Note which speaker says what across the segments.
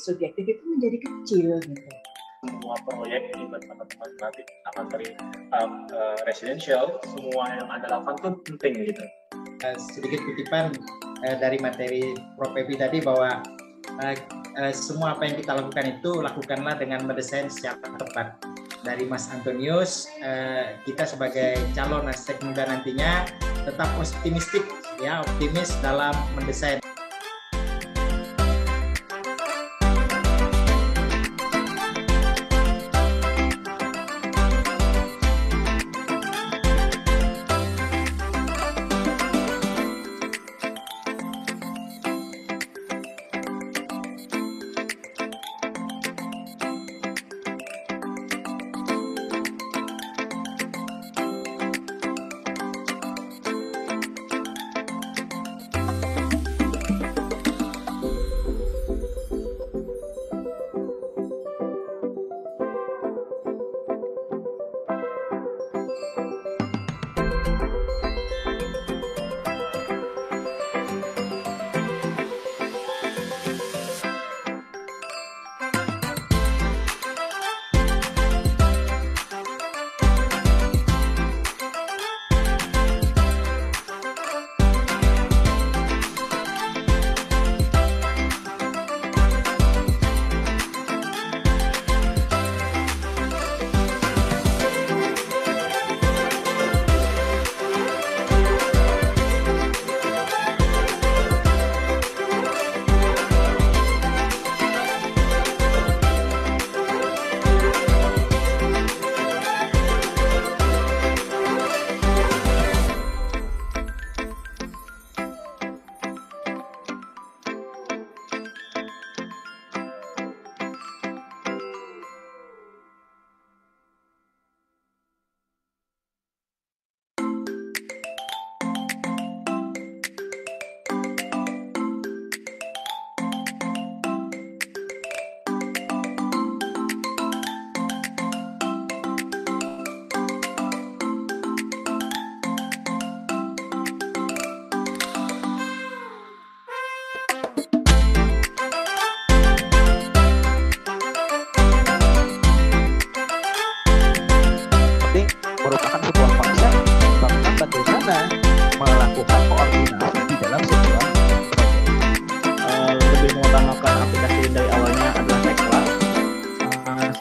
Speaker 1: subjektif itu menjadi kecil gitu
Speaker 2: semua proyek di teman-teman nanti akan dari um, uh, residential semua yang anda lakukan tuh penting gitu uh, sedikit kutipan
Speaker 3: uh, dari materi Prof Evi tadi bahwa uh, uh, semua apa yang kita lakukan itu lakukanlah dengan mendesain secara tepat dari Mas Antonius uh, kita sebagai calon arsitek muda nantinya tetap optimistik ya optimis dalam mendesain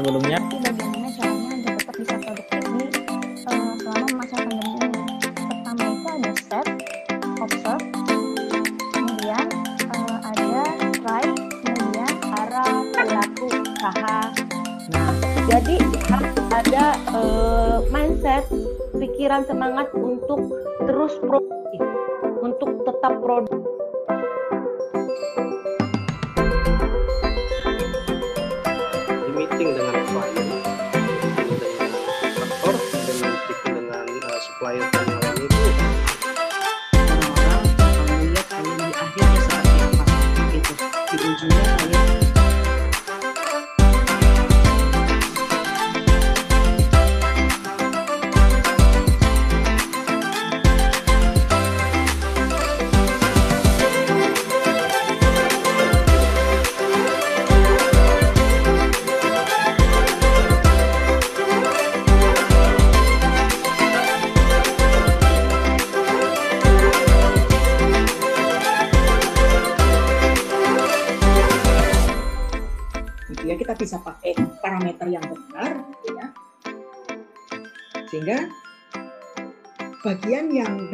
Speaker 3: sebelumnya? Bagaimana caranya agar tetap bisa produktif
Speaker 4: eh, selama masa pandemi ini? Pertama itu ada set, observe, kemudian eh, ada try, kemudian arah perilaku usaha.
Speaker 3: Nah, jadi harus ada uh, mindset, pikiran semangat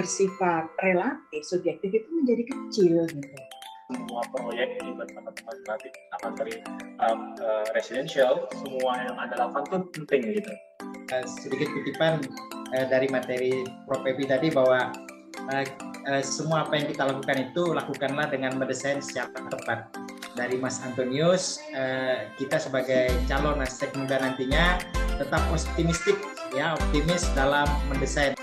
Speaker 1: bersifat relatif subjektif itu menjadi kecil
Speaker 2: gitu semua proyek di buat teman-teman nanti akan dari um, uh, residential semua yang ada lakukan tuh penting gitu uh, sedikit
Speaker 3: kutipan uh, dari materi Prof Evi tadi bahwa uh, uh, semua apa yang kita lakukan itu lakukanlah dengan mendesain secara tepat dari Mas Antonius uh, kita sebagai calon arsitek muda nantinya tetap optimistik ya optimis dalam mendesain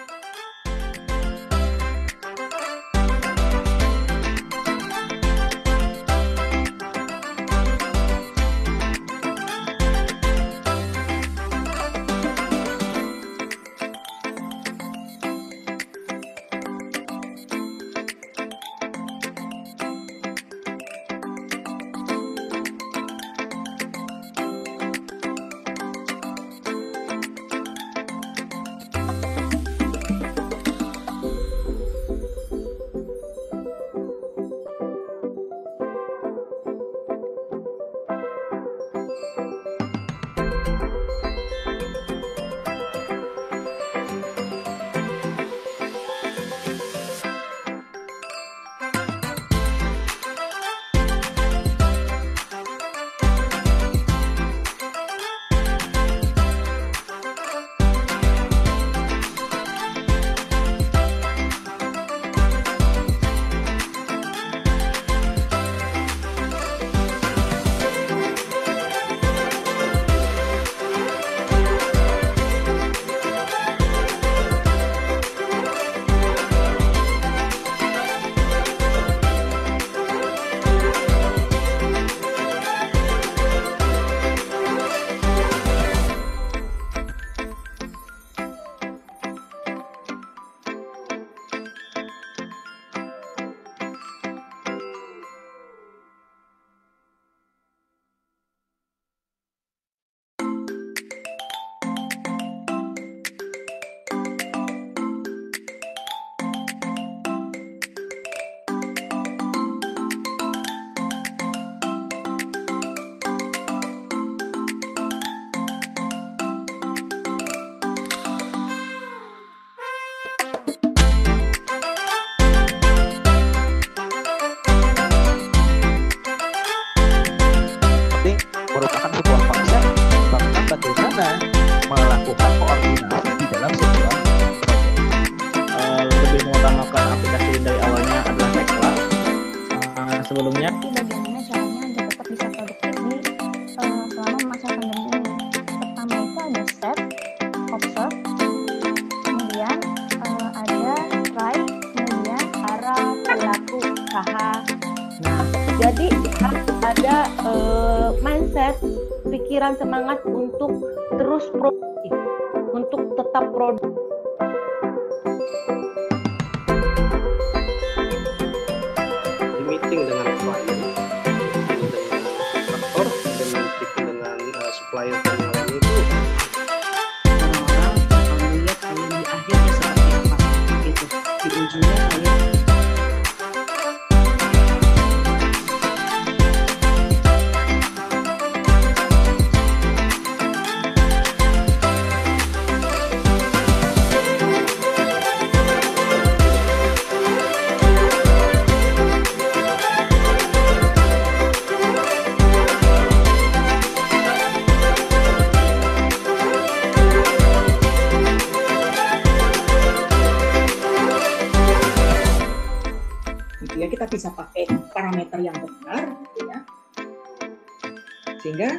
Speaker 1: sehingga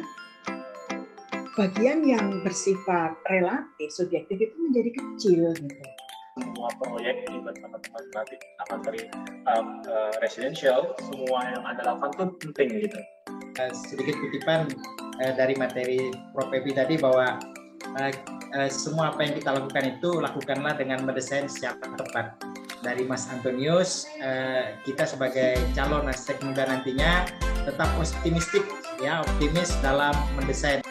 Speaker 1: bagian yang bersifat relatif subjektif itu menjadi kecil gitu
Speaker 2: semua proyek ini buat teman-teman nanti akan dari um, uh, residential semua yang anda lakukan tuh penting gitu uh,
Speaker 3: sedikit kutipan uh, dari materi Prof Evi tadi bahwa uh, uh, semua apa yang kita lakukan itu lakukanlah dengan mendesain secara tepat dari Mas Antonius eh, kita sebagai calon arsitek muda nantinya tetap optimistik ya optimis dalam mendesain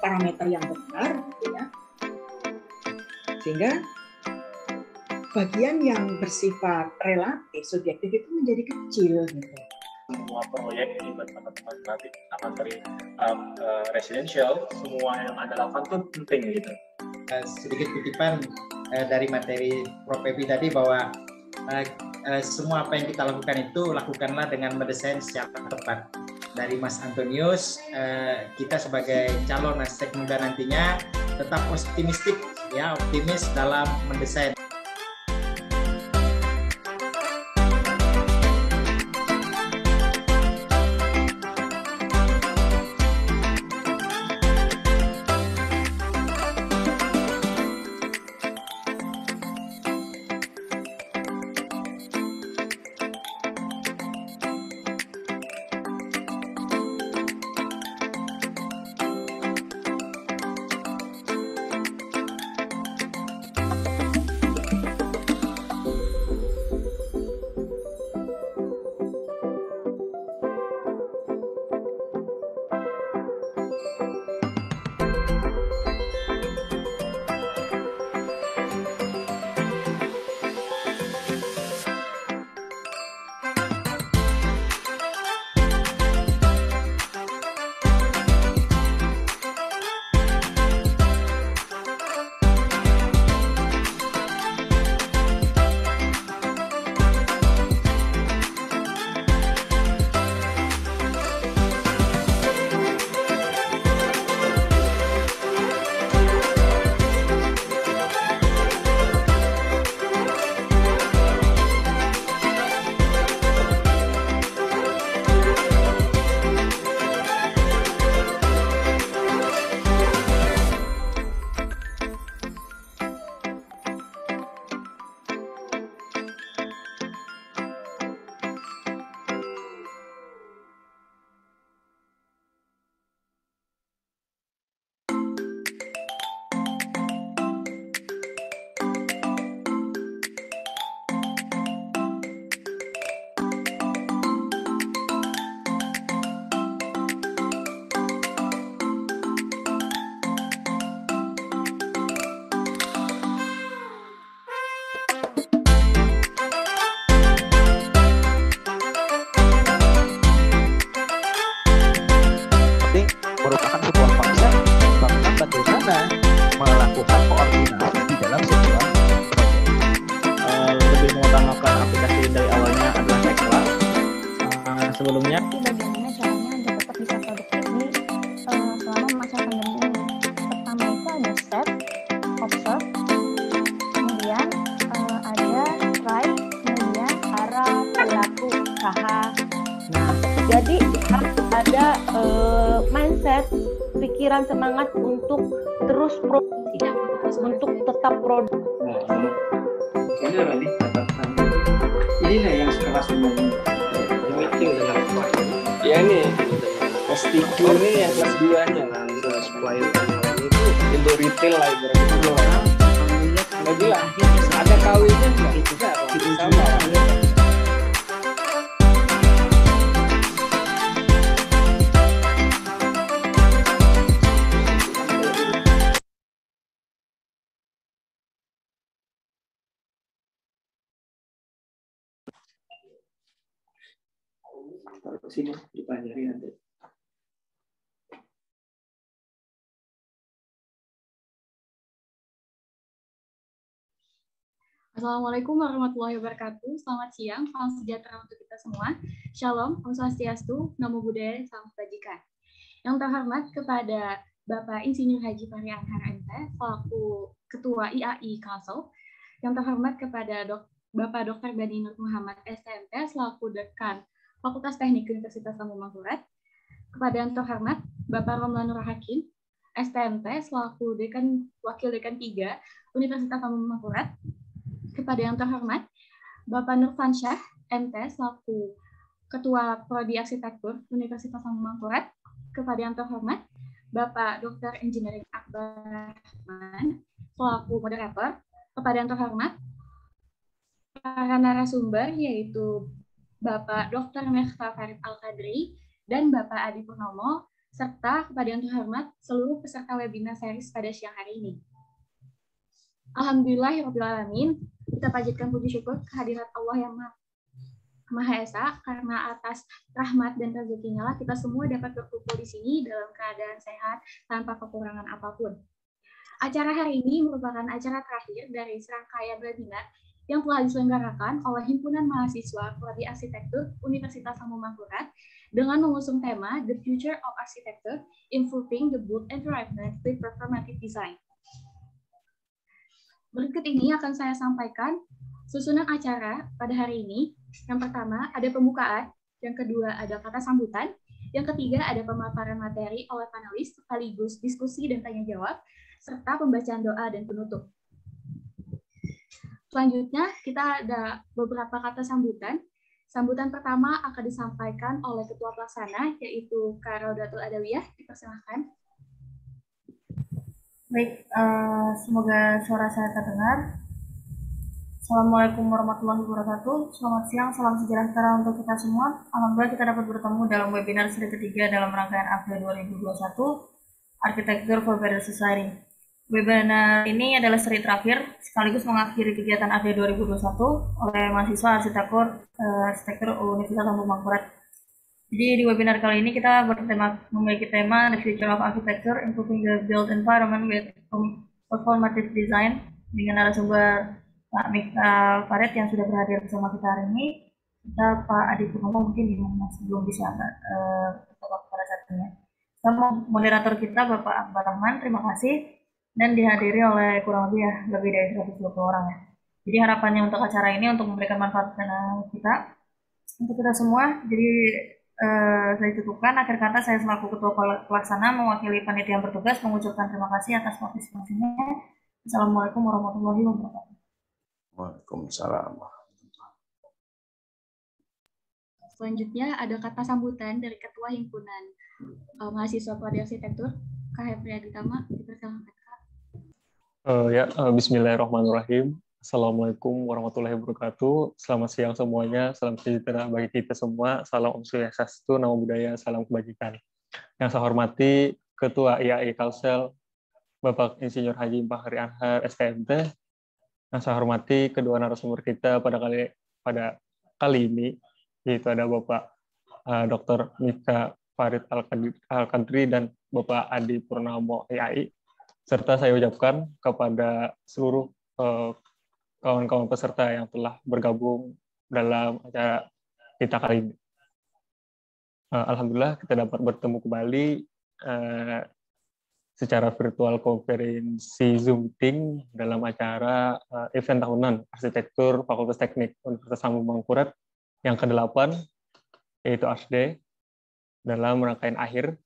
Speaker 1: parameter yang benar ya. Sehingga bagian yang bersifat relatif subjektif itu menjadi kecil gitu
Speaker 2: semua proyek ini buat teman-teman nanti um, uh, residential semua yang anda lakukan itu penting gitu uh, sedikit
Speaker 3: kutipan uh, dari materi Prof Evi tadi bahwa uh, uh, semua apa yang kita lakukan itu lakukanlah dengan mendesain secara tepat dari Mas Antonius eh, kita sebagai calon arsitek muda nantinya tetap optimistik ya optimis dalam mendesain
Speaker 5: bye.
Speaker 1: Assalamualaikum warahmatullahi wabarakatuh. Selamat siang, salam sejahtera untuk kita semua. Shalom, Om Swastiastu, Namo Buddhaya, Salam Kebajikan. Yang terhormat kepada Bapak Insinyur Haji Fahri Anhar MT, selaku Ketua IAI Council. Yang terhormat kepada Dok Bapak Dr. Bani Nur Muhammad SMP, selaku Dekan Fakultas Teknik Universitas Lampung Mangkurat. Kepada yang terhormat Bapak Romlan Nur Hakim, STMT, selaku Dekan Wakil Dekan 3 Universitas Lampung Mangkurat kepada yang terhormat Bapak Nur Fansyah MT, selaku Ketua Prodi Arsitektur Universitas Mangkurat, kepada yang terhormat Bapak Dr. Engineering Akbar Rahman, selaku moderator, kepada yang terhormat para narasumber yaitu Bapak Dr. Mehta Farid Al-Qadri dan Bapak Adi Purnomo, serta kepada yang terhormat seluruh peserta webinar series pada siang hari ini. Alhamdulillah ya alamin. Kita panjatkan puji syukur kehadirat Allah yang Maha Maha Esa karena atas rahmat dan rezekinya lah kita semua dapat berkumpul di sini dalam keadaan sehat tanpa kekurangan apapun. Acara hari ini merupakan acara terakhir dari serangkaian webinar yang telah diselenggarakan oleh Himpunan Mahasiswa Prodi Arsitektur Universitas Lampung dengan mengusung tema The Future of Architecture, Improving the Built Environment with Performative Design. Berikut ini akan saya sampaikan susunan acara pada hari ini. Yang pertama ada pembukaan, yang kedua ada kata sambutan, yang ketiga ada pemaparan materi oleh panelis sekaligus diskusi dan tanya jawab, serta pembacaan doa dan penutup. Selanjutnya kita ada beberapa kata sambutan. Sambutan pertama akan disampaikan oleh Ketua Pelaksana, yaitu Karo Datul Adawiyah. Dipersilahkan.
Speaker 4: Baik, uh, semoga suara saya terdengar. Assalamualaikum warahmatullahi wabarakatuh. Selamat siang, salam sejahtera untuk kita semua. Alhamdulillah kita dapat bertemu dalam webinar seri ketiga dalam rangkaian April 2021, Arsitektur for Better Society. Webinar ini adalah seri terakhir sekaligus mengakhiri kegiatan April 2021 oleh mahasiswa arsitektur, uh, arsitektur Universitas Lampung Mangkurat. Jadi di webinar kali ini kita bertema memiliki tema The Future of Architecture, Improving the Built Environment with Performative Design dengan narasumber Pak Mika Farid yang sudah berhadir bersama kita hari ini. Kita Pak Adi Purnomo mungkin masih belum bisa uh, pada saat ini. Sama moderator kita Bapak Akbar Rahman, terima kasih dan dihadiri oleh kurang lebih ya lebih dari 120 orang ya. Jadi harapannya untuk acara ini untuk memberikan manfaat kepada kita untuk kita semua. Jadi Eh, saya cukupkan. Akhir kata saya selaku ketua pelaksana mewakili panitia yang bertugas mengucapkan terima kasih atas partisipasinya. Assalamualaikum warahmatullahi wabarakatuh.
Speaker 6: Waalaikumsalam.
Speaker 1: Selanjutnya ada kata sambutan dari Ketua Himpunan uh, Mahasiswa Prodi Arsitektur, Kak Hepri Aditama, dipersilakan
Speaker 2: Uh, ya, uh, Bismillahirrahmanirrahim. Assalamualaikum warahmatullahi wabarakatuh. Selamat siang semuanya. Salam sejahtera bagi kita semua. Salam Om Swastiastu, Namo Buddhaya, salam kebajikan. Yang saya hormati Ketua IAI Kalsel, Bapak Insinyur Haji Fahri Anhar, STMT. Yang saya hormati kedua narasumber kita pada kali pada kali ini, yaitu ada Bapak uh, eh, Dr. Mika Farid Al-Kadri dan Bapak Adi Purnamo IAI serta saya ucapkan kepada seluruh eh, kawan-kawan peserta yang telah bergabung dalam acara kita kali ini. Eh, alhamdulillah kita dapat bertemu kembali eh, secara virtual konferensi Zoom meeting dalam acara eh, event tahunan Arsitektur Fakultas Teknik Universitas Sambung Mangkurat yang ke-8 yaitu ASD dalam rangkaian akhir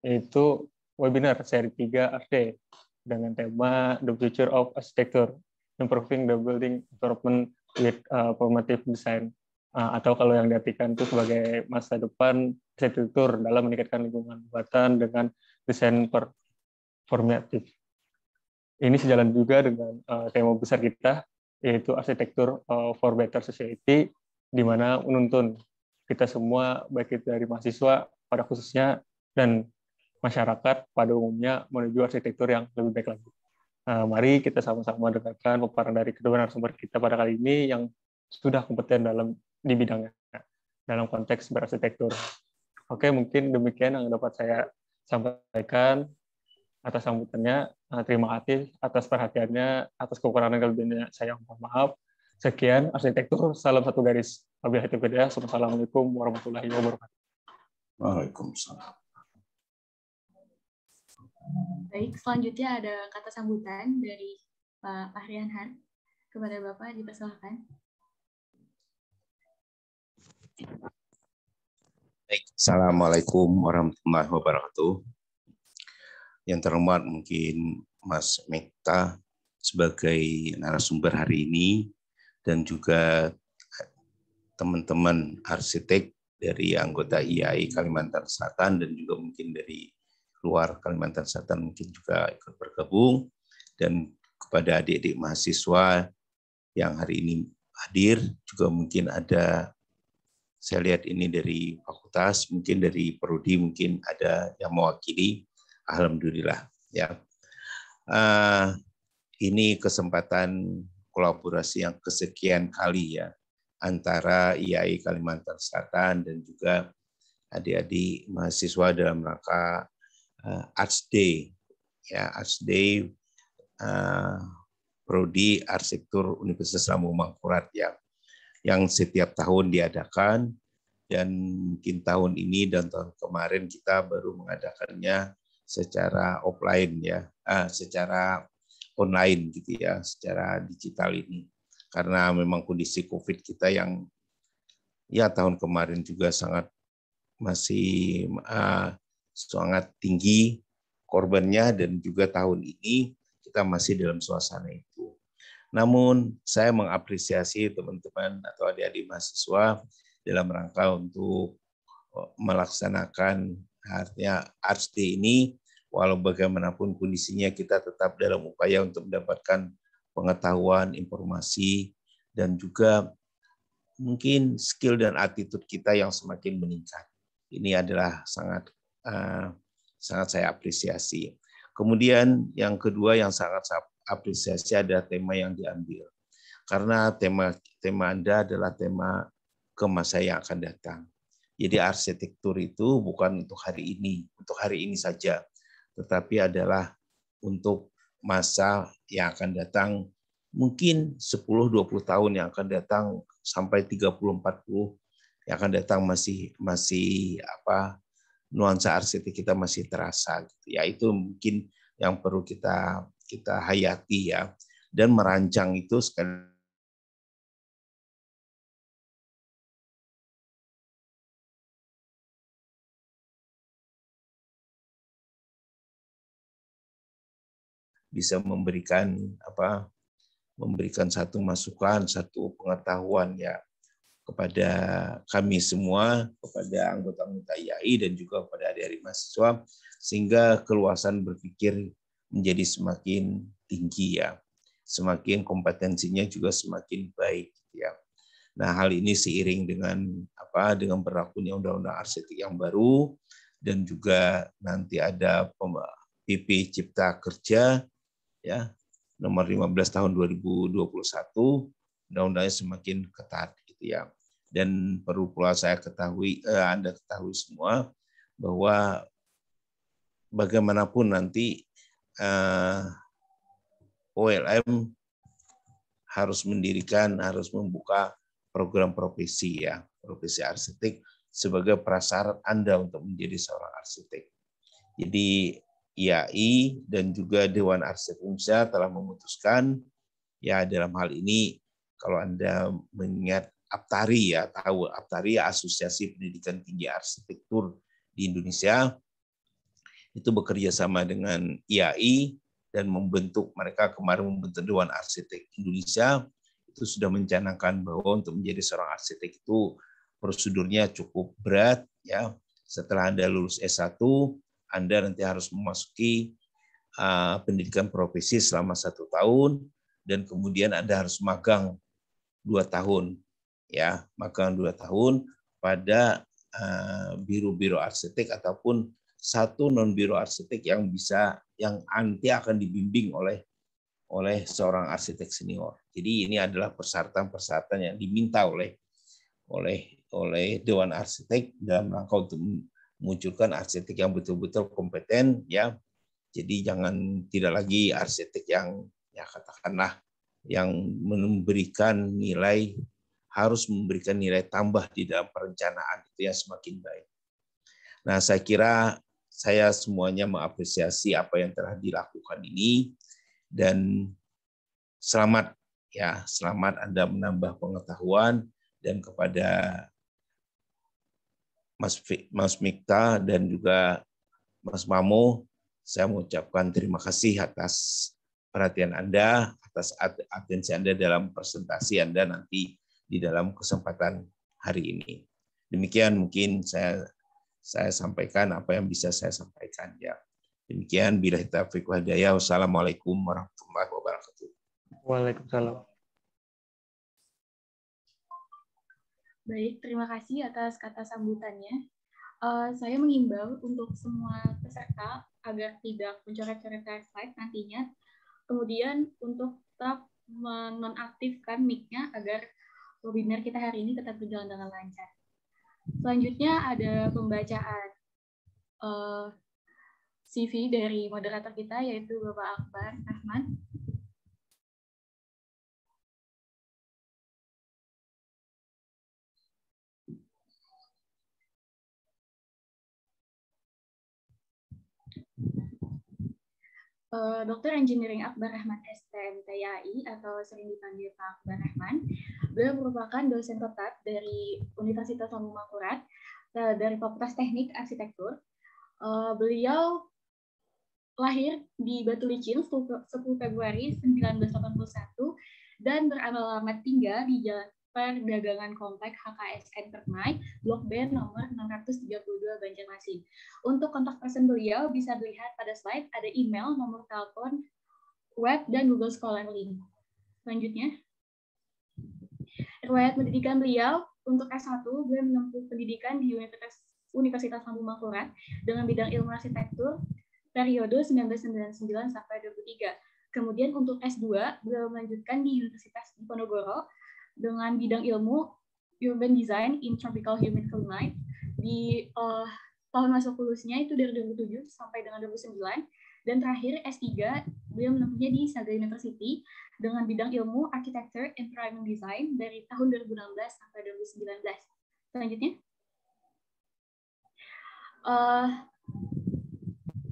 Speaker 2: yaitu webinar seri 3 ASD dengan tema The Future of Architecture improving the building development with uh, formative design uh, atau kalau yang diartikan itu sebagai masa depan arsitektur dalam meningkatkan lingkungan buatan dengan desain performatif. Ini sejalan juga dengan uh, tema besar kita yaitu arsitektur uh, for better society di mana menuntun kita semua baik itu dari mahasiswa pada khususnya dan masyarakat pada umumnya menuju arsitektur yang lebih baik lagi. Nah, mari kita sama-sama dengarkan paparan dari kedua narasumber kita pada kali ini yang sudah kompeten dalam di bidangnya dalam konteks berarsitektur. Oke, mungkin demikian yang dapat saya sampaikan atas sambutannya. Eh, terima kasih atas perhatiannya, atas kekurangan dan kelebihannya saya mohon maaf. Sekian arsitektur salam satu garis. Wabillahi taufiq Assalamualaikum warahmatullahi wabarakatuh. Waalaikumsalam.
Speaker 4: Baik,
Speaker 1: selanjutnya ada kata sambutan dari Pak Fahrian Han. Kepada Bapak dipersilahkan.
Speaker 6: Baik, Assalamualaikum warahmatullahi wabarakatuh. Yang terhormat mungkin Mas Mekta sebagai narasumber hari ini dan juga teman-teman arsitek dari anggota IAI Kalimantan Selatan dan juga mungkin dari luar Kalimantan Selatan mungkin juga ikut bergabung dan kepada adik-adik mahasiswa yang hari ini hadir juga mungkin ada saya lihat ini dari fakultas mungkin dari prodi mungkin ada yang mewakili alhamdulillah ya uh, ini kesempatan kolaborasi yang kesekian kali ya antara IAI Kalimantan Selatan dan juga adik-adik mahasiswa dalam rangka uh, Arts Day, ya Arts Day uh, Prodi Arsitektur Universitas Lampung Mangkurat yang yang setiap tahun diadakan dan mungkin tahun ini dan tahun kemarin kita baru mengadakannya secara offline ya, uh, secara online gitu ya, secara digital ini karena memang kondisi COVID kita yang ya tahun kemarin juga sangat masih uh, sangat tinggi korbannya dan juga tahun ini kita masih dalam suasana itu. Namun saya mengapresiasi teman-teman atau adik-adik mahasiswa dalam rangka untuk eh, melaksanakan artinya Arts ini walau bagaimanapun kondisinya kita tetap dalam upaya untuk mendapatkan pengetahuan, informasi dan juga mungkin skill dan attitude kita yang semakin meningkat. Ini adalah sangat Eh, sangat saya apresiasi. Kemudian yang kedua yang sangat saya apresiasi ada tema yang diambil. Karena tema tema Anda adalah tema ke masa yang akan datang. Jadi arsitektur itu bukan untuk hari ini, untuk hari ini saja, tetapi adalah untuk masa yang akan datang mungkin 10-20 tahun yang akan datang sampai 30-40 yang akan datang masih masih apa nuansa RCT kita masih terasa. Gitu. Ya itu mungkin yang perlu kita kita hayati ya dan merancang itu sekali bisa memberikan apa memberikan satu masukan satu pengetahuan ya kepada kami semua, kepada anggota-anggota IAI dan juga kepada adik-adik mahasiswa, sehingga keluasan berpikir menjadi semakin tinggi ya, semakin kompetensinya juga semakin baik ya. Nah hal ini seiring dengan apa dengan berlakunya undang-undang arsitek yang baru dan juga nanti ada PP Cipta Kerja ya nomor 15 tahun 2021 undang-undangnya semakin ketat ya. Dan perlu pula saya ketahui, eh, Anda ketahui semua bahwa bagaimanapun nanti eh, OLM harus mendirikan, harus membuka program profesi ya, profesi arsitek sebagai prasyarat Anda untuk menjadi seorang arsitek. Jadi IAI dan juga Dewan Arsitek Indonesia telah memutuskan ya dalam hal ini kalau Anda mengingat Aptari ya tahu Aptari ya, Asosiasi Pendidikan Tinggi Arsitektur di Indonesia itu bekerja sama dengan IAI dan membentuk mereka kemarin membentuk Dewan Arsitek Indonesia itu sudah mencanangkan bahwa untuk menjadi seorang arsitek itu prosedurnya cukup berat ya setelah Anda lulus S1 Anda nanti harus memasuki uh, pendidikan profesi selama satu tahun dan kemudian Anda harus magang dua tahun ya magang dua tahun pada uh, eh, biru biro arsitek ataupun satu non biro arsitek yang bisa yang nanti akan dibimbing oleh oleh seorang arsitek senior. Jadi ini adalah persyaratan-persyaratan yang diminta oleh oleh oleh dewan arsitek dalam rangka untuk munculkan arsitek yang betul-betul kompeten ya. Jadi jangan tidak lagi arsitek yang ya katakanlah yang memberikan nilai harus memberikan nilai tambah di dalam perencanaan itu yang semakin baik. Nah, saya kira saya semuanya mengapresiasi apa yang telah dilakukan ini dan selamat ya, selamat Anda menambah pengetahuan dan kepada Mas Mas Mikta dan juga Mas Mamo saya mengucapkan terima kasih atas perhatian Anda, atas atensi Anda dalam presentasi Anda nanti di dalam kesempatan hari ini. Demikian mungkin saya saya sampaikan apa yang bisa saya sampaikan ya. Demikian bila kita hidayah. Wassalamualaikum warahmatullahi wabarakatuh. Waalaikumsalam.
Speaker 1: Baik, terima kasih atas kata sambutannya. Uh, saya mengimbau untuk semua peserta agar tidak mencoret-coret slide nantinya. Kemudian untuk tetap menonaktifkan mic-nya agar webinar kita hari ini tetap berjalan dengan lancar. Selanjutnya ada pembacaan uh, eh, CV dari moderator kita yaitu Bapak Akbar Ahmad. Eh, Dokter Engineering Akbar Rahman STM TAI atau sering dipanggil Pak Akbar Rahman Beliau merupakan dosen tetap dari Universitas Lambung Mangkurat eh, dari Fakultas Teknik Arsitektur. Eh, beliau lahir di Batu Licin 10 Februari 1981 dan beralamat tinggal di Jalan Perdagangan Komplek HKSN Permai, Blok B nomor 632 Banjarmasin. Untuk kontak person beliau bisa dilihat pada slide ada email, nomor telepon, web, dan Google Scholar link. Selanjutnya riwayat pendidikan beliau untuk S1 beliau menempuh pendidikan di Universitas Universitas Lampung Mangkurat dengan bidang ilmu arsitektur periode 1999 sampai 2003. Kemudian untuk S2 beliau melanjutkan di Universitas Diponegoro dengan bidang ilmu Urban Design in Tropical Humid Climate di uh, tahun masuk lulusnya itu dari 2007 sampai dengan 2009 dan terakhir S3 beliau menempuhnya di Saga University dengan bidang ilmu arsitektur and Priming Design dari tahun 2016 sampai 2019. Selanjutnya. Uh,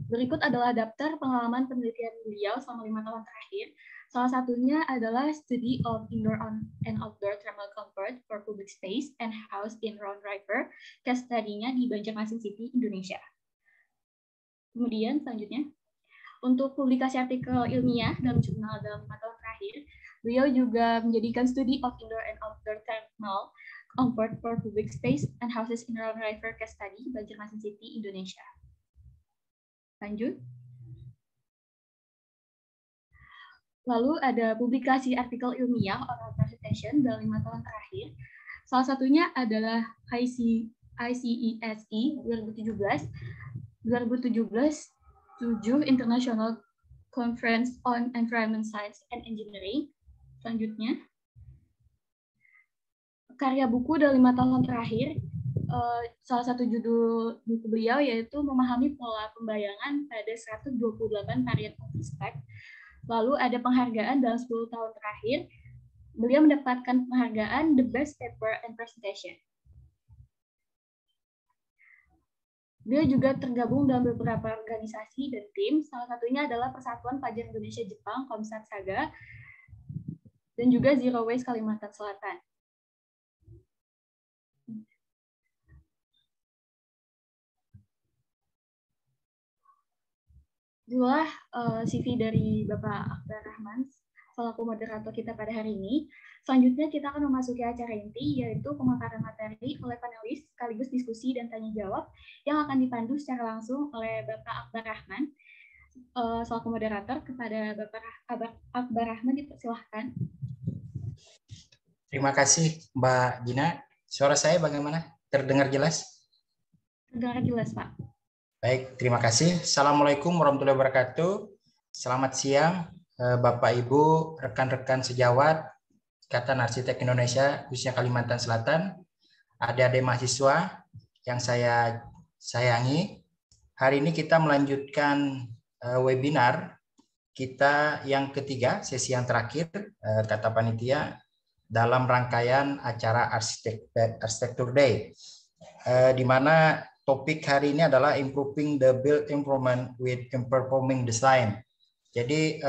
Speaker 1: berikut adalah daftar pengalaman penelitian beliau selama lima tahun terakhir. Salah satunya adalah Study of Indoor and Outdoor Thermal Comfort for Public Space and House in Round River, case study-nya di Banjarmasin City, Indonesia. Kemudian selanjutnya, untuk publikasi artikel ilmiah dalam jurnal dalam mata terakhir, Beliau juga menjadikan studi of indoor and outdoor thermal comfort for public space and houses in Round River case study Banjarmasin City, Indonesia. Lanjut. Lalu ada publikasi artikel ilmiah oral presentation dalam lima tahun terakhir. Salah satunya adalah IC, ICESE 2017, 2017 7 International Conference on Environment Science and Engineering. Selanjutnya, karya buku dalam lima tahun terakhir, eh, salah satu judul buku beliau yaitu Memahami Pola Pembayangan pada 128 Varian of Respect. Lalu ada penghargaan dalam 10 tahun terakhir, beliau mendapatkan penghargaan The Best Paper and Presentation. Dia juga tergabung dalam beberapa organisasi dan tim, salah satunya adalah Persatuan Pelajar Indonesia Jepang, Komsat Saga, dan juga Zero Waste Kalimantan Selatan. Itulah eh, CV dari Bapak Akbar Rahman selaku moderator kita pada hari ini. Selanjutnya kita akan memasuki acara inti, yaitu pemaparan materi oleh panelis sekaligus diskusi dan tanya-jawab yang akan dipandu secara langsung oleh Bapak Akbar Rahman. Eh, selaku moderator, kepada Bapak Akbar Rahman dipersilahkan.
Speaker 3: Terima kasih Mbak Gina. Suara saya bagaimana? Terdengar jelas?
Speaker 1: Terdengar jelas Pak.
Speaker 3: Baik, terima kasih. Assalamualaikum warahmatullahi wabarakatuh. Selamat siang eh, Bapak Ibu, rekan-rekan sejawat, Ikatan Arsitek Indonesia khususnya Kalimantan Selatan, ada adik mahasiswa yang saya sayangi. Hari ini kita melanjutkan eh, webinar kita yang ketiga, sesi yang terakhir, eh, kata panitia, dalam rangkaian acara Arsitek, Arsitektur Day, eh, di mana topik hari ini adalah Improving the Built Improvement with Performing Design. Jadi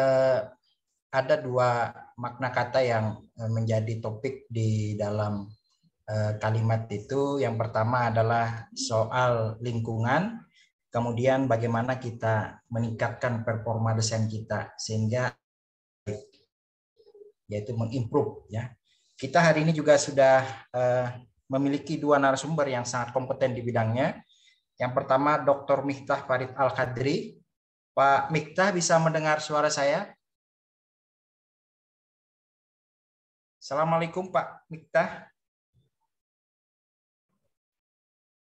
Speaker 3: ada dua makna kata yang eh, menjadi topik di dalam eh, kalimat itu. Yang pertama adalah soal lingkungan, kemudian bagaimana kita meningkatkan performa desain kita sehingga yaitu mengimprove ya. Kita hari ini juga sudah eh, memiliki dua narasumber yang sangat kompeten di bidangnya. Yang pertama Dr. Miftah Farid al khadri Pak Miftah bisa mendengar
Speaker 7: suara saya? Assalamualaikum Pak Miftah.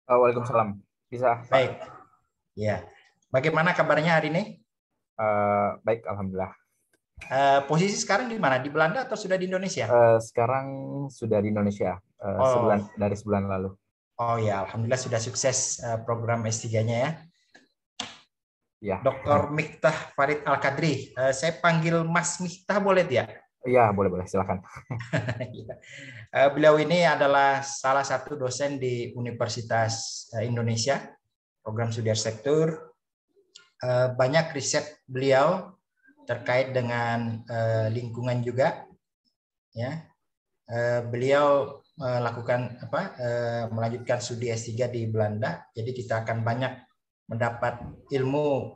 Speaker 7: Ah, waalaikumsalam.
Speaker 3: Bisa. Baik. Ya. Bagaimana kabarnya hari ini? Uh, baik, alhamdulillah. Uh, posisi sekarang di mana? Di Belanda atau sudah di Indonesia?
Speaker 8: Uh, sekarang sudah di Indonesia. Uh, oh. sebulan, dari sebulan lalu.
Speaker 3: Oh ya, alhamdulillah sudah sukses uh, program S3-nya ya. Ya. Dr. Miftah Farid Al Kadri. saya panggil Mas Miftah boleh tidak? Iya, boleh-boleh, silakan. Iya. Eh, beliau ini adalah salah satu dosen di Universitas eh, Indonesia, program studi arsitektur. Eh, banyak riset beliau terkait dengan lingkungan juga. Ya, beliau melakukan apa? Melanjutkan studi S3 di Belanda. Jadi kita akan banyak mendapat ilmu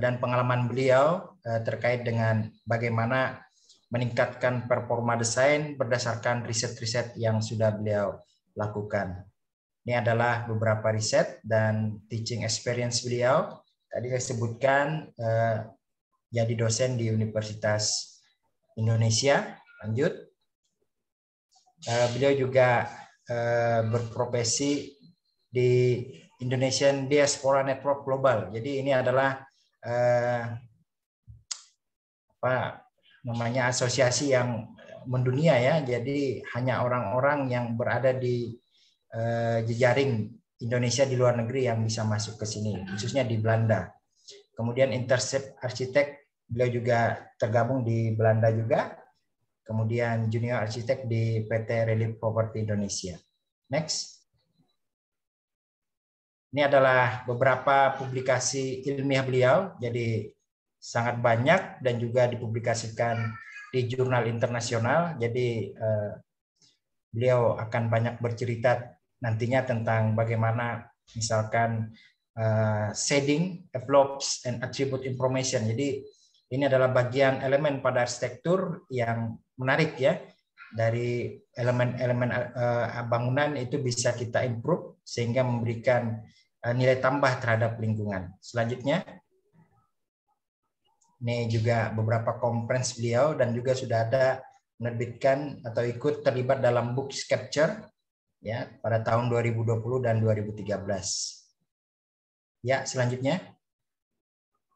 Speaker 3: dan pengalaman beliau terkait dengan bagaimana meningkatkan performa desain berdasarkan riset-riset yang sudah beliau lakukan. Ini adalah beberapa riset dan teaching experience beliau. Tadi saya sebutkan eh, jadi dosen di Universitas Indonesia. Lanjut. Eh, beliau juga eh, berprofesi di Indonesian Diaspora Network Global. Jadi ini adalah eh, apa namanya asosiasi yang mendunia ya. Jadi hanya orang-orang yang berada di uh, jejaring Indonesia di luar negeri yang bisa masuk ke sini, khususnya di Belanda. Kemudian Intercept Arsitek, beliau juga tergabung di Belanda juga. Kemudian Junior Arsitek di PT Relief Property Indonesia. Next. Ini adalah beberapa publikasi ilmiah beliau. Jadi sangat banyak dan juga dipublikasikan di jurnal internasional. Jadi eh, beliau akan banyak bercerita nantinya tentang bagaimana misalkan eh, shading, envelopes, and attribute information. Jadi ini adalah bagian elemen pada arsitektur yang menarik ya. Dari elemen-elemen eh, bangunan itu bisa kita improve sehingga memberikan eh, nilai tambah terhadap lingkungan. Selanjutnya ini juga beberapa conference beliau dan juga sudah ada menerbitkan atau ikut terlibat dalam book capture ya pada tahun 2020 dan 2013. Ya, selanjutnya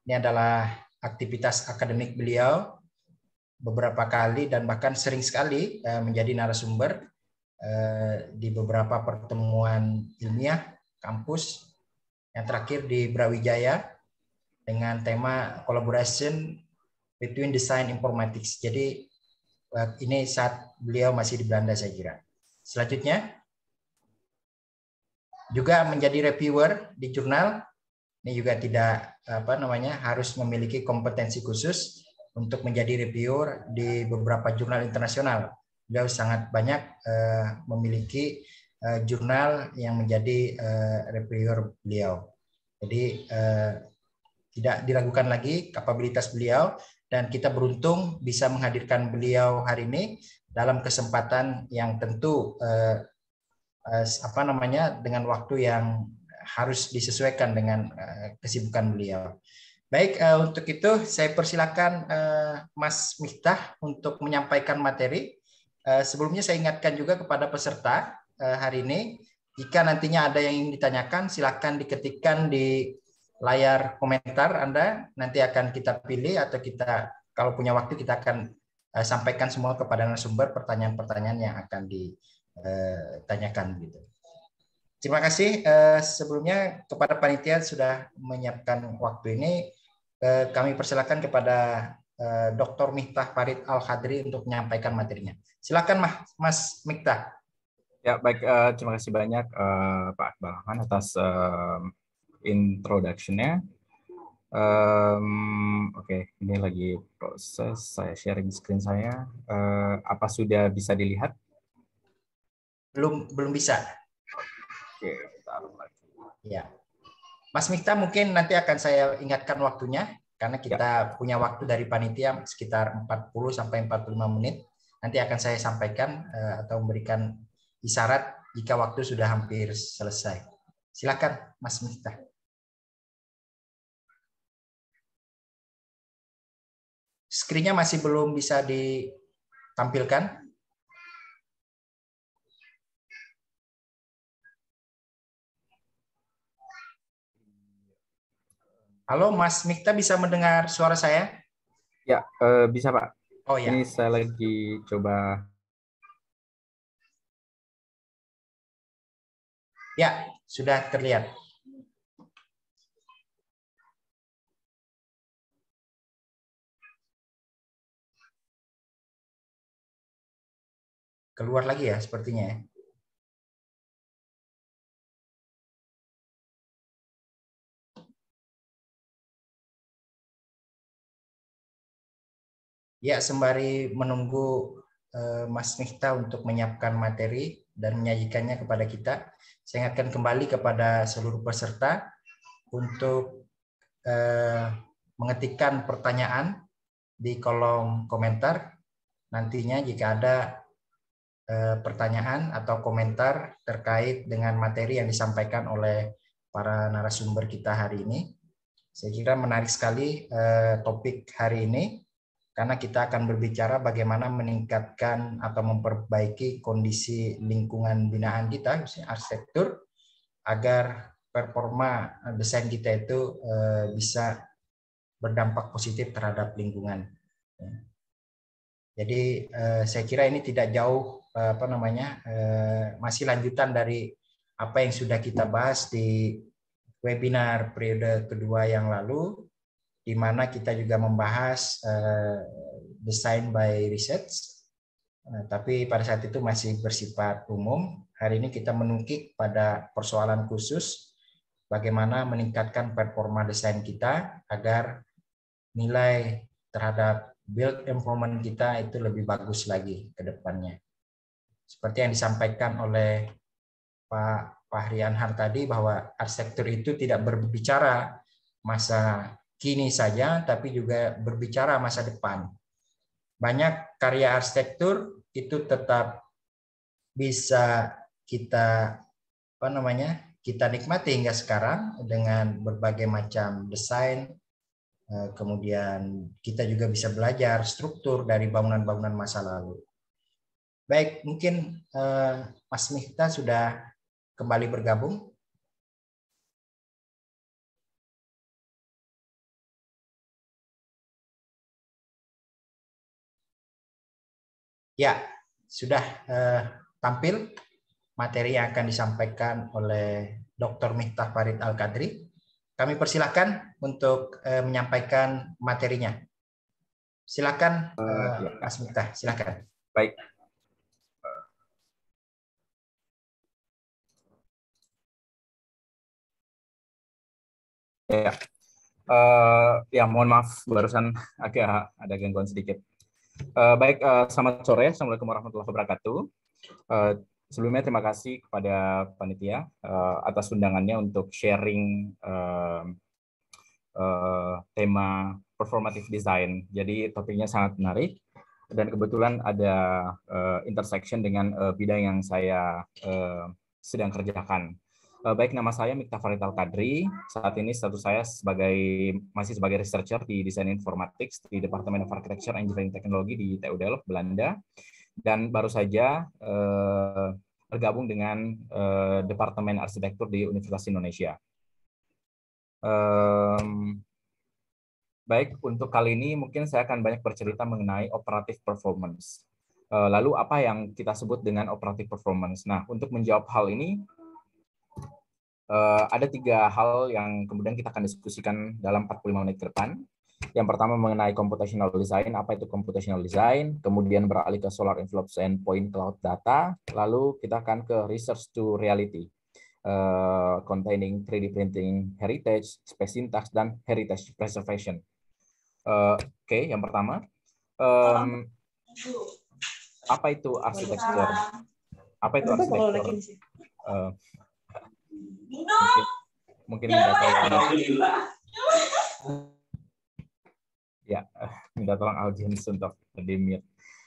Speaker 3: ini adalah aktivitas akademik beliau beberapa kali dan bahkan sering sekali eh, menjadi narasumber eh, di beberapa pertemuan ilmiah kampus yang terakhir di Brawijaya dengan tema collaboration between design informatics. Jadi eh, ini saat beliau masih di Belanda saya kira. Selanjutnya juga menjadi reviewer di jurnal. Ini juga tidak apa namanya harus memiliki kompetensi khusus untuk menjadi reviewer di beberapa jurnal internasional. Beliau sangat banyak uh, memiliki uh, jurnal yang menjadi uh, reviewer beliau. Jadi uh, tidak diragukan lagi kapabilitas beliau dan kita beruntung bisa menghadirkan beliau hari ini dalam kesempatan yang tentu eh, eh, apa namanya dengan waktu yang harus disesuaikan dengan eh, kesibukan beliau. Baik, eh, untuk itu saya persilakan eh, Mas Miftah untuk menyampaikan materi. Eh, sebelumnya saya ingatkan juga kepada peserta eh, hari ini jika nantinya ada yang ingin ditanyakan, silakan diketikkan di layar komentar Anda. Nanti akan kita pilih atau kita kalau punya waktu kita akan eh, sampaikan semua kepada narasumber pertanyaan-pertanyaan yang akan ditanyakan eh, gitu. Terima kasih eh, sebelumnya kepada panitia sudah menyiapkan waktu ini. kami persilakan kepada Dr. Miftah Farid Al Khadri untuk menyampaikan materinya. Silakan Mas, Miftah.
Speaker 8: Ya baik, terima kasih banyak Pak Akbar atas introduction-nya. Um, Oke, okay, ini lagi proses. Saya sharing screen saya. Uh, apa sudah bisa dilihat?
Speaker 3: Belum, belum bisa. Oke, okay, Ya, Mas Mikta mungkin nanti akan saya ingatkan waktunya karena ya. kita ya. punya waktu dari panitia sekitar 40 sampai 45 menit. Nanti akan saya sampaikan uh, atau memberikan isyarat jika waktu sudah hampir selesai. Silakan, Mas
Speaker 7: Miftah. screen-nya masih belum bisa ditampilkan.
Speaker 3: Halo, Mas Mikta bisa mendengar suara saya?
Speaker 8: Ya, uh, bisa Pak. Oh ya. Ini saya lagi coba.
Speaker 7: Ya, sudah terlihat. keluar lagi ya sepertinya ya.
Speaker 3: Ya, sembari menunggu eh, Mas Nihta untuk menyiapkan materi dan menyajikannya kepada kita, saya ingatkan kembali kepada seluruh peserta untuk eh, mengetikkan pertanyaan di kolom komentar. Nantinya jika ada Eh, pertanyaan atau komentar terkait dengan materi yang disampaikan oleh para narasumber kita hari ini. Saya kira menarik sekali eh, topik hari ini karena kita akan berbicara bagaimana meningkatkan atau memperbaiki kondisi lingkungan binaan kita, misalnya arsitektur, agar performa desain kita itu eh, bisa berdampak positif terhadap lingkungan. Ya. Jadi saya kira ini tidak jauh Eh, apa namanya eh, masih lanjutan dari apa yang sudah kita bahas di webinar periode kedua yang lalu di mana kita juga membahas eh, design by research tapi pada saat itu masih bersifat umum hari ini kita menukik pada persoalan khusus bagaimana meningkatkan performa desain kita agar nilai terhadap build performance kita itu lebih bagus lagi ke depannya seperti yang disampaikan oleh Pak Fahri Anhar tadi bahwa arsitektur itu tidak berbicara masa kini saja tapi juga berbicara masa depan. Banyak karya arsitektur itu tetap bisa kita apa namanya? kita nikmati hingga sekarang dengan berbagai macam desain eh, kemudian kita juga bisa belajar struktur dari bangunan-bangunan masa lalu. Baik, mungkin eh, Mas Mihta sudah kembali bergabung. Ya, sudah uh, tampil materi yang akan disampaikan oleh Dr. Miftah Farid al qadri Kami persilahkan untuk uh, menyampaikan materinya. Silakan uh, Mas Miftah, silakan.
Speaker 1: Baik,
Speaker 8: Ya, uh, ya mohon maaf barusan agak ada gangguan sedikit. Uh, baik, uh, selamat sore. Assalamualaikum warahmatullahi wabarakatuh. Uh, sebelumnya terima kasih kepada panitia uh, atas undangannya untuk sharing uh, uh, tema performative design. Jadi topiknya sangat menarik dan kebetulan ada uh, intersection dengan uh, bidang yang saya uh, sedang kerjakan Eh, baik, nama saya Miftah Farital Kadri. Saat ini status saya sebagai masih sebagai researcher di desain informatik di Departemen of Architecture Engineering Technology di TU Delft, Belanda. Dan baru saja eh, bergabung dengan eh, Departemen Arsitektur di Universitas Indonesia. Um, baik, untuk kali ini mungkin saya akan banyak bercerita mengenai operative performance. Eh, lalu apa yang kita sebut dengan operative performance? Nah, untuk menjawab hal ini, Eh, ada tiga hal yang kemudian kita akan diskusikan dalam 45 menit ke depan. Yang pertama mengenai computational design, apa itu computational design, kemudian beralih ke solar envelopes and point cloud data, lalu kita akan ke research to reality, uh, containing 3D printing heritage, space syntax, dan heritage preservation. Uh, Oke, okay, yang pertama, um, apa itu arsitektur? Apa itu arsitektur? mungkin minta tolong ya minta tolong audiens untuk di mute.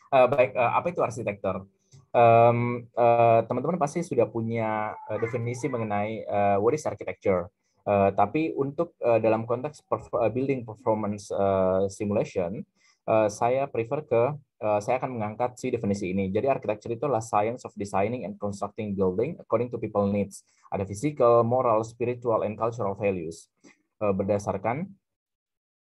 Speaker 8: Uh, baik, uh, apa itu arsitektur? Um, uh, teman-teman pasti sudah punya uh, definisi mengenai uh, what is architecture. Uh, tapi untuk uh, dalam konteks perf building performance uh, simulation, uh, saya prefer ke Eh, saya akan mengangkat si definisi ini. Jadi arsitektur itu adalah science of designing and constructing building according to people needs. Ada physical, moral, spiritual, and cultural values eh, berdasarkan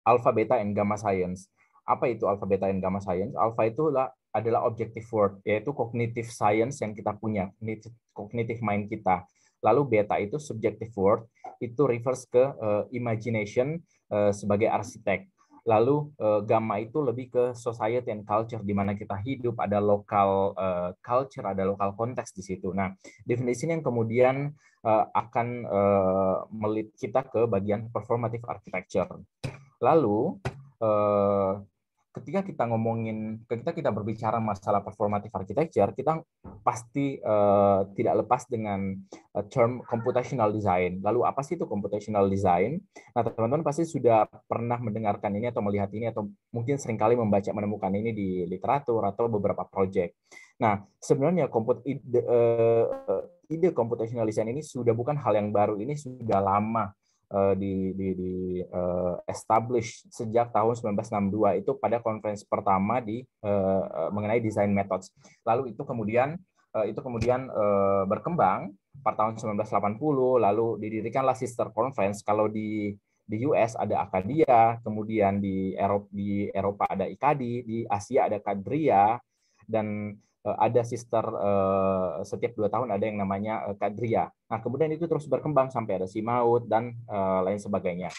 Speaker 8: alpha, beta, and gamma science. Apa itu alpha, beta, and gamma science? Alpha itu adalah, adalah objective word, yaitu cognitive science yang kita punya, cognitive mind kita. Lalu beta itu subjective word, itu refers ke uh, imagination uh, sebagai arsitek. Lalu uh, gamma itu lebih ke society and culture di mana kita hidup, ada lokal uh, culture, ada lokal konteks di situ. Nah, definisi yang kemudian uh, akan uh, melit kita ke bagian performative architecture. Lalu uh, ketika kita ngomongin ketika kita berbicara masalah performative architecture kita pasti uh, tidak lepas dengan uh, term computational design lalu apa sih itu computational design nah teman-teman pasti sudah pernah mendengarkan ini atau melihat ini atau mungkin seringkali membaca menemukan ini di literatur atau beberapa project nah sebenarnya komput ide, uh, ide computational design ini sudah bukan hal yang baru ini sudah lama uh, di, di, di uh, establish sejak tahun 1962 itu pada konferensi pertama di uh, mengenai design methods. Lalu itu kemudian uh, itu kemudian uh, berkembang pada tahun 1980 lalu didirikanlah sister conference kalau di di US ada Akadia, kemudian di Eropa, di Eropa ada IKADI, di Asia ada Kadria dan Eh, ada sister eh, setiap dua tahun ada yang namanya eh, kadria. Nah, kemudian itu terus berkembang sampai ada si maut dan lain sebagainya.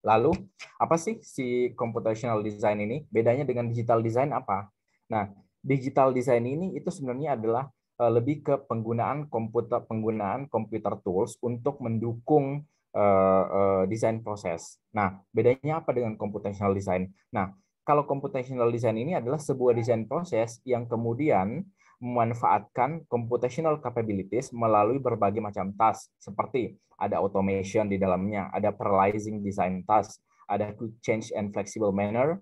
Speaker 8: Lalu, apa sih si computational design ini? Bedanya dengan digital design apa? Nah, digital design ini itu sebenarnya adalah lebih ke penggunaan komputer penggunaan komputer tools untuk mendukung desain proses. Nah, bedanya apa dengan computational design? Nah, kalau computational design ini adalah sebuah desain proses yang kemudian memanfaatkan computational capabilities melalui berbagai macam task seperti ada automation di dalamnya, ada parallelizing design task, ada quick change and flexible manner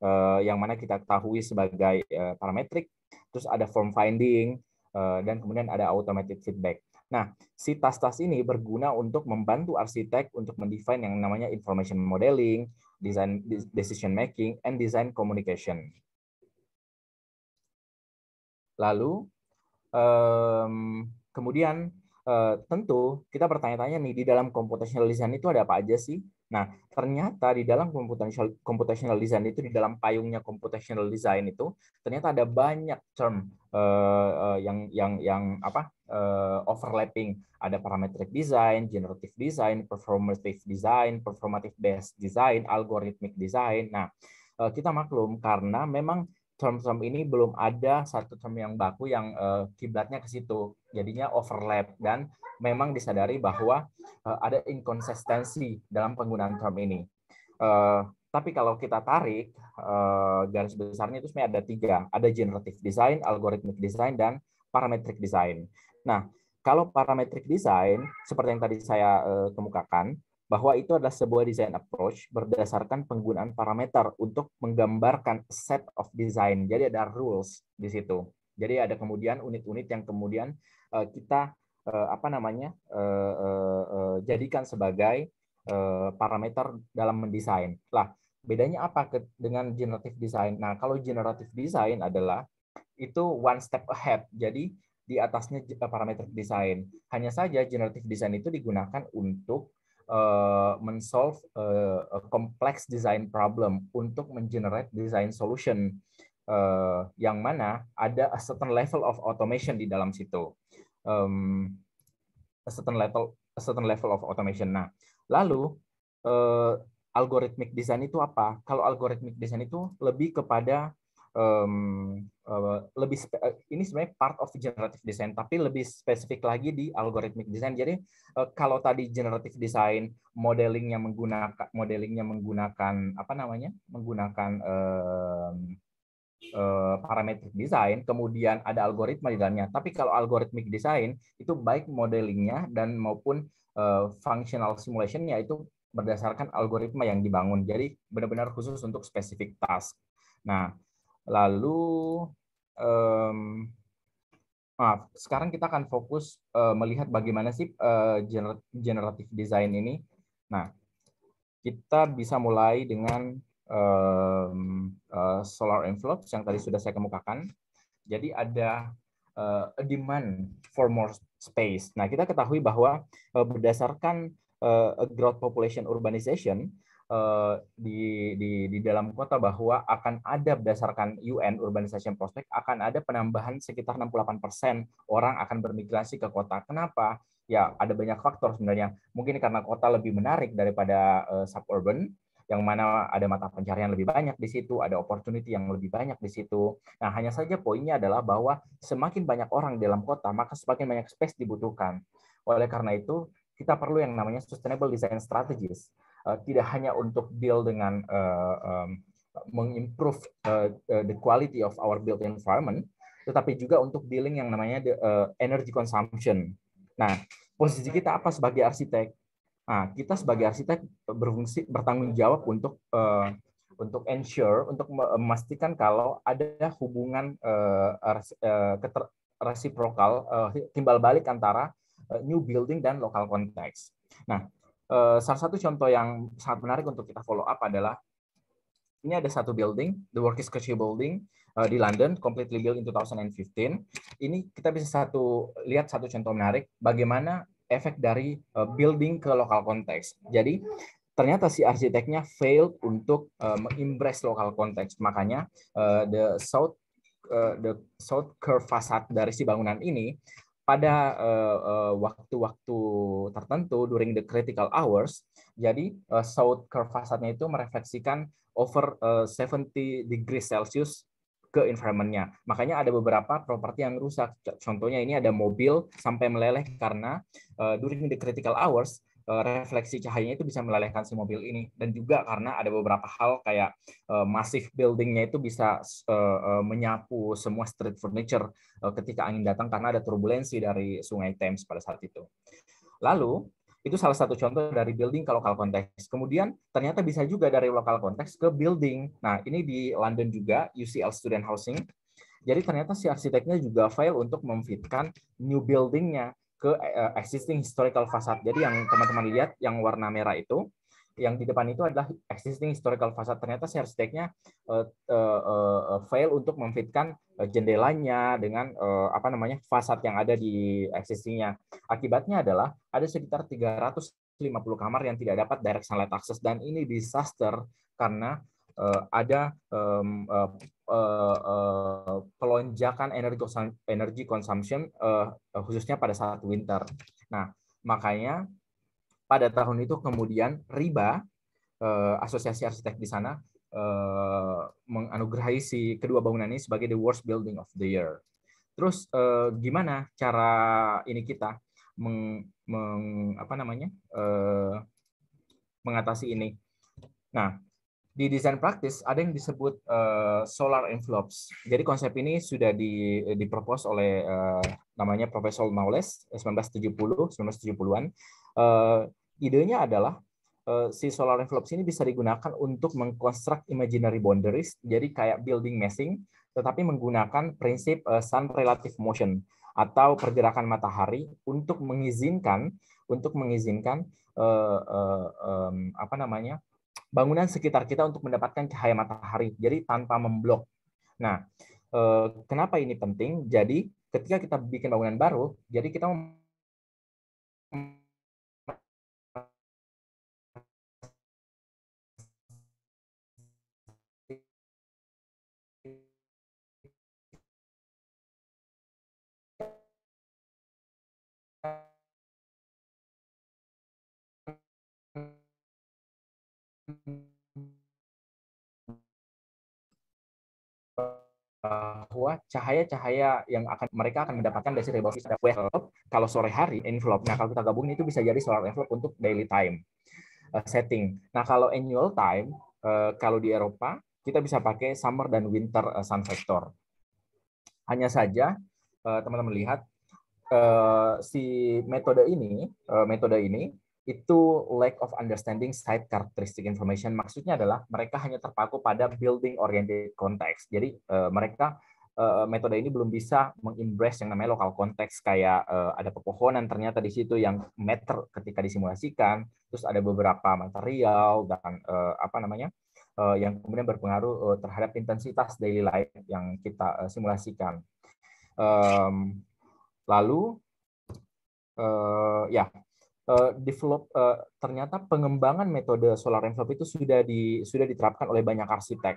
Speaker 8: eh, yang mana kita ketahui sebagai uh, eh, parametric, terus ada form finding eh, dan kemudian ada automatic feedback. Nah, si task-task ini berguna untuk membantu arsitek untuk mendefine yang namanya information modeling, design decision making, and design communication. Lalu, um, kemudian uh, tentu kita bertanya-tanya nih, di dalam computational design itu ada apa aja sih? Nah, ternyata di dalam computational, computational design itu, di dalam payungnya computational design itu, ternyata ada banyak term uh, uh, yang yang yang apa uh, overlapping. Ada parametric design, generative design, performative design, performative based design, algorithmic design. Nah, uh, kita maklum karena memang term-term ini belum ada satu term yang baku yang uh, kiblatnya ke situ. Jadinya overlap dan memang disadari bahwa uh, ada inkonsistensi dalam penggunaan term ini. Uh, tapi kalau kita tarik uh, garis besarnya itu sebenarnya ada tiga, ada generative design, algorithmic design, dan parametric design. Nah, kalau parametric design seperti yang tadi saya uh, kemukakan, bahwa itu adalah sebuah design approach berdasarkan penggunaan parameter untuk menggambarkan set of design. Jadi ada rules di situ. Jadi ada kemudian unit-unit yang kemudian eh, kita eh, apa namanya eh, jadikan sebagai parameter dalam mendesain. Lah bedanya apa dengan generative design? Nah kalau generative design adalah itu one step ahead. Jadi di atasnya parameter desain. Hanya saja generative design itu digunakan untuk uh, mensolve uh, a complex design problem untuk mengenerate design solution uh, yang mana ada a certain level of automation di dalam situ. Um, a certain level a certain level of automation. Nah, lalu uh, desain design itu apa? Kalau algoritmik design itu lebih kepada um, uh, lebih eh, ini sebenarnya part of generative design tapi lebih spesifik lagi di algorithmic design jadi uh, kalau tadi generative design modelingnya menggunakan modelingnya menggunakan apa namanya menggunakan um, uh, parametric design kemudian ada algoritma di dalamnya tapi kalau algorithmic design itu baik modelingnya dan maupun uh, functional simulationnya itu berdasarkan algoritma yang dibangun jadi benar-benar khusus untuk spesifik task nah Lalu um, maaf, sekarang kita akan fokus uh, melihat bagaimana sih uh, gener generative design ini. Nah, kita bisa mulai dengan um, uh, solar envelopes yang tadi sudah saya kemukakan. Jadi ada uh, a demand for more space. Nah, kita ketahui bahwa uh, berdasarkan uh, growth population urbanization, Eh, di, di di dalam kota bahwa akan ada berdasarkan UN Urbanization Prospect akan ada penambahan sekitar 68% orang akan bermigrasi ke kota. Kenapa? Ya, ada banyak faktor sebenarnya. Mungkin karena kota lebih menarik daripada uh, suburban yang mana ada mata pencarian lebih banyak di situ, ada opportunity yang lebih banyak di situ. Nah, hanya saja poinnya adalah bahwa semakin banyak orang di dalam kota, maka semakin banyak space dibutuhkan. Oleh karena itu, kita perlu yang namanya sustainable design strategies uh, tidak hanya untuk deal dengan uh, um, mengimprove uh, the quality of our built environment, tetapi juga untuk dealing yang namanya the, uh, energy consumption. Nah, posisi kita apa sebagai arsitek? Nah, kita sebagai arsitek berfungsi bertanggung jawab untuk uh, untuk ensure untuk memastikan kalau ada hubungan uh, uh, uh, timbal balik antara uh, new building dan local context. Nah, Eh, salah satu contoh yang sangat menarik untuk kita follow up adalah ini ada satu building, The Workers Council Building uh, di London, completely built in 2015. Ini kita bisa satu lihat satu contoh menarik bagaimana efek dari uh, building ke lokal konteks. Jadi ternyata si arsiteknya failed untuk uh, mengimpress lokal konteks. Makanya uh, the south uh, the south curve facade dari si bangunan ini pada eh, eh, waktu-waktu uh, uh, tertentu during the critical hours. Jadi uh, eh, south curve fasadnya itu merefleksikan over uh, 70 degrees Celsius ke environmentnya. Makanya ada beberapa properti yang rusak. Contohnya ini ada mobil sampai meleleh karena uh, during the critical hours Eh, refleksi cahayanya itu bisa melelehkan si mobil ini dan juga karena ada beberapa hal kayak uh, eh, masif buildingnya itu bisa uh, uh, menyapu semua street furniture uh, ketika angin datang karena ada turbulensi dari Sungai Thames pada saat itu. Lalu itu salah satu contoh dari building ke lokal konteks. Kemudian ternyata bisa juga dari lokal konteks ke building. Nah, ini di London juga UCL Student Housing. Jadi ternyata si arsiteknya juga fail untuk memfitkan new buildingnya ke uh, existing historical facade. Jadi yang teman-teman lihat yang warna merah itu, yang di depan itu adalah existing historical facade. Ternyata si arsiteknya uh, uh, uh, fail untuk memfitkan jendelanya dengan uh, apa namanya fasad yang ada di existingnya. Akibatnya adalah ada sekitar 350 kamar yang tidak dapat direct sunlight access dan ini disaster karena uh, ada um, uh, uh, pelonjakan energi energi consumption uh, khususnya pada saat winter. Nah, makanya pada tahun itu kemudian RIBA uh, asosiasi arsitek di sana uh, menganugerahi si kedua bangunan ini sebagai the worst building of the year. Terus uh, gimana cara ini kita meng, meng apa namanya? Uh, mengatasi ini. Nah, di desain praktis ada yang disebut uh, solar envelopes. Jadi konsep ini sudah di dipropos oleh uh, namanya Profesor Maules 1970 1970-an. Uh, idenya adalah uh, si solar envelopes ini bisa digunakan untuk mengkonstruk imaginary boundaries, jadi kayak building meshing, tetapi menggunakan prinsip uh, sun relative motion atau pergerakan matahari untuk mengizinkan untuk mengizinkan uh, uh, um, apa namanya bangunan sekitar kita untuk mendapatkan cahaya matahari, jadi tanpa memblok. Nah, eh, kenapa ini penting? Jadi ketika kita bikin bangunan baru, jadi kita bahwa cahaya-cahaya yang akan mereka akan mendapatkan dari cerebral secara envelope kalau sore hari envelope. Nah, kalau kita gabung itu bisa jadi solar envelope untuk daily time uh, setting. Nah, kalau annual time uh, kalau di Eropa kita bisa pakai summer dan winter uh, sun factor. Hanya saja teman-teman lihat si metode ini metode ini itu lack of understanding site characteristic information. Maksudnya adalah mereka hanya terpaku pada building oriented context. Jadi uh, mereka uh, metode ini belum bisa mengimpress yang namanya lokal konteks kayak uh, ada pepohonan ternyata di situ yang meter ketika disimulasikan, terus ada beberapa material dan uh, apa namanya uh, yang kemudian berpengaruh uh, terhadap intensitas daily life yang kita uh, simulasikan. Um, lalu uh, ya Eh, develop uh, ternyata pengembangan metode solar envelope itu sudah di sudah diterapkan oleh banyak arsitek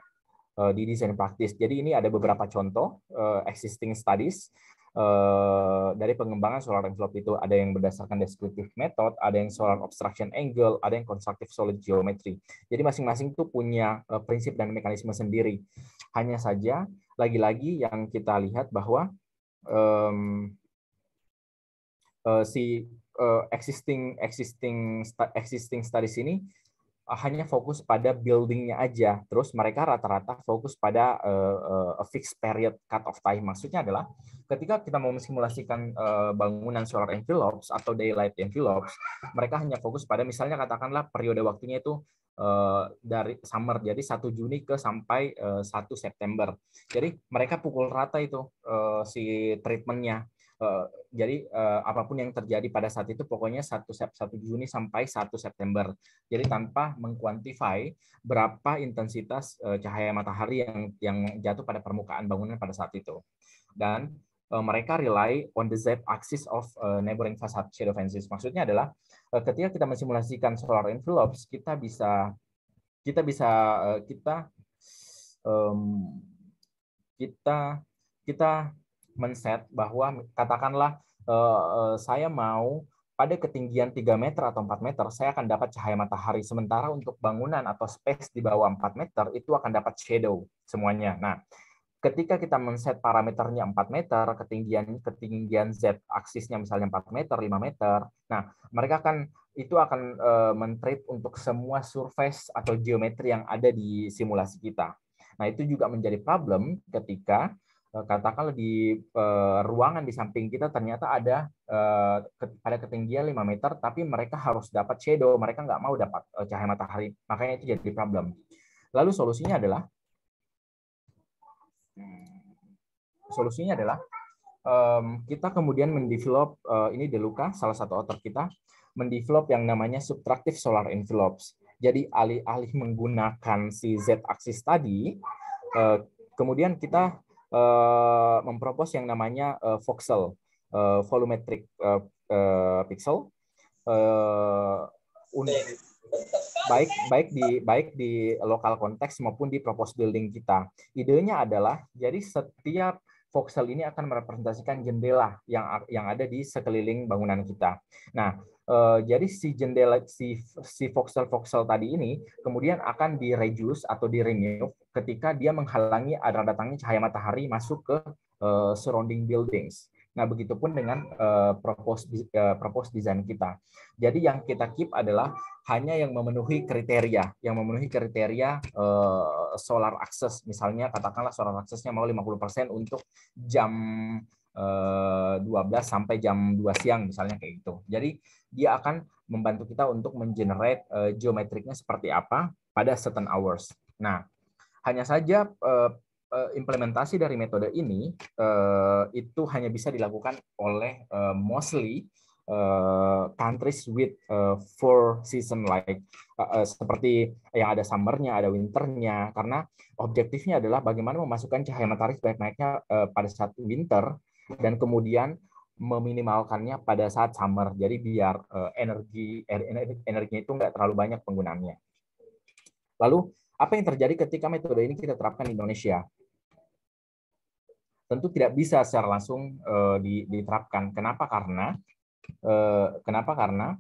Speaker 8: uh, di desain praktis. Jadi ini ada beberapa contoh uh, existing studies uh, dari pengembangan solar envelope itu ada yang berdasarkan deskriptif method, ada yang solar obstruction angle, ada yang constructive solid geometry. Jadi masing-masing itu punya uh, prinsip dan mekanisme sendiri. Hanya saja lagi-lagi yang kita lihat bahwa um, uh, si uh, existing existing existing studies ini uh, hanya fokus pada buildingnya aja. Terus mereka rata-rata fokus pada uh, uh, a fixed period cut off time. Maksudnya adalah ketika kita mau mensimulasikan uh, bangunan solar envelopes atau daylight envelopes, mereka hanya fokus pada misalnya katakanlah periode waktunya itu uh, dari summer jadi satu Juni ke sampai uh, 1 September. Jadi mereka pukul rata itu uh, si treatmentnya Eh, jadi uh, apapun yang terjadi pada saat itu pokoknya 1, 1 Juni sampai 1 September. Jadi tanpa mengkuantify berapa intensitas uh, cahaya matahari yang yang jatuh pada permukaan bangunan pada saat itu. Dan uh, mereka rely on the z axis of uh, neighboring facade shadow fences. Maksudnya adalah uh, ketika kita mensimulasikan solar envelopes, kita bisa kita bisa uh, kita um, kita kita men-set bahwa katakanlah eh, eh, saya mau pada ketinggian 3 meter atau 4 meter, saya akan dapat cahaya matahari. Sementara untuk bangunan atau space di bawah 4 meter, itu akan dapat shadow semuanya. Nah, ketika kita men-set parameternya 4 meter, ketinggian ketinggian Z aksisnya misalnya 4 meter, 5 meter. Nah, mereka akan itu akan e, eh, men-treat untuk semua surface atau geometri yang ada di simulasi kita. Nah, itu juga menjadi problem ketika Eh, katakanlah eh, di uh, ruangan di samping kita ternyata ada uh, ke, pada ketinggian 5 meter tapi mereka harus dapat shadow mereka nggak mau dapat uh, cahaya matahari makanya itu jadi problem lalu solusinya adalah solusinya adalah um, kita kemudian mendevelop uh, ini Deluca salah satu author kita mendevelop yang namanya subtractive solar envelopes jadi alih-alih menggunakan si z axis tadi uh, kemudian kita Eh, mempropos yang namanya uh, voxel uh, volumetric uh, uh, pixel uh, baik baik di baik di lokal konteks maupun di purpose building kita. Idenya adalah jadi setiap voxel ini akan merepresentasikan jendela yang yang ada di sekeliling bangunan kita. Nah, eh, jadi si jendela si si voxel-voxel tadi ini kemudian akan direduce atau diremove ketika dia menghalangi ada datangnya cahaya matahari masuk ke eh, surrounding buildings. Nah, begitu pun dengan uh, eh, propose uh, propose design kita. Jadi yang kita keep adalah hanya yang memenuhi kriteria, yang memenuhi kriteria uh, solar access. Misalnya katakanlah solar accessnya mau 50% untuk jam 12 eh, sampai jam 2 siang misalnya kayak gitu. Jadi dia akan membantu kita untuk mengenerate uh, geometriknya seperti apa pada certain hours. Nah, hanya saja uh, Eh, implementasi dari metode ini eh, itu hanya bisa dilakukan oleh eh, mostly countries with four season like seperti yang ada summernya, ada winternya karena objektifnya adalah bagaimana memasukkan cahaya matahari sebaik naiknya pada saat winter dan kemudian meminimalkannya pada saat summer. Jadi biar energi er, energinya itu enggak terlalu banyak penggunaannya. Lalu apa yang terjadi ketika metode ini kita terapkan di Indonesia? tentu tidak bisa secara langsung uh, diterapkan. Kenapa? Karena uh, kenapa? Karena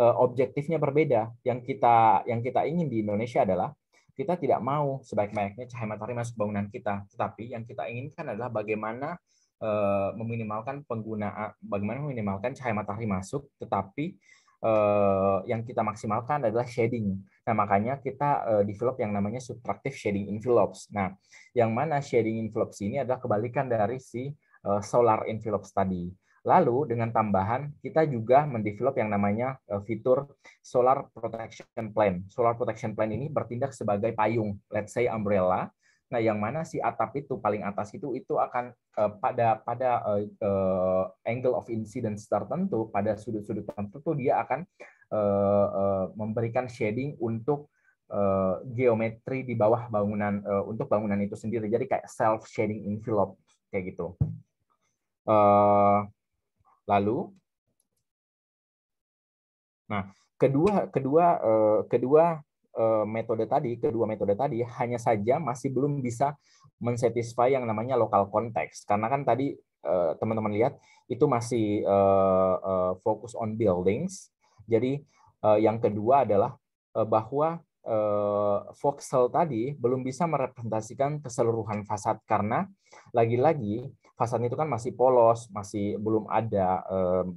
Speaker 8: uh, objektifnya berbeda. Yang kita yang kita ingin di Indonesia adalah kita tidak mau sebaik-baiknya cahaya matahari masuk bangunan kita, tetapi yang kita inginkan adalah bagaimana uh, meminimalkan penggunaan, bagaimana meminimalkan cahaya matahari masuk, tetapi Eh, yang kita maksimalkan adalah shading. Nah, makanya kita eh, develop yang namanya subtractive shading envelopes. Nah, yang mana shading envelopes ini adalah kebalikan dari si eh, solar envelopes tadi. Lalu dengan tambahan kita juga mendevelop yang namanya fitur solar protection plan. Solar protection plan ini bertindak sebagai payung, let's say umbrella Nah, yang mana si atap itu paling atas itu itu akan uh, pada pada uh, uh, angle of incidence tertentu, pada sudut-sudut tertentu dia akan uh, uh, memberikan shading untuk uh, geometri di bawah bangunan uh, untuk bangunan itu sendiri. Jadi kayak self shading envelope kayak gitu. Uh, lalu, nah kedua kedua uh, kedua Eh, metode tadi, kedua metode tadi, hanya saja masih belum bisa mensatisfy yang namanya lokal konteks. Karena kan tadi eh, teman-teman lihat itu masih eh, fokus on buildings. Jadi yang kedua adalah bahwa voxel tadi belum bisa merepresentasikan keseluruhan fasad karena lagi-lagi fasad itu kan masih polos, masih belum ada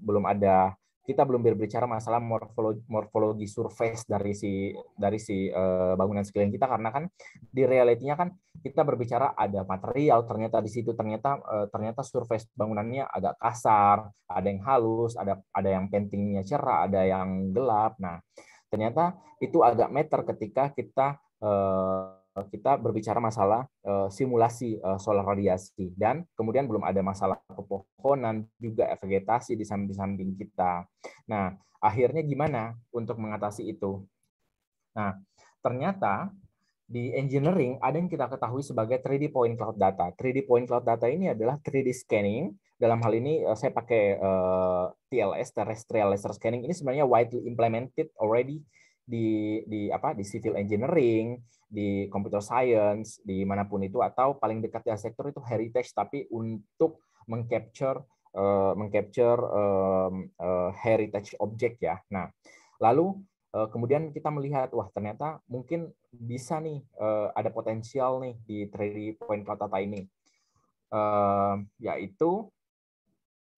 Speaker 8: belum ada kita belum berbicara masalah morfologi, morfologi surface dari si dari si uh, bangunan sekeliling kita karena kan di realitinya kan kita berbicara ada material ternyata di situ ternyata uh, ternyata surface bangunannya agak kasar, ada yang halus, ada ada yang pentingnya cerah, ada yang gelap. Nah, ternyata itu agak meter ketika kita uh, Eh, kita berbicara masalah eh, simulasi eh, solar radiasi dan kemudian belum ada masalah pepohonan juga vegetasi di samping-samping kita. Nah, akhirnya gimana untuk mengatasi itu? Nah, ternyata di engineering ada yang kita ketahui sebagai 3D point cloud data. 3D point cloud data ini adalah 3D scanning. Dalam hal ini saya pakai TLS terrestrial laser scanning. Ini sebenarnya widely implemented already di di apa di civil engineering, di computer science, di manapun itu atau paling dekat ya sektor itu heritage tapi untuk mengcapture uh, mengcapture um, uh, heritage object ya. Nah, lalu uh, kemudian kita melihat wah ternyata mungkin bisa nih uh, ada potensial nih di 3D point cloud data ini. Uh, yaitu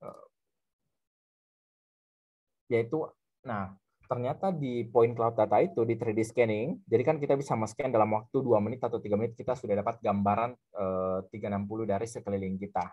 Speaker 8: uh, yaitu nah ternyata di point cloud data itu di 3D scanning, jadi kan kita bisa scan dalam waktu 2 menit atau 3 menit kita sudah dapat gambaran eh, 360 dari sekeliling kita.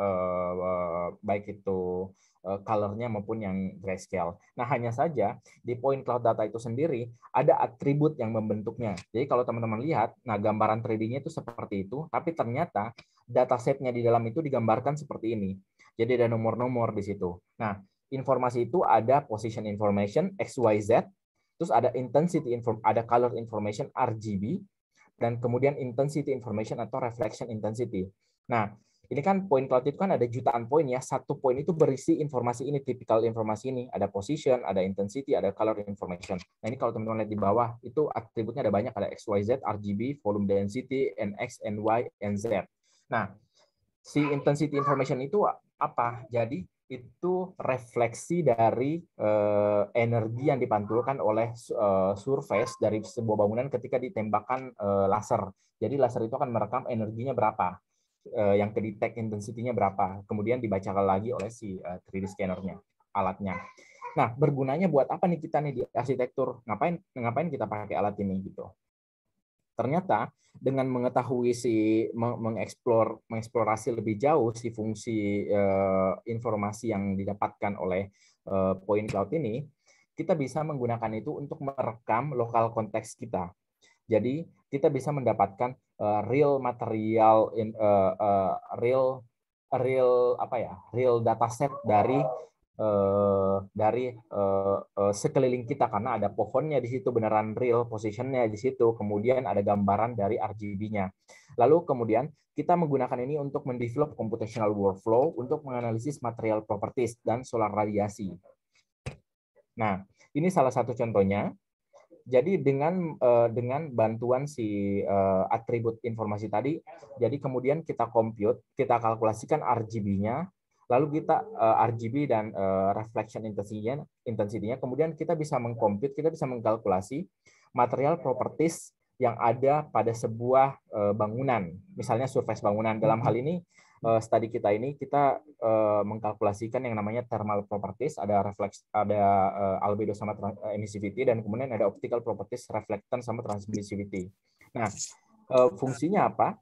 Speaker 8: Eh, baik itu eh, color-nya maupun yang grayscale. Nah hanya saja di point cloud data itu sendiri ada atribut yang membentuknya. Jadi kalau teman-teman lihat, nah gambaran 3D-nya itu seperti itu, tapi ternyata dataset-nya di dalam itu digambarkan seperti ini. Jadi ada nomor-nomor di situ. Nah informasi itu ada position information XYZ, terus ada intensity inform ada color information RGB dan kemudian intensity information atau reflection intensity. Nah, ini kan poin cloud itu kan ada jutaan poin ya. Satu poin itu berisi informasi ini, tipikal informasi ini. Ada position, ada intensity, ada color information. Nah ini kalau teman-teman lihat di bawah, itu atributnya ada banyak. Ada xyz RGB, volume density, NX, NY, NZ. Nah, si intensity information itu apa? Jadi itu refleksi dari uh, energi yang dipantulkan oleh uh, surface dari sebuah bangunan ketika ditembakkan uh, laser. Jadi laser itu akan merekam energinya berapa, uh, yang kedetek intensitinya berapa, kemudian dibacakan lagi oleh si uh, 3D scannernya, alatnya. Nah, bergunanya buat apa nih kita nih di arsitektur? Ngapain ngapain kita pakai alat ini gitu? Ternyata dengan mengetahui si mengeksplor mengeksplorasi lebih jauh si fungsi eh, informasi yang didapatkan oleh poin eh, point cloud ini, kita bisa menggunakan itu untuk merekam lokal konteks kita. Jadi kita bisa mendapatkan uh, real material in uh, uh, real real apa ya real dataset dari Eh, dari eh, eh, sekeliling kita karena ada pohonnya di situ beneran real positionnya di situ kemudian ada gambaran dari RGB-nya lalu kemudian kita menggunakan ini untuk mendevelop computational workflow untuk menganalisis material properties dan solar radiasi nah ini salah satu contohnya jadi dengan dengan bantuan si atribut informasi tadi, jadi kemudian kita compute, kita kalkulasikan RGB-nya, Lalu kita uh, eh, RGB dan uh, reflection intensity-nya, intensity kemudian kita bisa mengcompute, kita bisa mengkalkulasi material properties yang ada pada sebuah uh, bangunan, misalnya surface bangunan. Dalam hal ini uh, studi kita ini kita uh, mengkalkulasikan yang namanya thermal properties, ada refleks, ada uh, albedo sama trans- emissivity, dan kemudian ada optical properties, reflectance sama transmissivity. Nah, uh, fungsinya apa?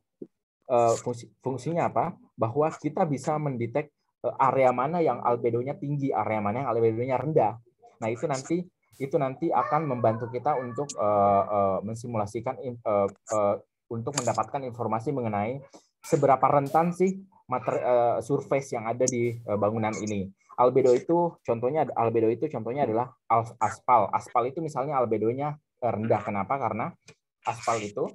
Speaker 8: Uh, fungsi, fungsinya apa? Bahwa kita bisa mendetek Eh, area mana yang albedonya tinggi, area mana yang albedonya rendah. Nah, itu nanti itu nanti akan membantu kita untuk uh, uh, mensimulasikan uh, uh, untuk mendapatkan informasi mengenai seberapa rentan sih mater, uh, surface yang ada di uh, bangunan ini. Albedo itu contohnya albedo itu contohnya adalah aspal. Aspal itu misalnya albedonya rendah. Kenapa? Karena aspal itu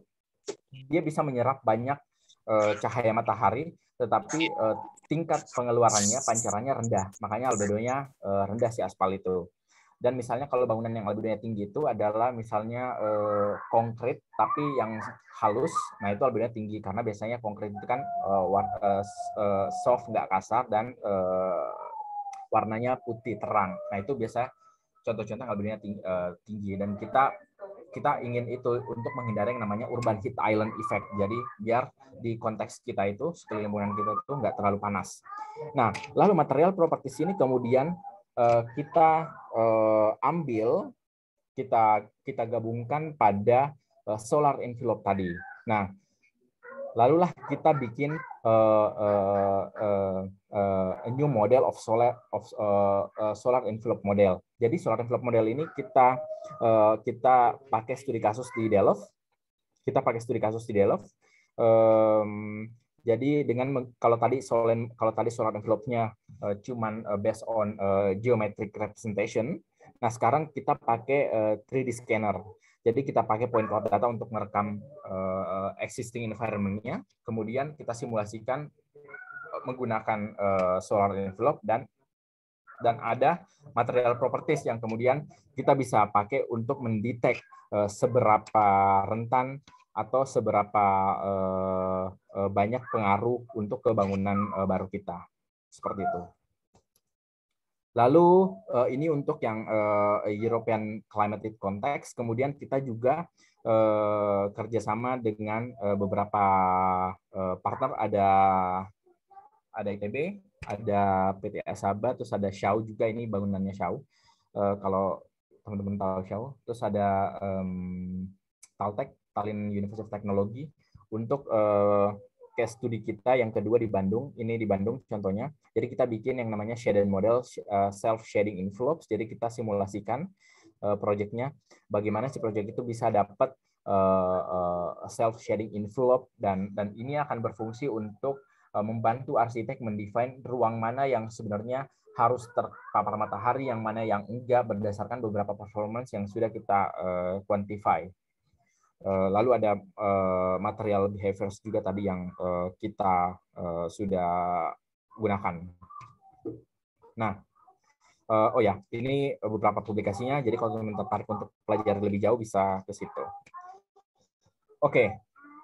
Speaker 8: dia bisa menyerap banyak uh, cahaya matahari, tetapi uh, tingkat pengeluarannya, pancarannya rendah. Makanya albedonya uh, rendah si aspal itu. Dan misalnya kalau bangunan yang albedonya tinggi itu adalah misalnya uh, eh, konkret tapi yang halus, nah itu albedonya tinggi karena biasanya konkret itu kan uh, war, soft nggak kasar dan uh, warnanya putih terang. Nah itu biasa contoh-contoh albedonya tinggi, uh, tinggi dan kita kita ingin itu untuk menghindari yang namanya urban heat island effect. Jadi biar di konteks kita itu sekeliling lingkungan kita itu nggak terlalu panas. Nah, lalu material properti ini kemudian uh, kita uh, ambil, kita kita gabungkan pada uh, solar envelope tadi. Nah, lalulah kita bikin uh, uh, uh, a new model of solar of uh, uh, solar envelope model. Jadi solar envelope model ini kita uh, kita pakai studi kasus di Delft. Kita pakai studi kasus di Delft. Um, jadi dengan kalau tadi solar kalau tadi solar envelope-nya uh, cuman uh, based on uh, geometric representation. Nah, sekarang kita pakai uh, 3D scanner. Jadi kita pakai point cloud data untuk merekam uh, existing environment-nya, kemudian kita simulasikan menggunakan uh, solar envelope dan dan ada material properties yang kemudian kita bisa pakai untuk mendetek uh, eh, seberapa rentan atau seberapa uh, uh, banyak pengaruh untuk kebangunan uh, baru kita seperti itu. Lalu uh, ini untuk yang uh, European Climate Context. Kemudian kita juga uh, kerjasama dengan uh, beberapa uh, partner. Ada ada ITB, ada PT Asaba, terus ada Xiao juga ini bangunannya Xiao. Uh, kalau teman-teman tahu Xiao, terus ada um, Taltech, Tallinn University of Technology untuk uh, case studi kita yang kedua di Bandung. Ini di Bandung contohnya. Jadi kita bikin yang namanya shaded model eh, self shading envelopes. Jadi kita simulasikan uh, proyeknya bagaimana si proyek itu bisa dapat self shading envelope dan dan ini akan berfungsi untuk Eh, membantu arsitek mendefine ruang mana yang sebenarnya harus terpapar matahari, yang mana yang enggak berdasarkan beberapa performance yang sudah kita uh, quantify. Uh, lalu ada uh, material behaviors juga tadi yang uh, kita uh, sudah gunakan. Nah, uh, oh ya, ini beberapa publikasinya. Jadi kalau teman teman tertarik untuk pelajari lebih jauh bisa ke situ. Oke, okay.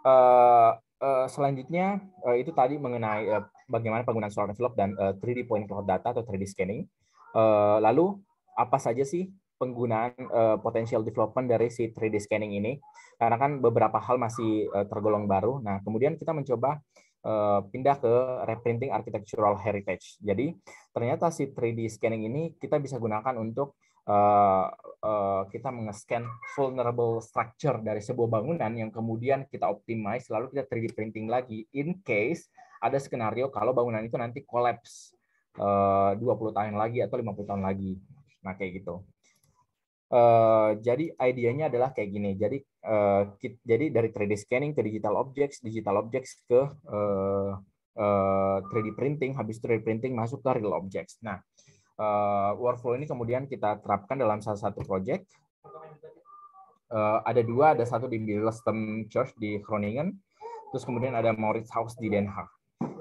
Speaker 8: uh, Eh, selanjutnya uh, itu tadi mengenai uh, bagaimana penggunaan solar envelope dan uh, 3D point cloud data atau 3D scanning. Uh, lalu apa saja sih penggunaan uh, potential development dari si 3D scanning ini? Karena kan beberapa hal masih uh, tergolong baru. Nah, kemudian kita mencoba uh, pindah ke reprinting architectural heritage. Jadi, ternyata si 3D scanning ini kita bisa gunakan untuk uh, uh, kita mengescan vulnerable structure dari sebuah bangunan yang kemudian kita optimize lalu kita 3D printing lagi in case ada skenario kalau bangunan itu nanti collapse eh, uh, 20 tahun lagi atau 50 tahun lagi. Nah, kayak gitu. Uh, jadi idenya adalah kayak gini. Jadi uh, kit, jadi dari 3D scanning ke digital objects, digital objects ke uh, uh, 3D printing, habis 3D printing masuk ke real objects. Nah, uh, workflow ini kemudian kita terapkan dalam salah satu project. Uh, ada dua, ada satu di Middlestem Church di Groningen, terus kemudian ada Moritz House di Den Haag.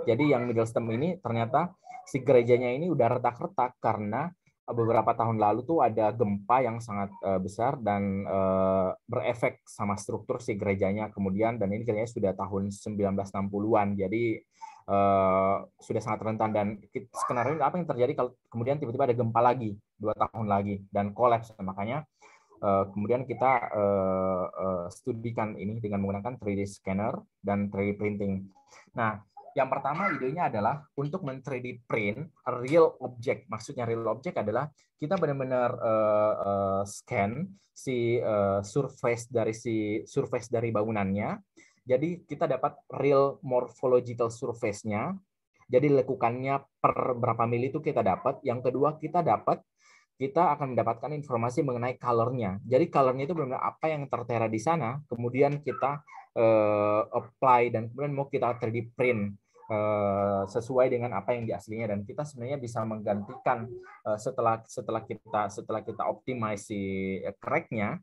Speaker 8: Jadi yang Middlestem ini ternyata si gerejanya ini udah retak-retak karena beberapa tahun lalu tuh ada gempa yang sangat uh, besar dan uh, berefek sama struktur si gerejanya kemudian dan ini kayaknya sudah tahun 1960-an. Jadi uh, sudah sangat rentan dan skenario apa yang terjadi kalau kemudian tiba-tiba ada gempa lagi dua tahun lagi dan kolaps nah, makanya uh, kemudian kita uh, uh, studikan ini dengan menggunakan 3D scanner dan 3D printing. Nah, yang pertama idenya adalah untuk men 3D print a real object. Maksudnya real object adalah kita benar-benar uh, uh, scan si uh, surface dari si surface dari bangunannya jadi kita dapat real morphological surface-nya. Jadi lekukannya per berapa mili itu kita dapat. Yang kedua kita dapat kita akan mendapatkan informasi mengenai color-nya. Jadi color-nya itu benar-benar apa yang tertera di sana, kemudian kita uh, apply dan kemudian mau kita 3D print eh, sesuai dengan apa yang di aslinya dan kita sebenarnya bisa menggantikan eh, setelah setelah kita setelah kita optimize crack cracknya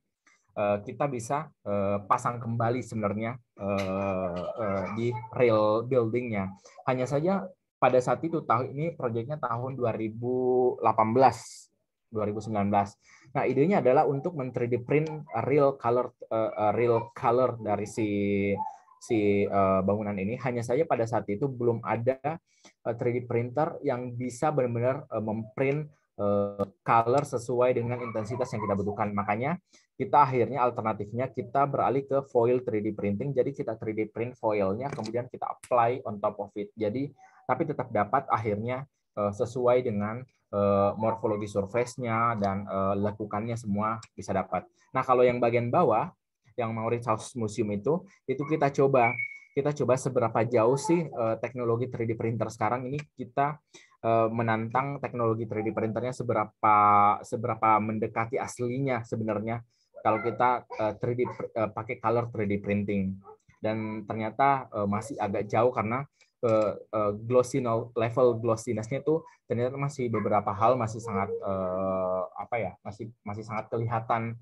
Speaker 8: Eh, kita bisa eh, pasang kembali sebenarnya eh, di real buildingnya. Hanya saja pada saat itu tahun ini proyeknya tahun 2018 2019. Nah, idenya adalah untuk men 3D print real color uh, real color dari si si uh, bangunan ini. Hanya saja pada saat itu belum ada uh, 3D printer yang bisa benar-benar uh, memprint Eh, color sesuai dengan intensitas yang kita butuhkan. Makanya kita akhirnya alternatifnya kita beralih ke foil 3D printing. Jadi kita 3D print foilnya, kemudian kita apply on top of it. Jadi tapi tetap dapat akhirnya eh, sesuai dengan eh, morfologi surface-nya dan lakukannya semua bisa dapat. Nah kalau yang bagian bawah yang Maurits House Museum itu, itu kita coba kita coba seberapa jauh sih teknologi 3D printer sekarang ini kita Eh, menantang teknologi 3D printernya seberapa seberapa mendekati aslinya sebenarnya kalau kita 3D eh, eh, pakai color 3D printing dan ternyata masih agak jauh karena glossy level glossinessnya itu ternyata masih beberapa hal masih sangat apa ya masih masih sangat kelihatan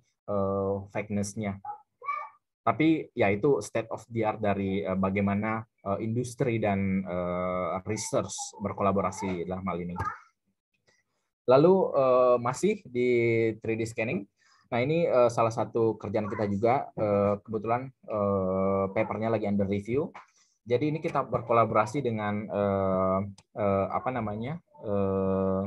Speaker 8: fakenessnya tapi ya itu state of the art dari uh, bagaimana uh, industri dan uh, research berkolaborasi dalam hal ini. Lalu uh, masih di 3D scanning. Nah ini uh, salah satu kerjaan kita juga uh, kebetulan uh, papernya lagi under review. Jadi ini kita berkolaborasi dengan uh, uh, apa namanya uh,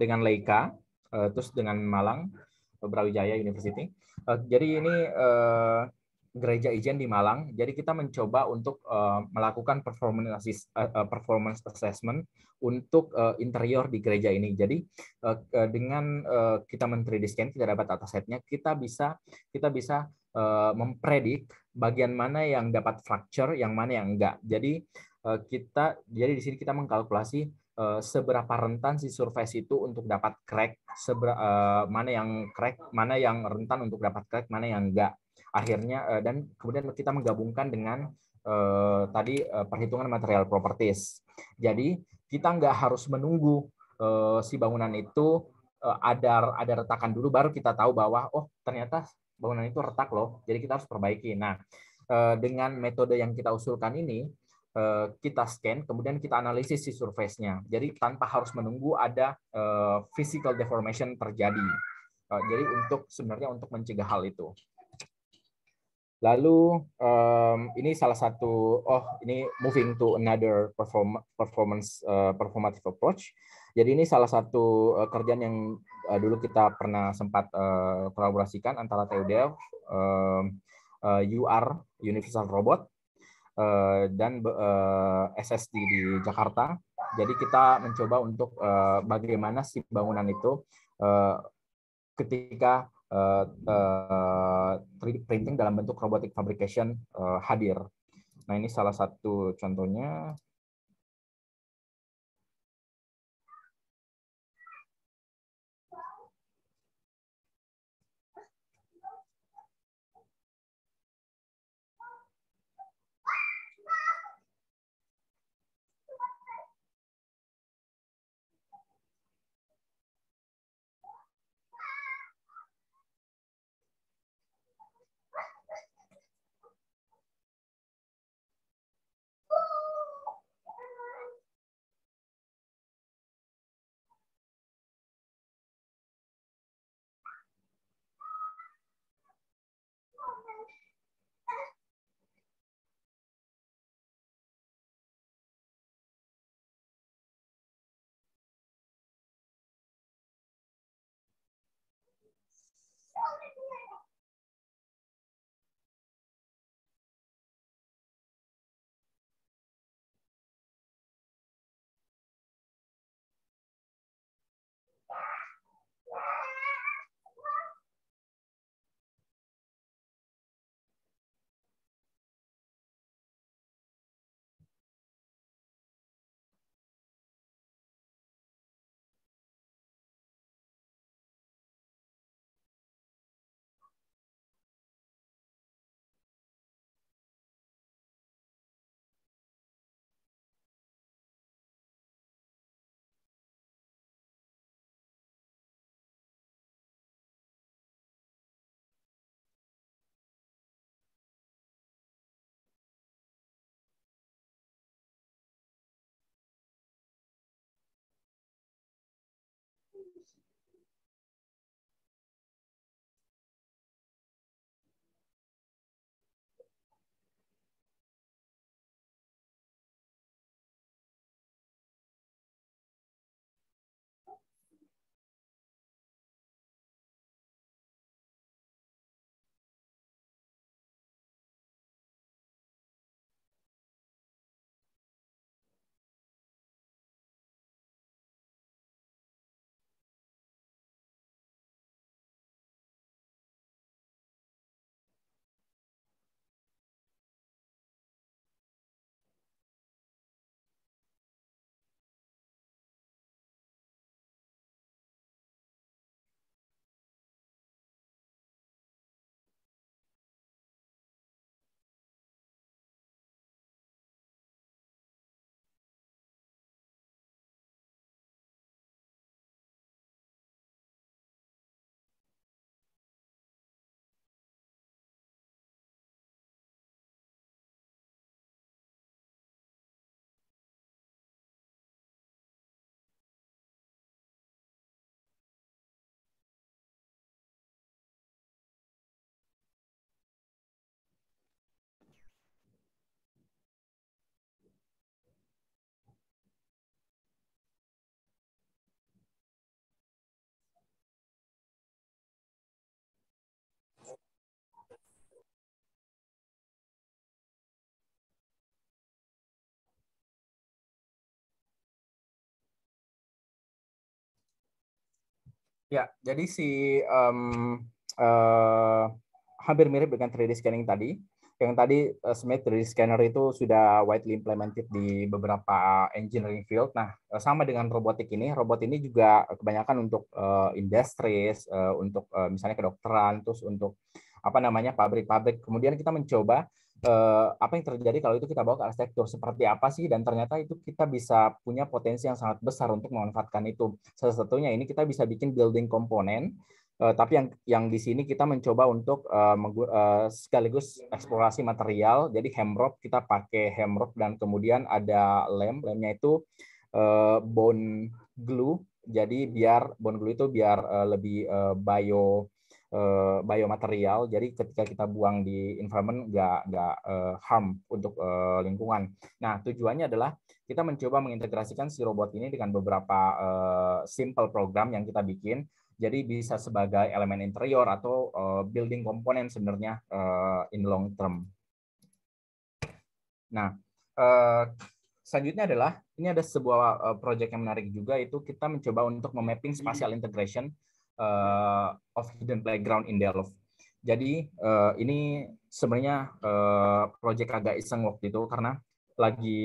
Speaker 8: dengan Leica, uh, terus dengan Malang Brawijaya University. Uh, jadi ini uh, gereja Ijen di Malang. Jadi kita mencoba untuk uh, melakukan performance uh, eh, performance assessment untuk uh, interior di gereja ini. Jadi uh, dengan uh, kita men 3 kita dapat setnya. kita bisa kita bisa uh, mempredik bagian mana yang dapat fracture, yang mana yang enggak. Jadi uh, kita jadi di sini kita mengkalkulasi seberapa rentan si surface itu untuk dapat crack, uh, mana yang crack, mana yang rentan untuk dapat crack, mana yang enggak akhirnya eh, dan kemudian kita menggabungkan dengan eh, tadi eh, perhitungan material properties. Jadi kita nggak harus menunggu si bangunan itu ada ada retakan dulu baru kita tahu bahwa oh ternyata bangunan itu retak loh. Jadi kita harus perbaiki. Nah dengan metode yang kita usulkan ini kita scan, kemudian kita analisis si surface-nya. Jadi tanpa harus menunggu ada physical deformation terjadi. Jadi untuk sebenarnya untuk mencegah hal itu. Lalu um, ini salah satu oh ini moving to another perform, performance uh, performative approach. Jadi ini salah satu uh, kerjaan yang uh, dulu kita pernah sempat uh, kolaborasikan antara TUDF, uh, uh, UR Universal Robot uh, dan uh, SSD di Jakarta. Jadi kita mencoba untuk uh, bagaimana si bangunan itu uh, ketika uh, uh, printing dalam bentuk robotic fabrication uh, hadir. Nah ini salah satu contohnya Ya, jadi si um, uh, hampir mirip dengan 3D scanning tadi. Yang tadi uh, sebenarnya 3D scanner itu sudah widely implemented di beberapa engineering field. Nah, eh, sama dengan robotik ini, robot ini juga kebanyakan untuk uh, industries, uh, untuk uh, misalnya kedokteran, terus untuk apa namanya pabrik-pabrik. Kemudian kita mencoba eh, apa yang terjadi kalau itu kita bawa ke arsitektur seperti apa sih dan ternyata itu kita bisa punya potensi yang sangat besar untuk memanfaatkan itu salah satunya ini kita bisa bikin building komponen eh, tapi yang yang di sini kita mencoba untuk eh, eh sekaligus eksplorasi material jadi hemrop kita pakai hemrop dan kemudian ada lem lemnya itu eh, bone glue jadi biar bone glue itu biar uh, lebih uh, bio uh, biomaterial. Jadi ketika kita buang di environment nggak nggak uh, harm untuk uh, lingkungan. Nah tujuannya adalah kita mencoba mengintegrasikan si robot ini dengan beberapa uh, simple program yang kita bikin. Jadi bisa sebagai elemen interior atau uh, building komponen sebenarnya uh, in long term. Nah uh, selanjutnya adalah ini ada sebuah uh, proyek yang menarik juga itu kita mencoba untuk memapping spatial integration uh, of hidden playground in Delft. Jadi uh, ini sebenarnya uh, eh, proyek agak iseng waktu itu karena lagi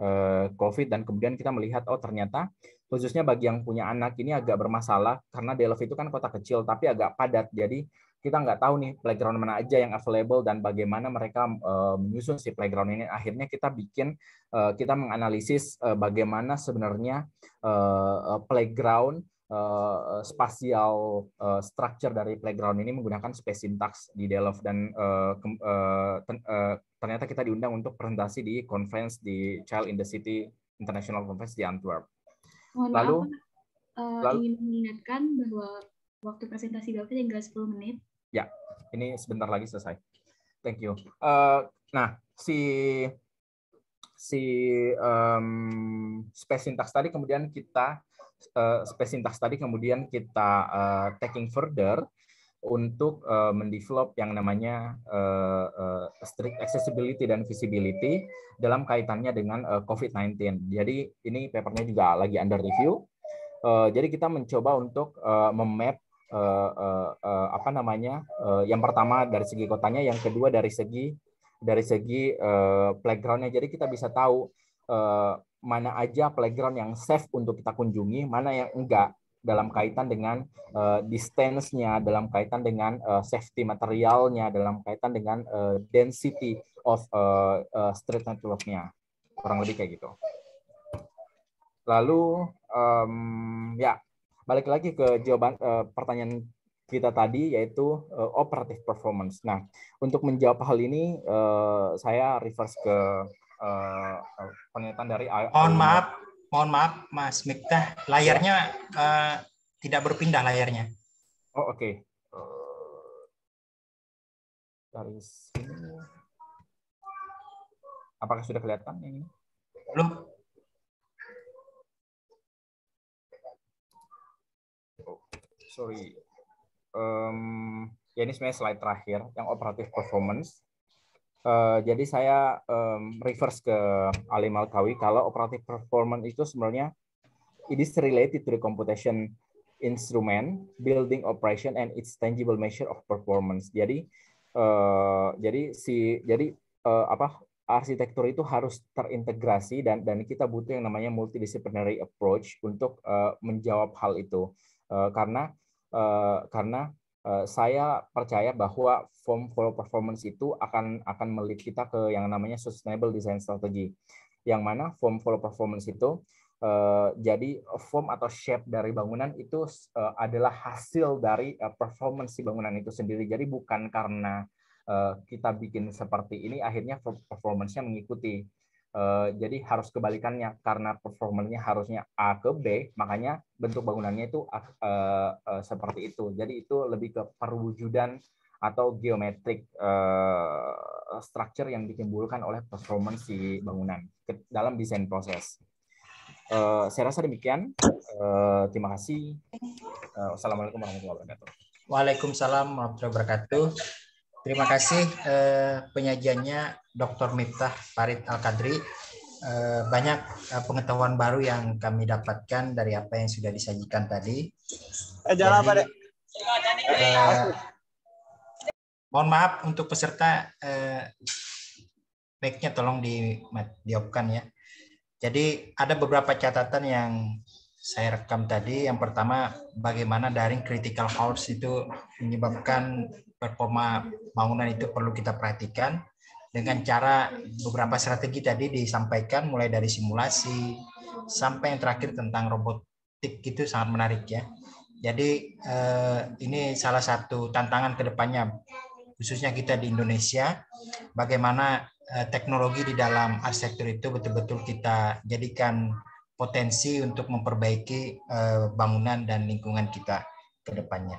Speaker 8: uh, COVID dan kemudian kita melihat oh ternyata khususnya bagi yang punya anak ini agak bermasalah karena Delft itu kan kota kecil tapi agak padat jadi kita nggak tahu nih playground mana aja yang available dan bagaimana mereka uh, menyusun si playground ini. Akhirnya kita bikin, uh, kita menganalisis uh, bagaimana sebenarnya uh, playground uh, spasial uh, structure dari playground ini menggunakan space syntax di Delft dan uh, uh, ternyata kita diundang untuk presentasi di conference di Child in the City International Conference di Antwerp.
Speaker 1: Mohon lalu, maaf, lalu ingin mengingatkan bahwa waktu presentasi Delft tinggal 10 menit.
Speaker 8: Ya, ini sebentar lagi selesai. Thank you. Uh, nah, si si um, space syntax tadi kemudian kita uh, eh, spesitas tadi kemudian kita uh, taking further untuk uh, mendevelop yang namanya uh, uh, strict accessibility dan visibility dalam kaitannya dengan uh, COVID-19. Jadi ini papernya juga lagi under review. Uh, jadi kita mencoba untuk uh, memap uh, uh, uh, apa namanya uh, yang pertama dari segi kotanya, yang kedua dari segi dari segi uh, playgroundnya. Jadi kita bisa tahu uh, mana aja playground yang safe untuk kita kunjungi, mana yang enggak dalam kaitan dengan uh, distance-nya, dalam kaitan dengan uh, safety materialnya, dalam kaitan dengan uh, density of uh, uh, street network-nya. Kurang lebih kayak gitu. Lalu um, ya, balik lagi ke jawaban uh, pertanyaan kita tadi yaitu uh, operative performance. Nah, untuk menjawab hal ini uh, saya reverse ke
Speaker 3: uh, pernyataan dari mohon maaf mohon maaf Mas Miftah layarnya uh, tidak berpindah layarnya oh oke okay. Eh,
Speaker 7: dari sini apakah sudah kelihatan ini belum
Speaker 8: oh, sorry um, ya ini sebenarnya slide terakhir yang operatif performance Uh, jadi saya um, reverse ke Ali Malkawi. kalau operative performance itu sebenarnya it is related to the computation instrument, building operation and its tangible measure of performance. Jadi uh, jadi si jadi uh, apa arsitektur itu harus terintegrasi dan dan kita butuh yang namanya multidisciplinary approach untuk uh, menjawab hal itu uh, karena uh, karena Eh, saya percaya bahwa form follow performance itu akan akan melit kita ke yang namanya sustainable design strategy. Yang mana form follow performance itu uh, jadi form atau shape dari bangunan itu uh, adalah hasil dari uh, performance si bangunan itu sendiri. Jadi bukan karena uh, kita bikin seperti ini akhirnya performance-nya mengikuti. Eh, jadi harus kebalikannya karena performanya harusnya A ke B, makanya bentuk bangunannya itu uh, uh, seperti itu. Jadi itu lebih ke perwujudan atau geometrik uh, structure yang ditimbulkan oleh performance si bangunan dalam desain proses. Uh, saya rasa demikian. Uh, terima kasih. Uh,
Speaker 3: Wassalamualaikum warahmatullahi wabarakatuh. Waalaikumsalam warahmatullahi wabarakatuh. Terima kasih eh, penyajiannya Dr. Miftah Farid Al-Kadri. Eh, banyak eh, pengetahuan baru yang kami dapatkan dari apa yang sudah disajikan tadi. Eh, Jalan Jadi, pada.
Speaker 7: Eh,
Speaker 3: mohon maaf untuk peserta eh, baiknya tolong di diopkan ya. Jadi ada beberapa catatan yang saya rekam tadi. Yang pertama, bagaimana daring critical hours itu menyebabkan performa bangunan itu perlu kita perhatikan dengan cara beberapa strategi tadi disampaikan mulai dari simulasi sampai yang terakhir tentang robotik itu sangat menarik ya. Jadi eh, ini salah satu tantangan kedepannya khususnya kita di Indonesia bagaimana eh, teknologi di dalam arsitektur itu betul-betul kita jadikan potensi untuk memperbaiki eh, bangunan dan lingkungan kita kedepannya.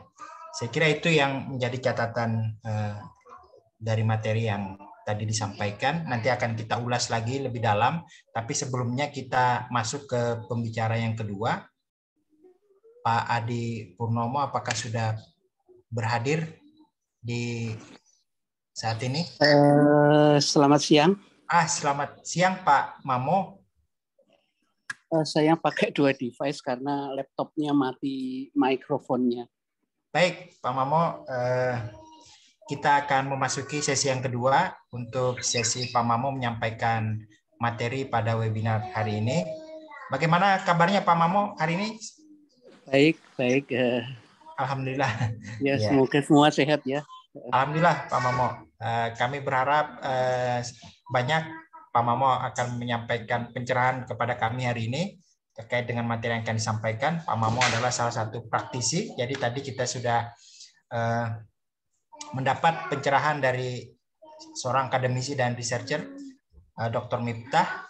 Speaker 3: Saya kira itu yang menjadi catatan eh, dari materi yang tadi disampaikan. Nanti akan kita ulas lagi lebih dalam, tapi sebelumnya kita masuk ke pembicara yang kedua. Pak Adi Purnomo apakah sudah berhadir di saat ini?
Speaker 9: Eh, selamat siang.
Speaker 3: Ah, selamat siang Pak Mamo. Eh, saya pakai dua device karena
Speaker 9: laptopnya mati mikrofonnya.
Speaker 3: Baik, Pak Mamo, eh, kita akan memasuki sesi yang kedua untuk sesi Pak Mamo menyampaikan materi pada webinar hari ini. Bagaimana kabarnya Pak Mamo hari ini? Baik, baik. Eh, Alhamdulillah. Ya, ya, semoga
Speaker 9: semua sehat ya.
Speaker 3: Alhamdulillah, Pak Mamo. Eh, kami berharap eh, banyak Pak Mamo akan menyampaikan pencerahan kepada kami hari ini terkait dengan materi yang akan disampaikan. Pak Mamo adalah salah satu praktisi. Jadi tadi kita sudah eh, mendapat pencerahan dari seorang akademisi dan researcher eh, Dr. Miftah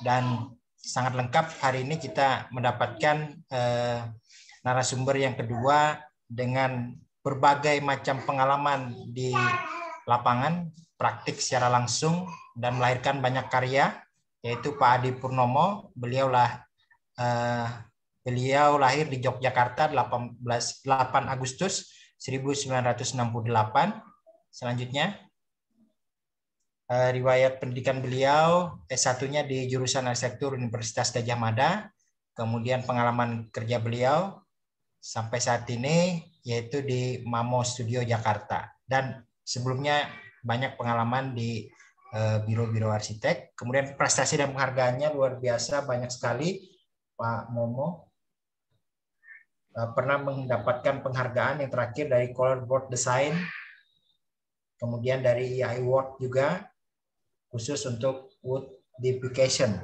Speaker 3: dan sangat lengkap hari ini kita mendapatkan eh, narasumber yang kedua dengan berbagai macam pengalaman di lapangan, praktik secara langsung dan melahirkan banyak karya yaitu Pak Adi Purnomo. Beliaulah Uh, beliau lahir di Yogyakarta 18 8 Agustus 1968. Selanjutnya uh, riwayat pendidikan beliau S1-nya di jurusan arsitektur Universitas Gajah Mada, kemudian pengalaman kerja beliau sampai saat ini yaitu di Mamo Studio Jakarta dan sebelumnya banyak pengalaman di eh, biro-biro arsitek. Kemudian prestasi dan penghargaannya luar biasa banyak sekali Pak Momo eh, pernah mendapatkan penghargaan yang terakhir dari Color Board Design, kemudian dari EI Award juga khusus untuk wood deification.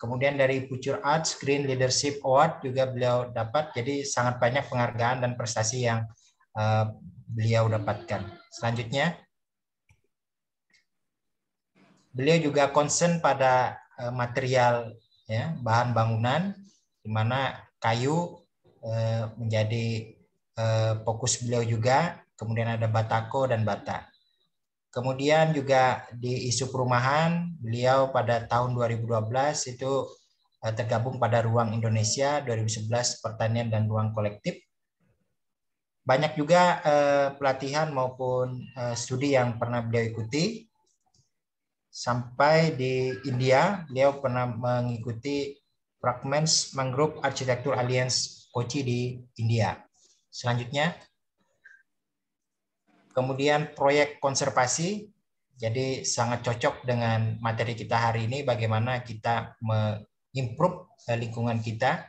Speaker 3: Kemudian dari Future Arts Green Leadership Award juga beliau dapat, jadi sangat banyak penghargaan dan prestasi yang eh, beliau dapatkan. Selanjutnya, beliau juga concern pada eh, material ya bahan bangunan di mana kayu e, menjadi e, fokus beliau juga kemudian ada batako dan bata kemudian juga di isu perumahan beliau pada tahun 2012 itu e, tergabung pada ruang Indonesia 2011 pertanian dan ruang kolektif banyak juga eh, pelatihan maupun eh, studi yang pernah beliau ikuti sampai di India beliau pernah mengikuti Fragments Mangrove Architecture Alliance Kochi di India. Selanjutnya, kemudian proyek konservasi, jadi sangat cocok dengan materi kita hari ini bagaimana kita mengimprove eh, lingkungan kita.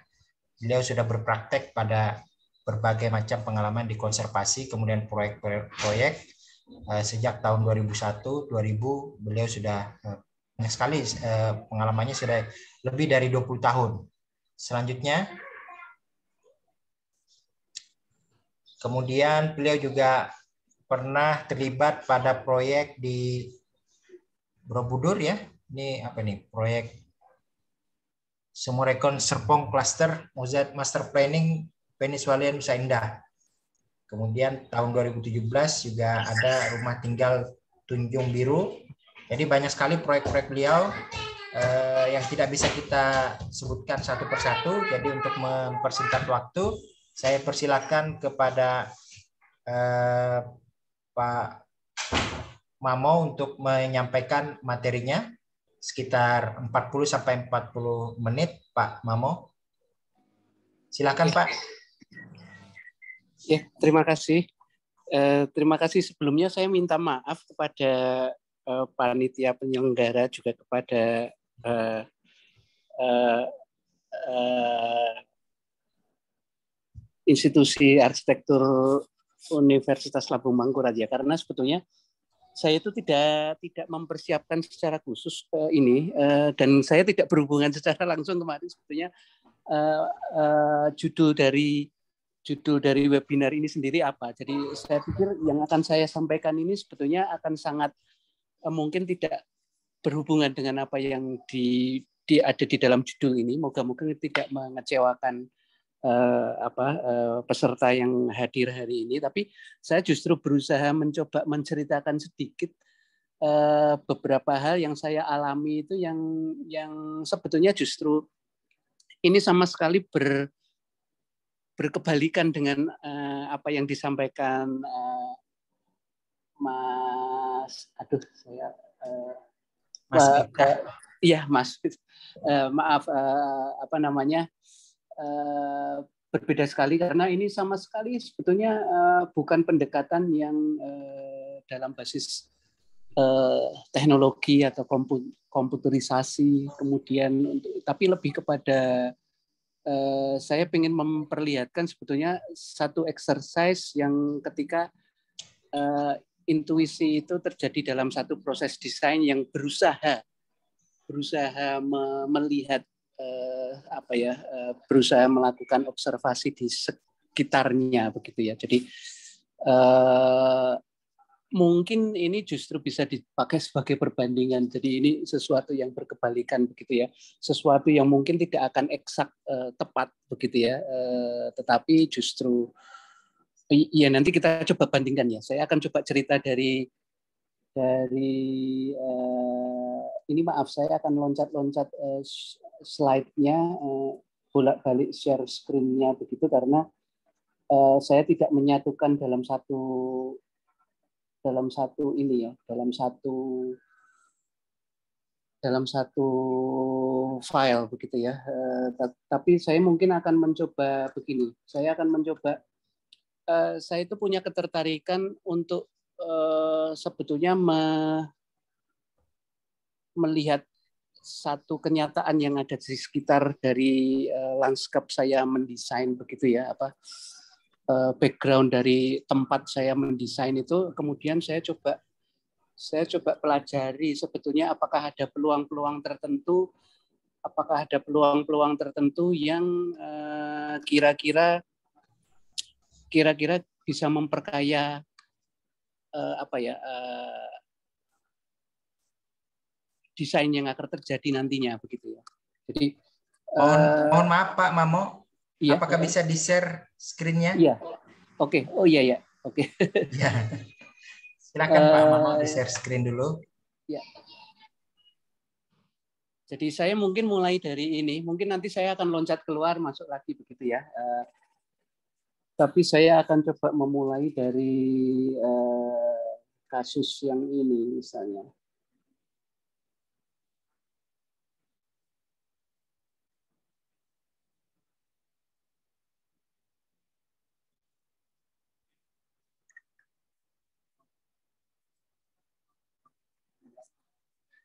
Speaker 3: Beliau sudah berpraktek pada berbagai macam pengalaman di konservasi, kemudian proyek-proyek Eh, sejak tahun 2001 2000 beliau sudah eh, banyak sekali eh, pengalamannya sudah lebih dari 20 tahun. Selanjutnya kemudian beliau juga pernah terlibat pada proyek di Borobudur ya. Ini apa nih? Proyek Sumurekon Serpong Cluster Mozart Master Planning Penyesuaian Nusa Indah Kemudian tahun 2017 juga ada rumah tinggal Tunjung Biru. Jadi banyak sekali proyek-proyek beliau eh, yang tidak bisa kita sebutkan satu persatu. Jadi untuk mempersingkat waktu, saya persilakan kepada eh, Pak Mamo untuk menyampaikan materinya sekitar 40 sampai 40 menit, Pak Mamo. Silakan, Pak. Ya, terima kasih. Eh,
Speaker 9: terima kasih sebelumnya saya minta maaf kepada eh, panitia penyelenggara juga kepada eh,
Speaker 4: eh, eh,
Speaker 9: institusi arsitektur Universitas Lampung Mangkuraja karena sebetulnya saya itu tidak tidak mempersiapkan secara khusus eh, ini eh, dan saya tidak berhubungan secara langsung kemarin sebetulnya eh, eh, judul dari judul dari webinar ini sendiri apa. Jadi saya pikir yang akan saya sampaikan ini sebetulnya akan sangat eh, mungkin tidak berhubungan dengan apa yang di, di ada di dalam judul ini. Moga-moga tidak mengecewakan eh, apa eh, peserta yang hadir hari ini. Tapi saya justru berusaha mencoba menceritakan sedikit eh, beberapa hal yang saya alami itu yang yang sebetulnya justru ini sama sekali ber berkebalikan dengan uh, apa yang disampaikan uh, Mas aduh saya uh, Mas Iya, Mas. Uh, maaf uh, apa namanya? Uh, berbeda sekali karena ini sama sekali sebetulnya uh, bukan pendekatan yang uh, dalam basis uh, teknologi atau komputerisasi kemudian untuk tapi lebih kepada Eh, saya ingin memperlihatkan sebetulnya satu exercise yang ketika uh, intuisi itu terjadi dalam satu proses desain yang berusaha berusaha me melihat uh, apa ya uh, berusaha melakukan observasi di sekitarnya begitu ya jadi uh, mungkin ini justru bisa dipakai sebagai perbandingan. Jadi ini sesuatu yang berkebalikan begitu ya, sesuatu yang mungkin tidak akan eksak eh, tepat begitu ya, eh, tetapi justru ya nanti kita coba bandingkan ya. Saya akan coba cerita dari dari eh, ini maaf saya akan loncat-loncat eh, slide-nya eh, bolak-balik share screen-nya begitu karena eh, saya tidak menyatukan dalam satu dalam satu ini ya, dalam satu dalam satu file begitu ya. Eh, tapi saya mungkin akan mencoba begini. Saya akan mencoba. Eh, saya itu punya ketertarikan untuk eh, sebetulnya melihat satu kenyataan yang ada di sekitar dari lanskap saya mendesain begitu ya apa Eh, background dari tempat saya mendesain itu kemudian saya coba saya coba pelajari sebetulnya apakah ada peluang-peluang tertentu apakah ada peluang-peluang tertentu yang eh, kira-kira kira-kira bisa memperkaya eh, apa ya desain yang akan terjadi nantinya begitu ya. Jadi mohon, uh, mohon maaf Pak Mamo,
Speaker 3: Iya, Apakah bisa di-share screen-nya? Iya. Oke. Okay. Oh iya iya. Oke. Okay. ya. Silakan uh, Pak Mamal eh, di-share screen dulu. Iya.
Speaker 9: Jadi saya mungkin mulai dari ini. Mungkin nanti saya akan loncat keluar masuk lagi
Speaker 4: begitu ya. Uh,
Speaker 9: tapi saya akan coba memulai dari uh, kasus yang ini misalnya.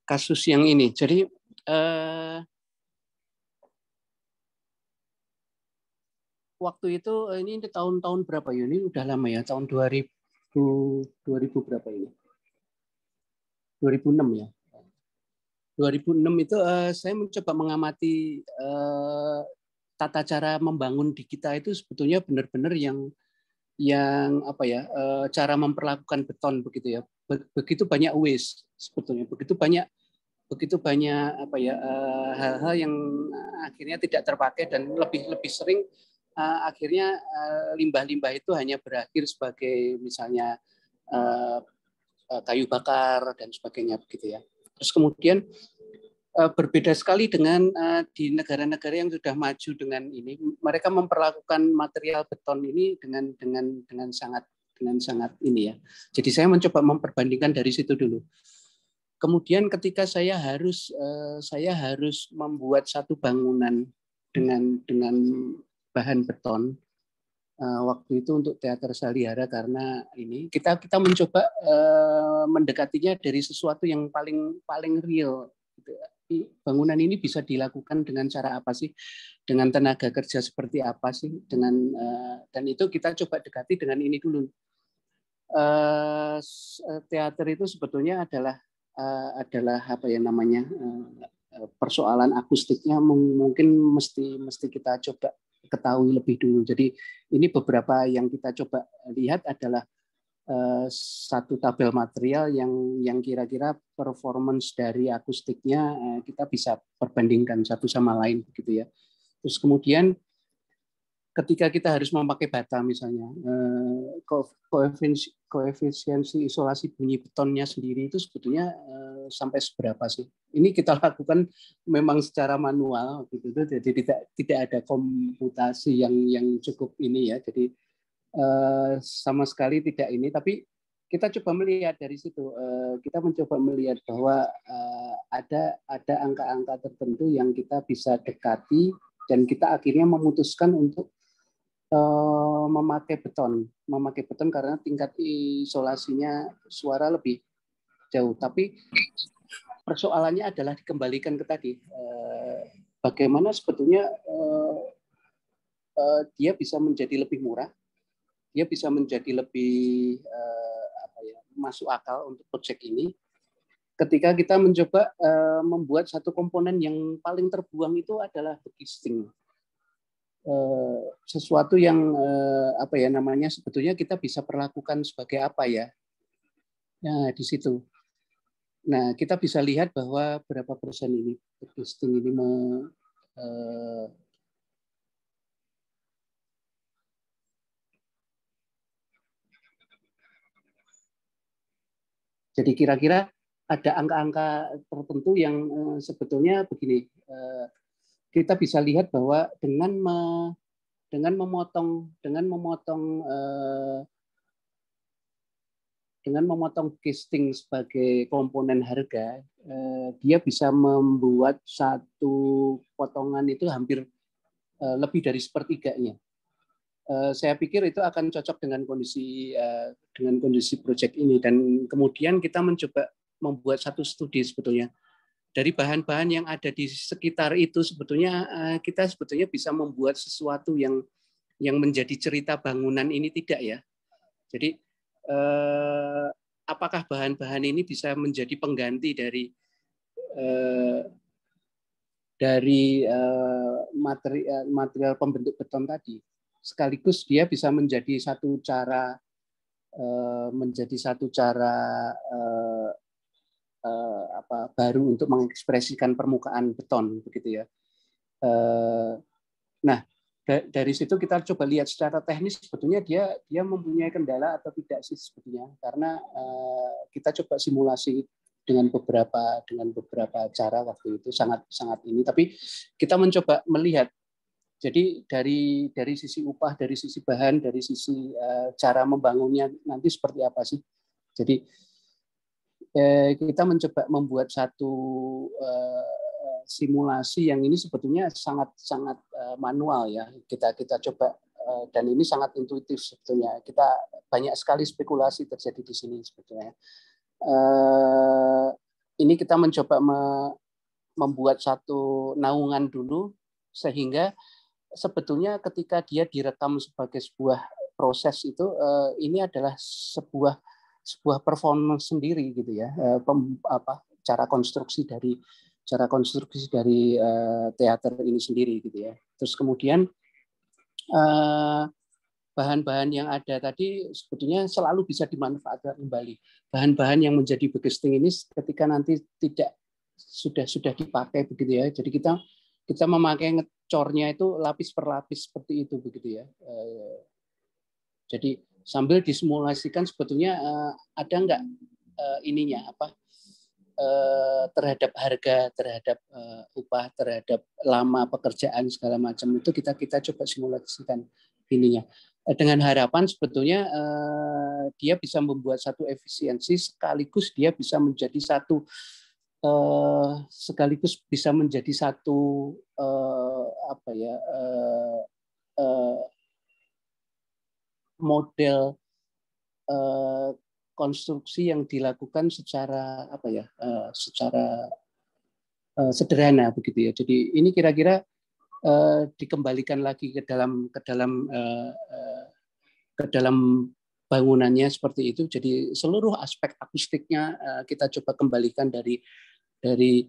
Speaker 9: kasus yang ini. Jadi eh, waktu itu eh, ini di tahun-tahun berapa ya? Ini udah lama ya, tahun 2000 2000 berapa ini? 2006 ya. 2006 itu eh, saya mencoba mengamati eh, tata cara membangun di kita itu sebetulnya benar-benar yang yang apa ya eh, cara memperlakukan beton begitu ya begitu banyak waste sebetulnya begitu banyak begitu banyak apa ya eh, hal-hal yang akhirnya tidak terpakai dan lebih lebih sering eh, akhirnya limbah-limbah itu hanya berakhir sebagai misalnya kayu bakar dan sebagainya begitu ya terus kemudian Eh, berbeda sekali dengan eh, di negara-negara yang sudah maju dengan ini. Mereka memperlakukan material beton ini dengan dengan dengan sangat dengan sangat ini ya. Jadi saya mencoba memperbandingkan dari situ dulu. Kemudian ketika saya harus eh, saya harus membuat satu bangunan dengan dengan bahan beton waktu itu untuk teater Salihara karena ini kita kita mencoba mendekatinya dari sesuatu yang paling paling real gitu ya bangunan ini bisa dilakukan dengan cara apa sih, dengan tenaga kerja seperti apa sih, dengan uh, dan itu kita coba dekati dengan ini dulu. Uh, teater itu sebetulnya adalah uh, adalah apa ya namanya uh, persoalan akustiknya mungkin mesti mesti kita coba ketahui lebih dulu. Jadi ini beberapa yang kita coba lihat adalah Eh, satu tabel material yang yang kira-kira performance dari akustiknya eh, kita bisa perbandingkan satu sama lain gitu ya. Terus kemudian ketika kita harus memakai bata misalnya eh, koefisiensi, isolasi bunyi betonnya sendiri itu sebetulnya sampai seberapa sih? Ini kita lakukan memang secara manual gitu, jadi tidak tidak ada komputasi yang yang cukup ini ya. Jadi Eh, sama sekali tidak ini, tapi kita coba melihat dari situ eh, kita mencoba melihat bahwa eh, ada ada angka-angka tertentu yang kita bisa dekati dan kita akhirnya memutuskan untuk memakai beton memakai beton karena tingkat isolasinya suara lebih jauh tapi persoalannya adalah dikembalikan ke tadi bagaimana sebetulnya dia bisa menjadi lebih murah dia bisa menjadi lebih eh, apa ya, masuk akal untuk proyek ini ketika kita mencoba eh, membuat satu komponen yang paling terbuang itu adalah logistik eh, sesuatu yang eh, apa ya namanya sebetulnya kita bisa perlakukan sebagai apa ya nah di situ nah kita bisa lihat bahwa berapa persen ini logistik ini me, eh, Jadi kira-kira ada angka-angka tertentu yang eh, sebetulnya begini eh, kita bisa lihat bahwa dengan me, dengan memotong dengan memotong eh, dengan memotong casting sebagai komponen harga dia bisa membuat satu potongan itu hampir lebih dari sepertiganya Eh, saya pikir itu akan cocok dengan kondisi eh, dengan kondisi proyek ini dan kemudian kita mencoba membuat satu studi sebetulnya dari bahan-bahan yang ada di sekitar itu sebetulnya eh, kita sebetulnya bisa membuat sesuatu yang yang menjadi cerita bangunan ini tidak ya jadi apakah bahan-bahan ini bisa menjadi pengganti dari dari material pembentuk beton tadi sekaligus dia bisa menjadi satu cara eh, menjadi satu cara eh, eh, apa baru untuk mengekspresikan permukaan beton begitu ya. Nah dari situ kita coba lihat secara teknis sebetulnya dia dia mempunyai kendala atau tidak sih sebetulnya karena kita coba simulasi dengan beberapa dengan beberapa cara waktu itu sangat sangat ini tapi kita mencoba melihat jadi dari dari sisi upah, dari sisi bahan, dari sisi uh, cara membangunnya nanti seperti apa sih? Jadi eh, kita mencoba membuat satu uh, simulasi yang ini sebetulnya sangat sangat uh, manual ya. Kita kita coba uh, dan ini sangat intuitif sebetulnya. Kita banyak sekali spekulasi terjadi di sini sebetulnya. Uh, ini kita mencoba me, membuat satu naungan dulu sehingga sebetulnya ketika dia direkam sebagai sebuah proses itu uh, ini adalah sebuah sebuah performance sendiri gitu ya uh, pem, apa cara konstruksi dari cara konstruksi dari uh, teater ini sendiri gitu ya terus kemudian bahan-bahan yang ada tadi sebetulnya selalu bisa dimanfaatkan kembali. Bahan-bahan yang menjadi begesting ini ketika nanti tidak sudah sudah dipakai begitu ya. Jadi kita kita memakai cornya itu lapis per lapis seperti itu begitu ya. Eh, jadi sambil disimulasikan sebetulnya eh, ada nggak eh, ininya apa terhadap harga, terhadap upah, terhadap lama pekerjaan segala macam itu kita kita coba simulasikan ininya dengan harapan sebetulnya dia bisa membuat satu efisiensi sekaligus dia bisa menjadi satu Eh, sekaligus bisa menjadi satu eh, apa ya eh, eh, model eh, konstruksi yang dilakukan secara apa ya eh, secara eh, sederhana begitu ya. Jadi ini kira-kira eh, dikembalikan lagi ke dalam ke dalam eh, eh ke dalam bangunannya seperti itu. Jadi seluruh aspek akustiknya eh, kita coba kembalikan dari dari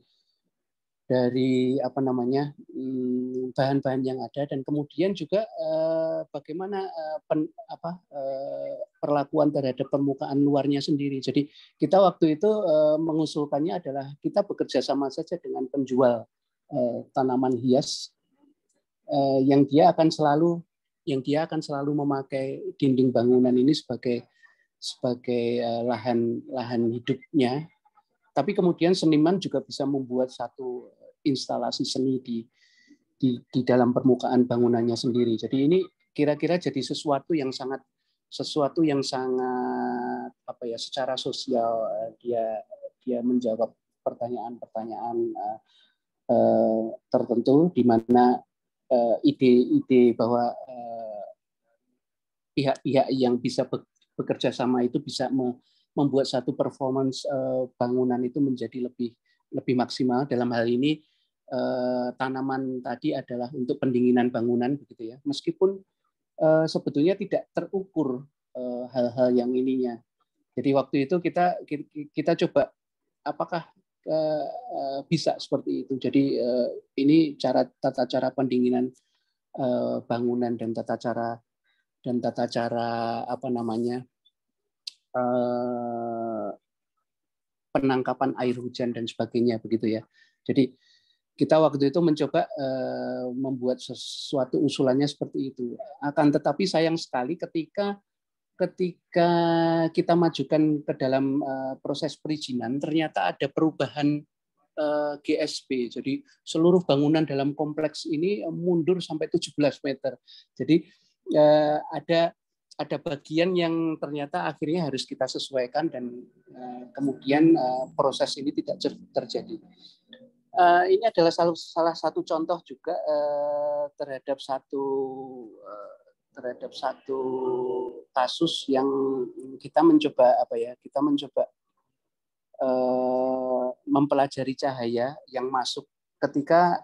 Speaker 9: dari apa namanya mm, bahan-bahan yang ada dan kemudian juga eh, bagaimana eh, pen, apa eh, perlakuan terhadap permukaan luarnya sendiri. Jadi kita waktu itu eh, mengusulkannya adalah kita bekerja sama saja dengan penjual tanaman hias yang dia akan selalu yang dia akan selalu memakai dinding bangunan ini sebagai sebagai lahan lahan hidupnya tapi kemudian seniman juga bisa membuat satu eh, instalasi seni di di, di dalam permukaan bangunannya sendiri. Jadi ini kira-kira jadi sesuatu yang sangat sesuatu yang sangat apa ya secara sosial eh, dia dia menjawab pertanyaan-pertanyaan uh, tertentu di mana ide ide-ide bahwa pihak-pihak yang bisa bekerja sama itu bisa me, membuat satu performance eh, bangunan itu menjadi lebih lebih maksimal dalam hal ini eh, tanaman tadi adalah untuk pendinginan bangunan begitu ya meskipun eh, sebetulnya tidak terukur hal-hal yang ininya jadi waktu itu kita kita coba apakah bisa seperti itu jadi ini cara tata cara pendinginan bangunan dan tata cara dan tata cara apa namanya Eh, penangkapan air hujan dan sebagainya begitu ya. Jadi kita waktu itu mencoba eh, membuat sesuatu usulannya seperti itu. Akan tetapi sayang sekali ketika ketika kita majukan ke dalam eh, proses perizinan ternyata ada perubahan GSP. Jadi seluruh bangunan dalam kompleks ini mundur sampai 17 meter. Jadi ada ada bagian yang ternyata akhirnya harus kita sesuaikan dan
Speaker 5: eh, kemudian eh,
Speaker 9: proses ini tidak terjadi. Eh, ini adalah salah, satu contoh juga terhadap satu terhadap satu kasus yang kita mencoba apa ya kita mencoba mempelajari cahaya yang masuk ketika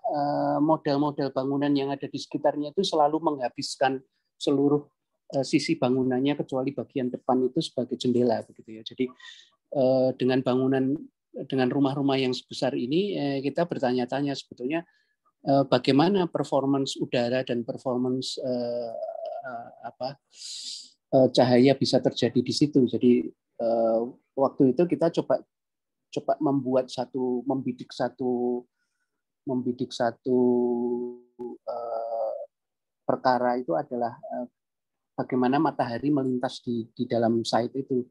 Speaker 9: model-model bangunan yang ada di sekitarnya itu selalu menghabiskan seluruh Eh, sisi bangunannya kecuali bagian depan itu sebagai jendela begitu ya. Jadi eh, dengan bangunan dengan rumah-rumah yang sebesar ini eh, kita bertanya-tanya sebetulnya bagaimana performance udara dan performance apa cahaya bisa terjadi di situ. Jadi waktu itu kita coba coba membuat satu membidik satu membidik satu perkara itu adalah bagaimana matahari melintas di, di dalam site itu.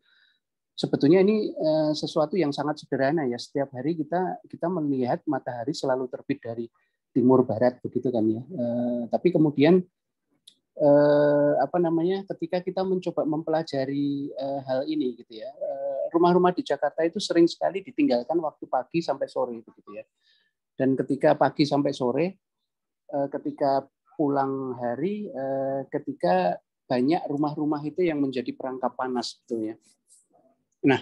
Speaker 9: Sebetulnya ini eh, sesuatu yang sangat sederhana ya. Setiap hari kita kita melihat matahari selalu terbit dari timur barat begitu kan ya. Eh, tapi kemudian eh, apa namanya ketika kita mencoba mempelajari hal ini gitu ya. Rumah-rumah di Jakarta itu sering sekali ditinggalkan waktu pagi sampai sore begitu ya. Dan ketika pagi sampai sore, ketika pulang hari, ketika banyak rumah-rumah itu yang menjadi perangkap panas sebetulnya. Gitu nah,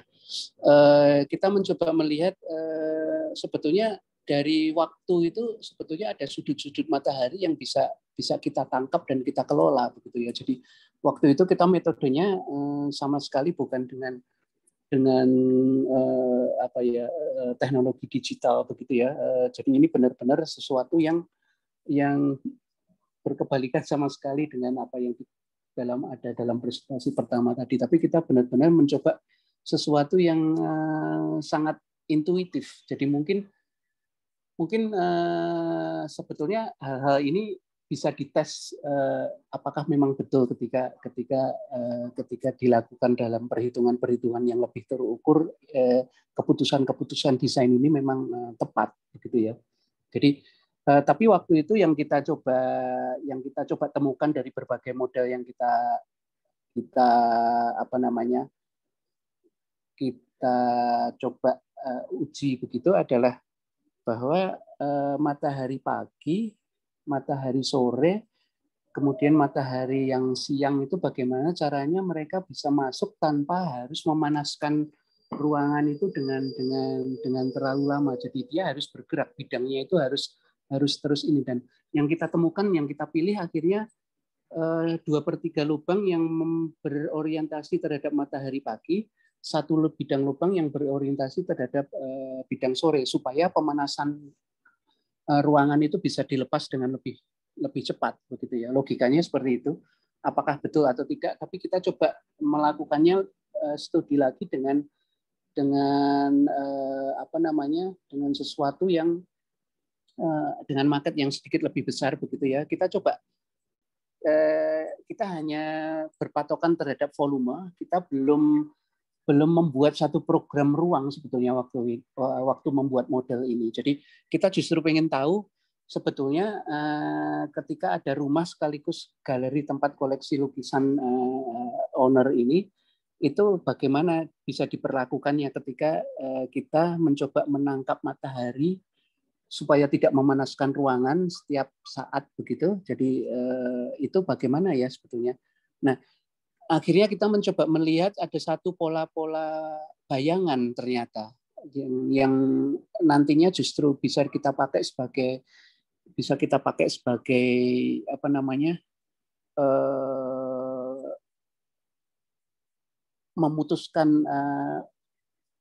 Speaker 9: eh, kita mencoba melihat eh, sebetulnya dari waktu itu sebetulnya ada sudut-sudut matahari yang bisa bisa kita tangkap dan kita kelola begitu ya. Jadi waktu itu kita metodenya eh, sama sekali bukan dengan dengan apa ya teknologi digital begitu ya. Jadi ini benar-benar sesuatu yang yang berkebalikan sama sekali dengan apa yang dalam ada dalam presentasi pertama tadi, tapi kita benar-benar mencoba sesuatu yang uh, sangat intuitif. Jadi mungkin mungkin uh, sebetulnya hal-hal ini bisa dites uh, apakah memang betul ketika ketika uh, ketika dilakukan dalam perhitungan-perhitungan yang lebih terukur keputusan-keputusan desain ini memang tepat begitu ya. Jadi Eh, tapi waktu itu yang kita coba yang kita coba temukan dari berbagai model yang kita kita apa namanya kita coba uh, uji begitu adalah bahwa uh, matahari pagi, matahari sore, kemudian matahari yang siang itu bagaimana caranya mereka bisa masuk tanpa harus memanaskan ruangan itu dengan dengan dengan terlalu lama. Jadi dia harus bergerak, bidangnya itu harus harus terus ini dan yang kita temukan yang kita pilih akhirnya eh, dua per tiga lubang yang berorientasi terhadap matahari pagi, satu bidang lubang yang berorientasi terhadap eh, bidang sore supaya pemanasan eh, ruangan itu bisa dilepas dengan lebih lebih cepat begitu ya logikanya seperti itu apakah betul atau tidak tapi kita coba melakukannya studi lagi dengan dengan apa namanya dengan sesuatu yang Eh, dengan market yang sedikit lebih besar begitu ya. Kita coba eh, kita hanya berpatokan terhadap volume, kita belum belum membuat satu program ruang sebetulnya waktu eh, waktu membuat model ini. Jadi kita justru pengen tahu sebetulnya ketika ada rumah sekaligus galeri tempat koleksi lukisan owner ini itu bagaimana bisa diperlakukannya ketika kita mencoba menangkap matahari supaya tidak memanaskan ruangan setiap saat begitu. Jadi eh, itu bagaimana ya sebetulnya. Nah, akhirnya kita mencoba melihat ada satu pola-pola bayangan ternyata yang, yang nantinya justru bisa kita pakai sebagai bisa kita pakai sebagai apa namanya eh, memutuskan eh,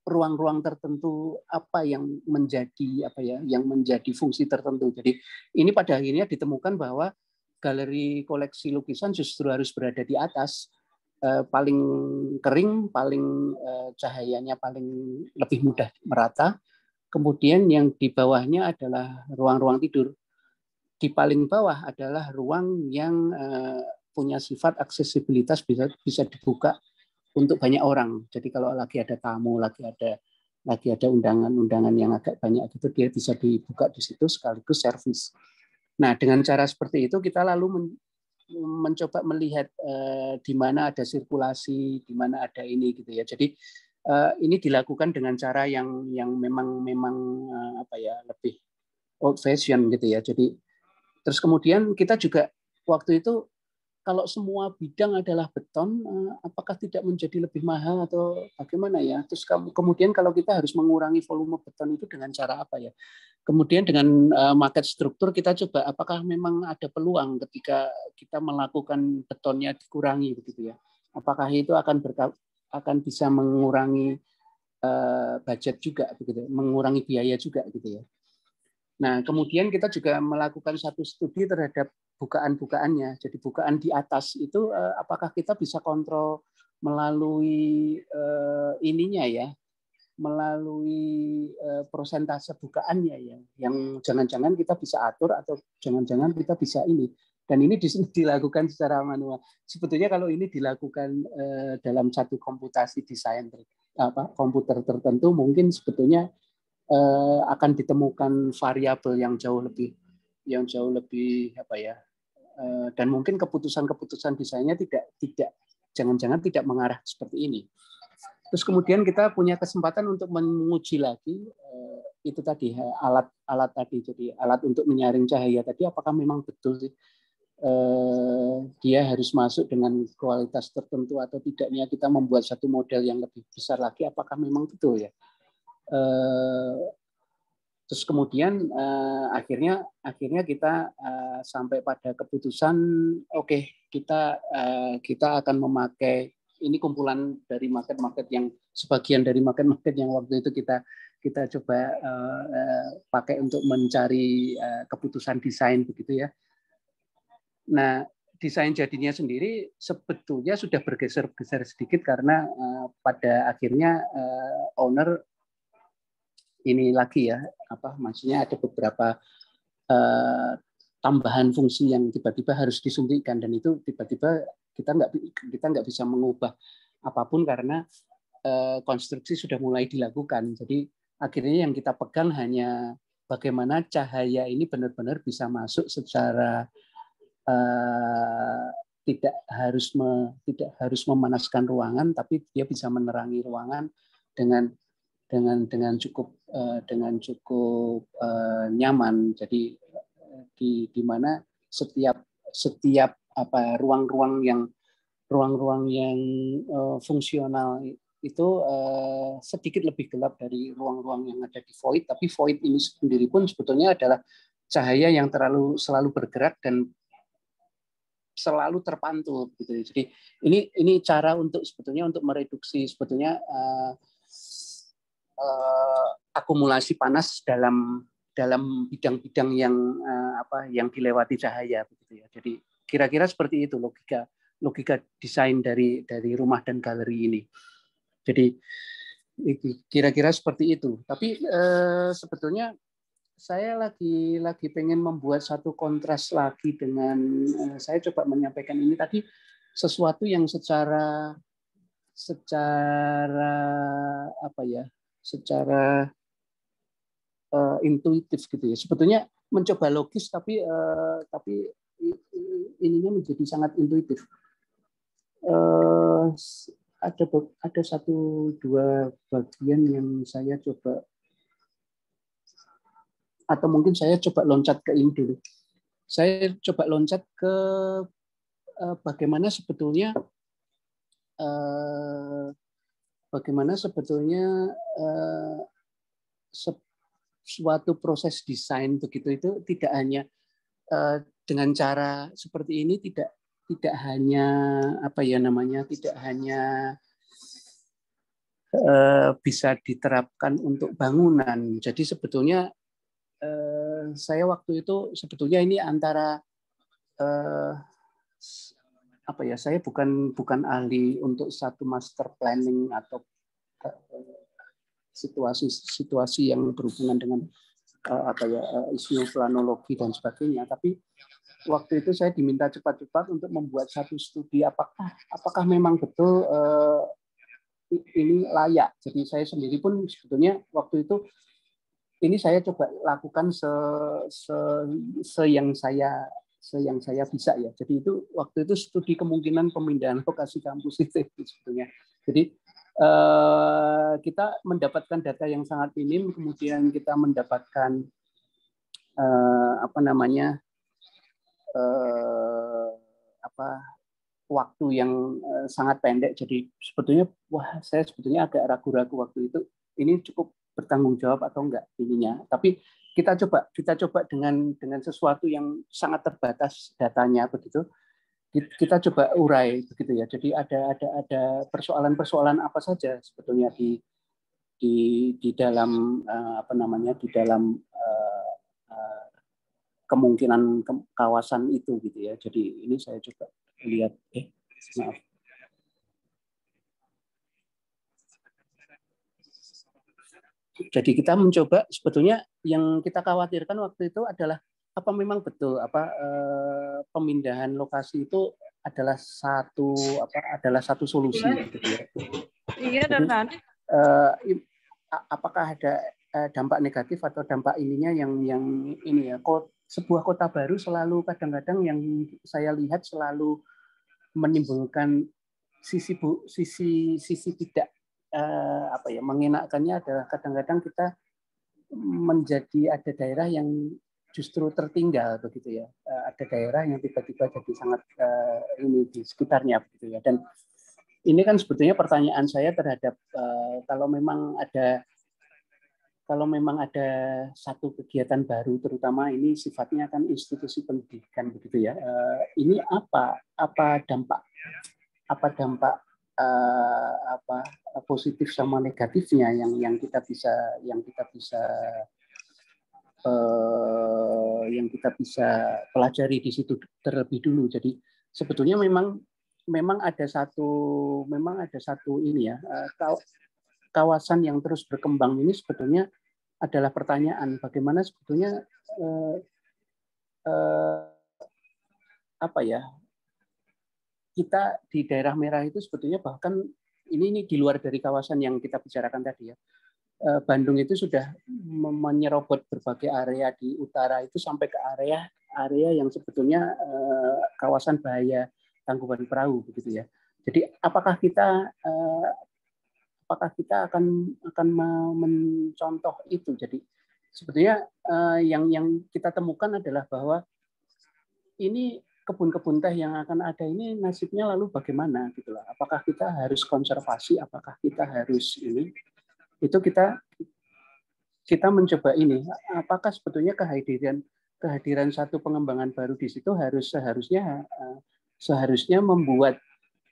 Speaker 9: ruang-ruang tertentu apa yang menjadi apa ya yang menjadi fungsi tertentu. Jadi ini pada akhirnya ditemukan bahwa galeri koleksi lukisan justru harus berada di atas eh, paling kering, paling eh, cahayanya paling lebih mudah merata. Kemudian yang di bawahnya adalah ruang-ruang tidur. Di paling bawah adalah ruang yang eh, punya sifat aksesibilitas bisa bisa dibuka untuk banyak orang. Jadi kalau lagi ada tamu, lagi ada lagi ada undangan-undangan yang agak banyak gitu dia bisa dibuka di situ sekaligus servis. Nah, dengan cara seperti itu kita lalu men mencoba melihat eh, di mana ada sirkulasi, di mana ada ini gitu ya. Jadi eh, ini dilakukan dengan cara yang yang memang memang eh, apa ya lebih old fashion gitu ya. Jadi terus kemudian kita juga waktu itu kalau semua bidang adalah beton, eh, apakah tidak menjadi lebih mahal atau bagaimana ya? Terus kemudian kalau kita harus mengurangi volume beton itu dengan cara apa ya? Kemudian dengan eh, market struktur kita coba apakah memang ada peluang ketika kita melakukan betonnya dikurangi begitu ya? Apakah itu akan akan bisa mengurangi eh, budget juga begitu, mengurangi biaya juga gitu ya? Nah, kemudian kita juga melakukan satu studi terhadap bukaan-bukaannya. Jadi bukaan di atas itu eh, apakah kita bisa kontrol melalui eh, ininya ya, melalui eh, persentase bukaannya ya, yang jangan-jangan kita bisa atur atau jangan-jangan kita bisa ini. Dan ini dilakukan secara manual. Sebetulnya kalau ini dilakukan dalam satu komputasi desain apa komputer tertentu, mungkin sebetulnya akan ditemukan variabel yang jauh lebih yang jauh lebih apa ya Eh, dan mungkin keputusan-keputusan desainnya tidak tidak jangan-jangan tidak mengarah seperti ini. Terus kemudian kita punya kesempatan untuk menguji lagi eh, itu tadi alat-alat eh, tadi jadi alat untuk menyaring cahaya tadi apakah memang betul sih dia harus masuk dengan kualitas tertentu atau tidaknya kita membuat satu model yang lebih besar lagi apakah memang betul ya terus kemudian uh, akhirnya akhirnya kita uh, sampai pada keputusan oke okay, kita uh, kita akan memakai ini kumpulan dari market-market yang sebagian dari market-market yang waktu itu kita kita coba uh, uh, pakai untuk mencari uh, keputusan desain begitu ya. Nah desain jadinya sendiri sebetulnya sudah bergeser-geser sedikit karena uh, pada akhirnya uh, owner ini lagi ya apa maksudnya ada beberapa uh, tambahan fungsi yang tiba-tiba harus disuntikkan dan itu tiba-tiba kita nggak kita nggak bisa mengubah apapun karena uh, konstruksi sudah mulai dilakukan jadi akhirnya yang kita pegang hanya bagaimana cahaya ini benar-benar bisa masuk secara uh, tidak harus me, tidak harus memanaskan ruangan tapi dia bisa menerangi ruangan dengan dengan dengan cukup Eh, dengan cukup eh, nyaman. Jadi eh, di di mana setiap setiap apa ruang-ruang yang ruang-ruang yang uh, fungsional itu uh, sedikit lebih gelap dari ruang-ruang yang ada di void tapi void ini sendiri pun sebetulnya adalah cahaya yang terlalu selalu bergerak dan selalu terpantul gitu jadi ini ini cara untuk sebetulnya untuk mereduksi sebetulnya uh, akumulasi panas dalam dalam bidang-bidang yang eh, apa yang dilewati cahaya begitu ya. Jadi kira-kira seperti itu logika logika desain dari dari rumah dan galeri ini. Jadi kira-kira seperti itu. Tapi eh, sebetulnya saya lagi lagi pengen membuat satu kontras lagi dengan eh, saya coba menyampaikan ini tadi sesuatu yang secara secara apa ya secara uh, intuitif gitu ya. Sebetulnya mencoba logis tapi uh, tapi ininya menjadi sangat intuitif. Uh, ada ada satu dua bagian yang saya coba atau mungkin saya coba loncat ke ini dulu. Saya coba loncat ke uh, bagaimana sebetulnya uh, bagaimana sebetulnya uh, suatu proses desain begitu itu tidak hanya eh, dengan cara seperti ini tidak tidak hanya apa ya namanya tidak hanya eh, bisa diterapkan untuk bangunan. Jadi sebetulnya eh, saya waktu itu sebetulnya ini antara apa ya saya bukan bukan ahli untuk satu master planning atau situasi-situasi yang berhubungan dengan uh, apa ya uh, isu planologi dan sebagainya. Tapi waktu itu saya diminta cepat-cepat untuk membuat satu studi apakah apakah memang betul uh, ini layak. Jadi saya sendiri pun sebetulnya waktu itu ini saya coba lakukan se, se, se yang saya se yang saya bisa ya. Jadi itu waktu itu studi kemungkinan pemindahan lokasi kampus itu sebetulnya. Jadi Eh, kita mendapatkan data yang sangat minim, kemudian kita mendapatkan uh, apa namanya uh, apa waktu yang sangat pendek. Jadi sebetulnya wah saya sebetulnya agak ragu-ragu waktu itu ini cukup bertanggung jawab atau enggak ininya. Tapi kita coba kita coba dengan dengan sesuatu yang sangat terbatas datanya begitu kita coba urai begitu ya. Jadi ada ada ada persoalan-persoalan apa saja sebetulnya di di di dalam eh, apa namanya di dalam eh, eh, kemungkinan kawasan itu gitu ya. Jadi ini saya coba lihat eh maaf. Jadi kita mencoba sebetulnya yang kita khawatirkan waktu itu adalah apa memang betul apa eh, pemindahan lokasi itu adalah satu apa adalah satu solusi iya. gitu ya. Iya dan eh, apakah ada eh, dampak negatif atau dampak ininya yang yang ini ya sebuah kota baru selalu kadang-kadang yang saya lihat selalu menimbulkan sisi bu, sisi sisi tidak eh, apa ya mengenakkannya adalah kadang-kadang kita menjadi ada daerah yang justru tertinggal begitu ya. Eh, ada daerah yang tiba-tiba jadi sangat uh, ini di sekitarnya begitu ya. Dan ini kan sebetulnya pertanyaan saya terhadap uh, kalau memang ada kalau memang ada satu kegiatan baru, terutama ini sifatnya kan institusi pendidikan begitu ya. Uh, ini apa apa dampak apa dampak uh, apa positif sama negatifnya yang yang kita bisa yang kita bisa Eh, yang kita bisa pelajari di situ terlebih dulu. Jadi sebetulnya memang memang ada satu memang ada satu ini ya eh, kawasan yang terus berkembang ini sebetulnya adalah pertanyaan bagaimana sebetulnya eh, eh, apa ya kita di daerah merah itu sebetulnya bahkan ini ini di luar dari kawasan yang kita bicarakan tadi ya Eh, Bandung itu sudah menyerobot berbagai area di utara itu sampai ke area area yang sebetulnya eh, kawasan bahaya tangkuban perahu begitu ya. Jadi apakah kita eh, apakah kita akan akan mencontoh itu? Jadi sebetulnya yang yang kita temukan adalah bahwa ini kebun-kebun teh yang akan ada ini nasibnya lalu bagaimana gitulah. Apakah kita harus konservasi, apakah kita harus ini itu kita kita mencoba ini apakah sebetulnya kehadiran kehadiran satu pengembangan baru di situ harus seharusnya eh, seharusnya membuat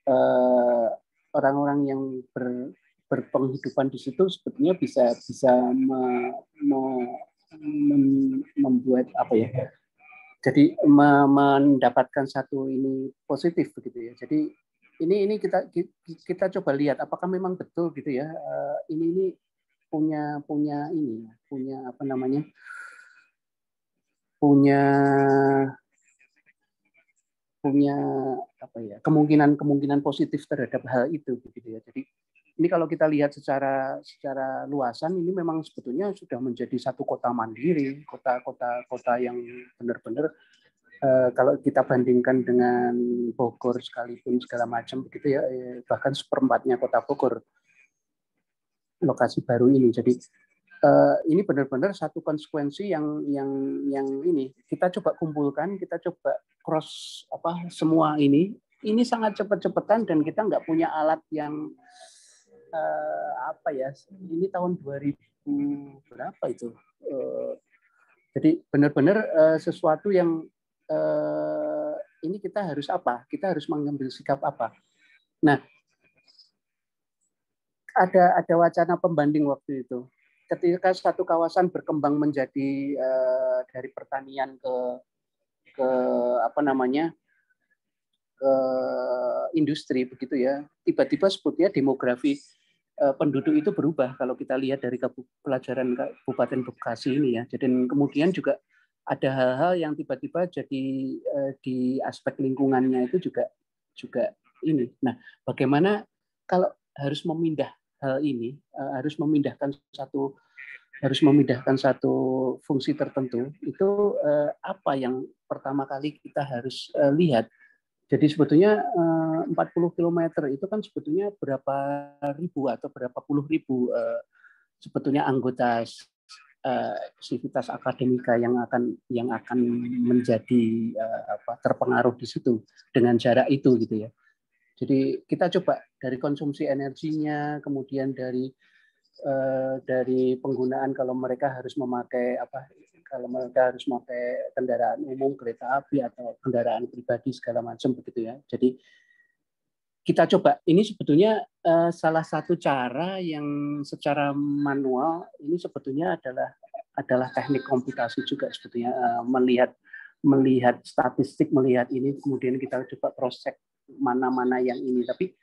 Speaker 9: eh, orang-orang yang ber, berpenghidupan di situ sebetulnya bisa bisa me, me, mem, membuat apa ya jadi me, mendapatkan satu ini positif begitu ya jadi ini ini kita kita coba lihat apakah memang betul gitu ya eh, ini ini punya punya ini punya apa namanya punya punya apa ya kemungkinan kemungkinan positif terhadap hal itu gitu ya jadi ini kalau kita lihat secara secara luasan ini memang sebetulnya sudah menjadi satu kota mandiri kota kota kota yang benar-benar Eh, kalau kita bandingkan dengan Bogor sekalipun segala macam begitu ya eh, bahkan seperempatnya kota Bogor lokasi baru ini jadi eh, ini benar-benar satu konsekuensi yang yang yang ini kita coba kumpulkan kita coba cross apa semua ini ini sangat cepat-cepatan dan kita nggak punya alat yang eh, apa ya ini tahun 2000 berapa itu eh, jadi benar-benar sesuatu yang eh, ini kita harus apa? Kita harus mengambil sikap apa? Nah, ada ada wacana pembanding waktu itu. Ketika satu kawasan berkembang menjadi eh, dari pertanian ke ke apa namanya ke industri begitu ya, tiba-tiba sebutnya demografi eh, penduduk itu berubah kalau kita lihat dari pelajaran Kabupaten Bekasi ini ya. Jadi kemudian juga ada hal-hal yang tiba-tiba jadi eh, di aspek lingkungannya itu juga juga ini. Nah, bagaimana kalau harus memindah hal ini, eh, harus memindahkan satu harus memindahkan satu fungsi tertentu itu eh, apa yang pertama kali kita harus lihat. Jadi sebetulnya 40 km itu kan sebetulnya berapa ribu atau berapa puluh ribu sebetulnya anggota sivitas eh, akademika yang akan yang akan menjadi eh, apa, terpengaruh di situ dengan jarak itu gitu ya. Jadi kita coba dari konsumsi energinya, kemudian dari eh, dari penggunaan kalau mereka harus memakai apa kalau mereka harus memakai kendaraan umum kereta api atau kendaraan pribadi segala macam begitu ya jadi kita coba ini sebetulnya uh, salah satu cara yang secara manual ini sebetulnya adalah adalah teknik komputasi juga sebetulnya uh, melihat melihat statistik melihat ini kemudian kita coba cross mana-mana yang ini tapi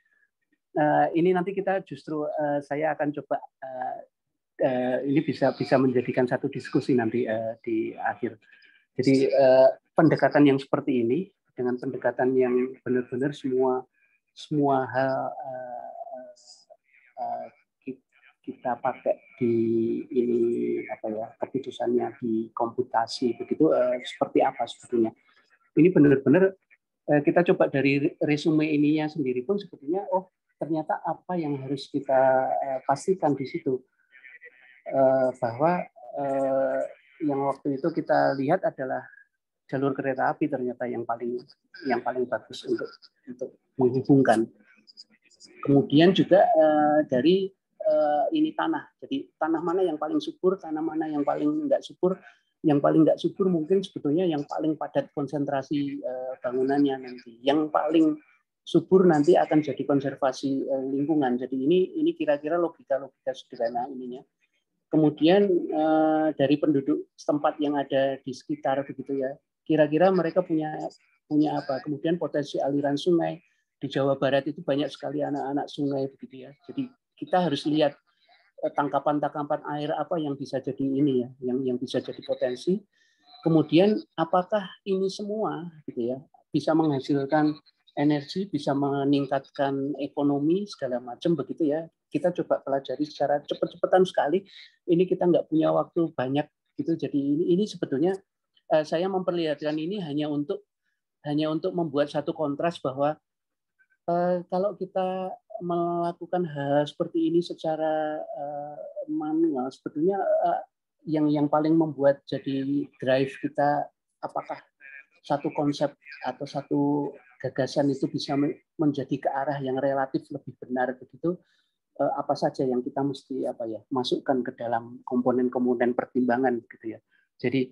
Speaker 9: uh, ini nanti kita justru uh, saya akan coba uh, uh, ini bisa bisa menjadikan satu diskusi nanti uh, di akhir jadi uh, pendekatan yang seperti ini dengan pendekatan yang benar-benar semua semua hal uh, uh, kita pakai di ini apa ya keputusannya di komputasi begitu uh, seperti apa sebetulnya ini benar-benar uh, kita coba dari resume ininya sendiri pun sebetulnya oh ternyata apa yang harus kita pastikan di situ bahwa yang waktu itu kita lihat adalah jalur kereta api ternyata yang paling yang paling bagus untuk untuk menghubungkan. Kemudian juga eh, dari eh, ini tanah. Jadi tanah mana yang paling subur, tanah mana yang paling enggak subur, yang paling enggak subur mungkin sebetulnya yang paling padat konsentrasi eh, bangunannya nanti. Yang paling subur nanti akan jadi konservasi eh, lingkungan. Jadi ini ini kira-kira logika-logika sederhana ininya kemudian eh, dari penduduk setempat yang ada di sekitar begitu ya kira-kira mereka punya punya apa. Kemudian potensi aliran sungai di Jawa Barat itu banyak sekali anak-anak sungai begitu ya. Jadi kita harus lihat eh, tangkapan-tangkapan air apa yang bisa jadi ini ya, yang yang bisa jadi potensi. Kemudian apakah ini semua gitu ya bisa menghasilkan energi, bisa meningkatkan ekonomi segala macam begitu ya. Kita coba pelajari secara cepat-cepatan sekali. Ini kita nggak punya waktu banyak gitu. Jadi ini ini sebetulnya Eh, saya memperlihatkan ini hanya untuk hanya untuk membuat satu kontras bahwa eh, kalau kita melakukan hal, seperti ini secara eh, manual sebetulnya yang yang paling membuat jadi drive kita apakah satu konsep atau satu gagasan itu bisa menjadi ke arah yang relatif lebih benar begitu apa saja yang kita mesti apa ya masukkan ke dalam komponen-komponen pertimbangan gitu ya jadi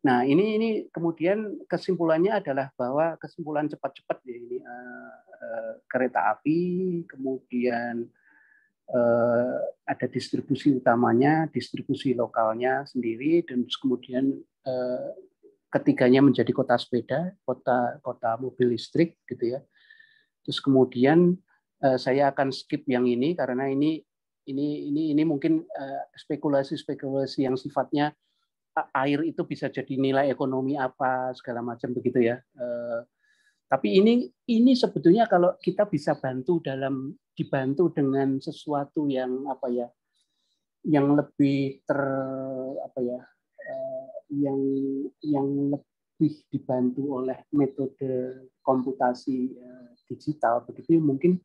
Speaker 9: Nah, ini ini kemudian kesimpulannya adalah bahwa kesimpulan cepat-cepat ya ini uh, uh, kereta api, kemudian uh, ada distribusi utamanya, distribusi lokalnya sendiri dan kemudian uh, ketiganya menjadi kota sepeda, kota kota mobil listrik gitu ya. Terus kemudian uh, saya akan skip yang ini karena ini ini ini ini mungkin spekulasi-spekulasi uh, spekulasi -spekulasi yang sifatnya air itu bisa jadi nilai ekonomi apa segala macam begitu ya. Eh, tapi ini ini sebetulnya kalau kita bisa bantu dalam dibantu dengan sesuatu yang apa ya yang lebih ter apa ya eh, yang yang lebih dibantu oleh metode komputasi eh, digital begitu mungkin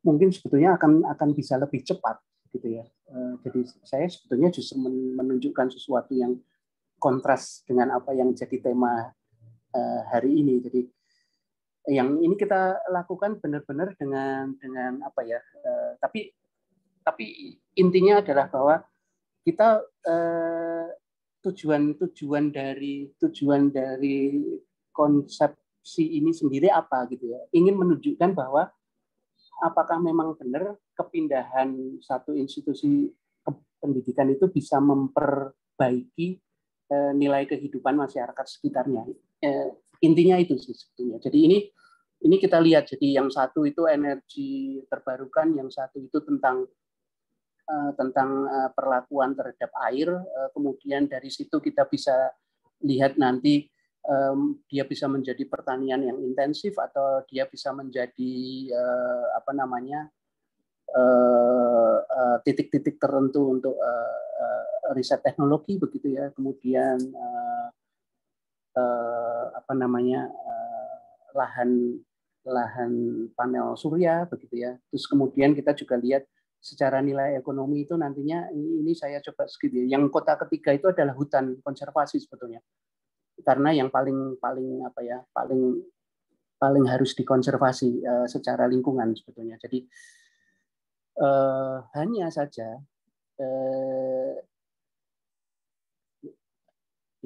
Speaker 9: mungkin sebetulnya akan akan bisa lebih cepat gitu ya. jadi saya sebetulnya justru menunjukkan sesuatu yang kontras dengan apa yang jadi tema eh, hari ini. Jadi yang ini kita lakukan benar-benar dengan dengan apa ya? Eh, tapi tapi intinya adalah bahwa kita eh, tujuan-tujuan dari tujuan dari konsepsi ini sendiri apa gitu ya? Ingin menunjukkan bahwa apakah memang benar kepindahan satu institusi pendidikan itu bisa memperbaiki Eh, nilai kehidupan masyarakat sekitarnya. Eh, intinya itu sih sebetulnya. Jadi ini ini kita lihat jadi yang satu itu energi terbarukan, yang satu itu tentang eh, tentang perlakuan terhadap air. Kemudian dari situ kita bisa lihat nanti dia bisa menjadi pertanian yang intensif atau dia bisa menjadi apa namanya titik-titik tertentu untuk riset teknologi begitu ya, kemudian uh, uh, apa namanya uh, lahan lahan panel surya begitu ya. Terus kemudian kita juga lihat secara nilai ekonomi itu nantinya ini saya coba ya. yang kota ketiga itu adalah hutan konservasi sebetulnya karena yang paling paling apa ya paling paling harus dikonservasi uh, secara lingkungan sebetulnya jadi uh, hanya saja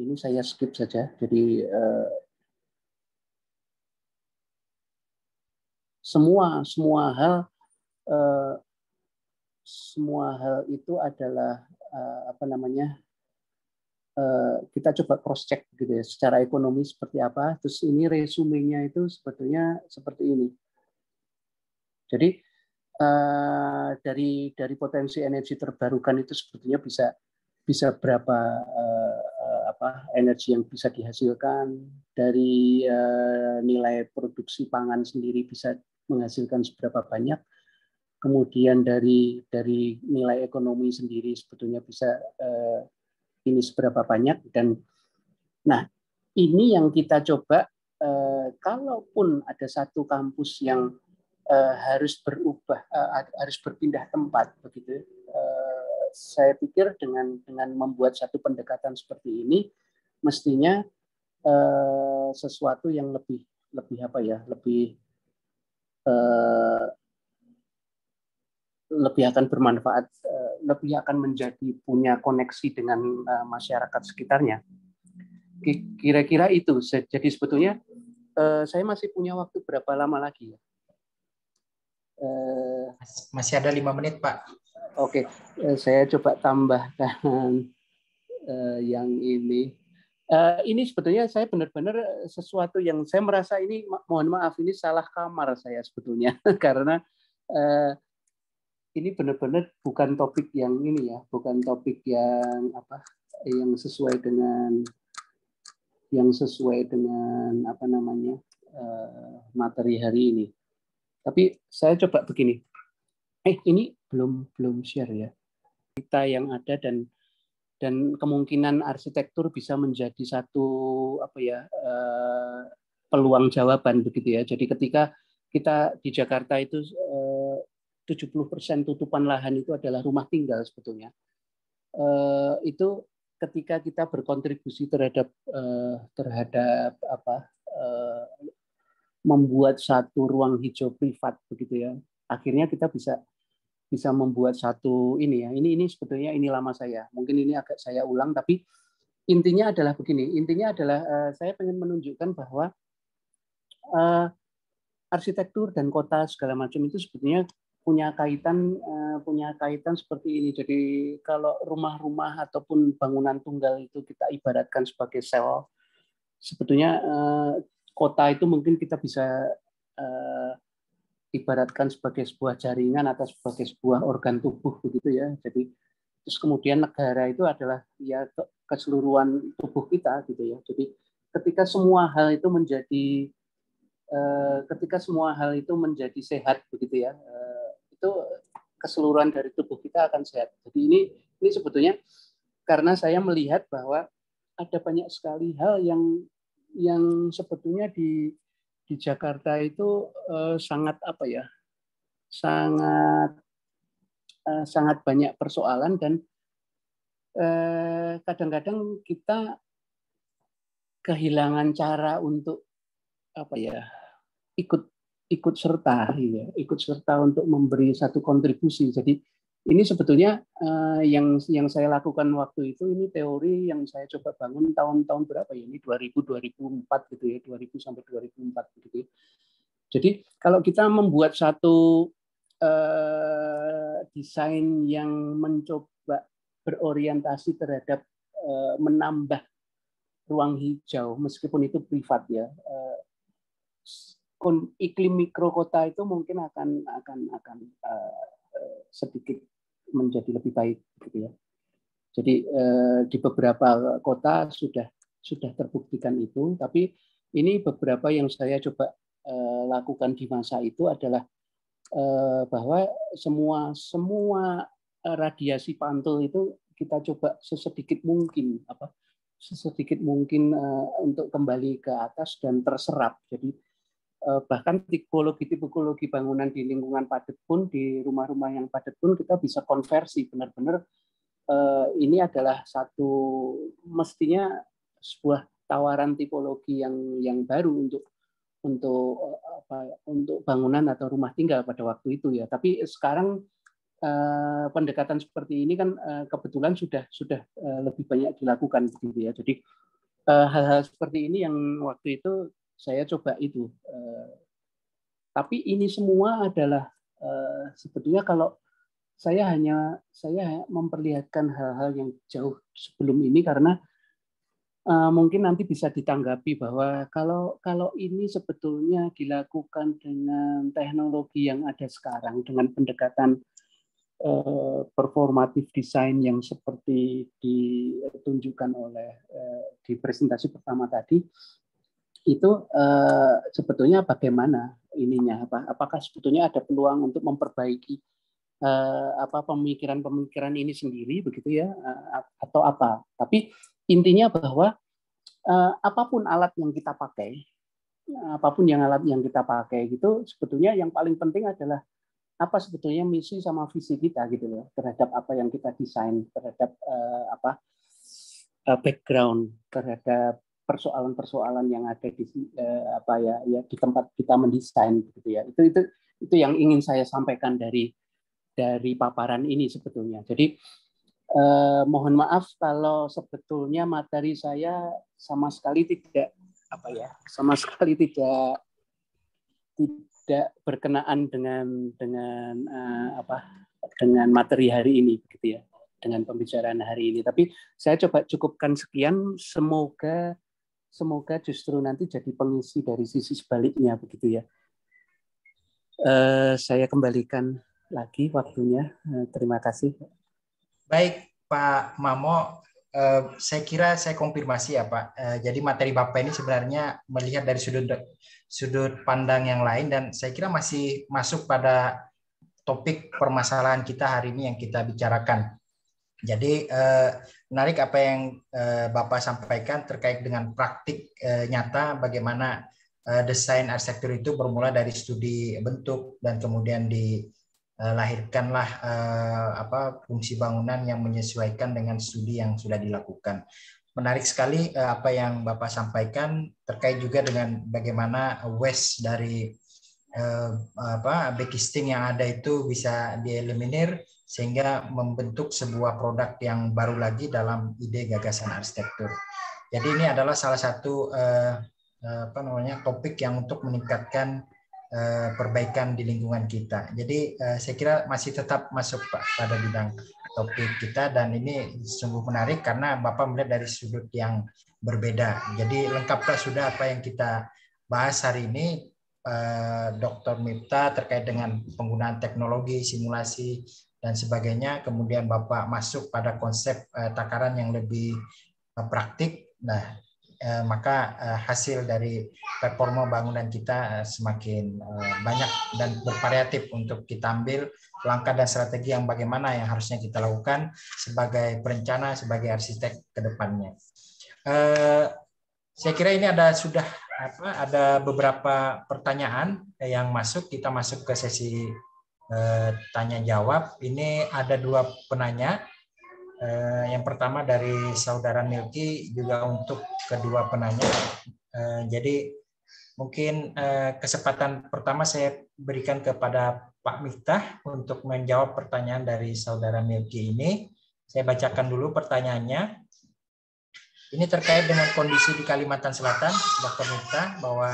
Speaker 9: ini saya skip saja. Jadi eh, semua semua hal eh, semua hal itu adalah eh, apa namanya kita coba cross check gitu ya secara ekonomi seperti apa. Terus ini resumenya itu sebetulnya seperti ini. Jadi dari dari potensi energi terbarukan itu sebetulnya bisa bisa berapa apa energi yang bisa dihasilkan dari uh, nilai produksi pangan sendiri bisa menghasilkan seberapa banyak kemudian dari dari nilai ekonomi sendiri sebetulnya bisa uh, ini seberapa banyak dan nah ini yang kita coba uh, kalaupun ada satu kampus yang uh, harus berubah uh, harus berpindah tempat begitu uh, saya pikir dengan dengan membuat satu pendekatan seperti ini mestinya eh, sesuatu yang lebih lebih apa ya lebih eh, lebih akan bermanfaat eh, lebih akan menjadi punya koneksi dengan eh, masyarakat sekitarnya kira-kira itu jadi sebetulnya eh, saya masih punya waktu berapa lama lagi ya
Speaker 3: eh, masih ada lima menit Pak.
Speaker 9: Oke, okay. Eh, saya coba tambahkan
Speaker 3: eh, yang ini. Eh,
Speaker 9: ini sebetulnya saya benar-benar sesuatu yang saya merasa ini, mohon maaf, ini salah kamar saya sebetulnya karena ini benar-benar bukan topik yang ini ya, bukan topik yang apa, yang sesuai dengan yang sesuai dengan apa namanya materi hari ini. Tapi saya coba begini, eh ini belum belum share ya kita yang ada dan dan kemungkinan arsitektur bisa menjadi satu apa ya eh, peluang jawaban begitu ya jadi ketika kita di Jakarta itu eh, puluh 70% tutupan lahan itu adalah rumah tinggal sebetulnya eh, itu ketika kita berkontribusi terhadap terhadap apa membuat satu ruang hijau privat begitu ya akhirnya kita bisa bisa membuat satu ini ya. Ini ini sebetulnya ini lama saya. Mungkin ini agak saya ulang tapi intinya adalah begini. Intinya adalah uh, saya ingin menunjukkan bahwa uh, arsitektur dan kota segala macam itu sebetulnya punya kaitan uh, punya kaitan seperti ini. Jadi kalau rumah-rumah ataupun bangunan tunggal itu kita ibaratkan sebagai sel. Sebetulnya uh, kota itu mungkin kita bisa uh, ibaratkan sebagai sebuah jaringan atau sebagai sebuah organ tubuh begitu ya. Jadi terus kemudian negara itu adalah ya keseluruhan tubuh kita gitu ya. Jadi ketika semua hal itu menjadi eh, ketika semua hal itu menjadi sehat begitu ya, eh, itu keseluruhan dari tubuh kita akan sehat. Jadi ini ini sebetulnya karena saya melihat bahwa ada banyak sekali hal yang yang sebetulnya di di Jakarta itu uh, sangat apa ya sangat uh, sangat banyak persoalan dan eh, kadang-kadang uh, kita kehilangan cara untuk apa ya ikut ikut serta ya ikut serta untuk memberi satu kontribusi jadi ini sebetulnya uh, yang yang saya lakukan waktu itu ini teori yang saya coba bangun tahun-tahun berapa ya ini 2000 2004 gitu ya 2000 sampai 2004 gitu ya. Jadi kalau kita membuat satu uh, desain yang mencoba berorientasi terhadap uh, menambah ruang hijau meskipun itu privat ya uh, iklim mikro kota itu mungkin akan akan akan uh, sedikit menjadi lebih baik gitu ya. Jadi eh, di beberapa kota sudah sudah terbuktikan itu, tapi ini beberapa yang saya coba eh, lakukan di masa itu adalah eh, bahwa semua semua radiasi pantul itu kita coba sesedikit mungkin apa sesedikit mungkin untuk kembali ke atas dan terserap. Jadi Eh, bahkan tipologi-tipologi bangunan di lingkungan padat pun di rumah-rumah yang padat pun kita bisa konversi benar-benar eh, ini adalah satu mestinya sebuah tawaran tipologi yang yang baru untuk untuk eh, apa untuk bangunan atau rumah tinggal pada waktu itu ya tapi sekarang pendekatan seperti ini kan kebetulan sudah sudah lebih banyak dilakukan gitu ya jadi hal-hal seperti ini yang waktu itu saya coba itu. Eh, tapi ini semua adalah eh, sebetulnya kalau saya hanya saya memperlihatkan hal-hal yang jauh sebelum ini karena eh, mungkin nanti bisa ditanggapi bahwa kalau kalau ini sebetulnya dilakukan dengan teknologi yang ada sekarang dengan pendekatan performatif design yang seperti ditunjukkan oleh di presentasi pertama tadi itu eh, sebetulnya bagaimana ininya apa apakah sebetulnya ada peluang untuk memperbaiki eh, apa pemikiran-pemikiran ini sendiri begitu ya eh, atau apa tapi intinya bahwa eh, apapun alat yang kita pakai apapun yang alat yang kita pakai gitu sebetulnya yang paling penting adalah apa sebetulnya misi sama visi kita gitu loh terhadap apa yang kita desain terhadap eh, apa eh, background terhadap persoalan-persoalan yang ada di eh, apa ya ya di tempat kita mendesain gitu ya itu itu itu yang ingin saya sampaikan dari dari paparan ini sebetulnya jadi eh, mohon maaf kalau sebetulnya materi saya sama sekali tidak apa ya sama sekali tidak tidak berkenaan dengan dengan eh, apa dengan materi hari ini gitu ya dengan pembicaraan hari ini. Tapi saya coba cukupkan sekian. Semoga semoga justru nanti jadi pengisi dari sisi sebaliknya begitu ya. Uh, saya kembalikan lagi waktunya. Uh, terima kasih.
Speaker 3: Baik Pak Mamo, uh, saya kira saya konfirmasi ya Pak. Uh, jadi materi Bapak ini sebenarnya melihat dari sudut sudut pandang yang lain dan saya kira masih masuk pada topik permasalahan kita hari ini yang kita bicarakan. Jadi eh, menarik apa yang eh, Bapak sampaikan terkait dengan praktik eh, nyata bagaimana eh, desain arsitektur itu bermula dari studi bentuk dan kemudian dilahirkanlah eh, eh, apa fungsi bangunan yang menyesuaikan dengan studi yang sudah dilakukan. Menarik sekali eh, apa yang Bapak sampaikan terkait juga dengan bagaimana waste dari eh, apa yang ada itu bisa dieliminir sehingga membentuk sebuah produk yang baru lagi dalam ide gagasan arsitektur. Jadi ini adalah salah satu eh, eh, apa namanya topik yang untuk meningkatkan eh, perbaikan di lingkungan kita. Jadi eh, saya kira masih tetap masuk Pak pada bidang topik kita dan ini sungguh menarik karena Bapak melihat dari sudut yang berbeda. Jadi lengkaplah sudah apa yang kita bahas hari ini eh, Dr. Mipta terkait dengan penggunaan teknologi simulasi dan sebagainya. Kemudian Bapak masuk pada konsep uh, takaran yang lebih uh, praktik. Nah, uh, maka uh, hasil dari performa bangunan kita uh, semakin uh, banyak dan bervariatif untuk kita ambil langkah dan strategi yang bagaimana yang harusnya kita lakukan sebagai perencana, sebagai arsitek ke depannya. saya kira ini ada sudah apa ada beberapa pertanyaan yang masuk kita masuk ke sesi Eh, tanya jawab. Ini ada dua penanya. Eh, yang pertama dari saudara Milki juga untuk kedua penanya. Eh, jadi mungkin kesempatan pertama saya berikan kepada Pak Miftah untuk menjawab pertanyaan dari saudara Milki ini. Saya bacakan dulu pertanyaannya. Ini terkait dengan kondisi di Kalimantan Selatan, Dr. Miftah, bahwa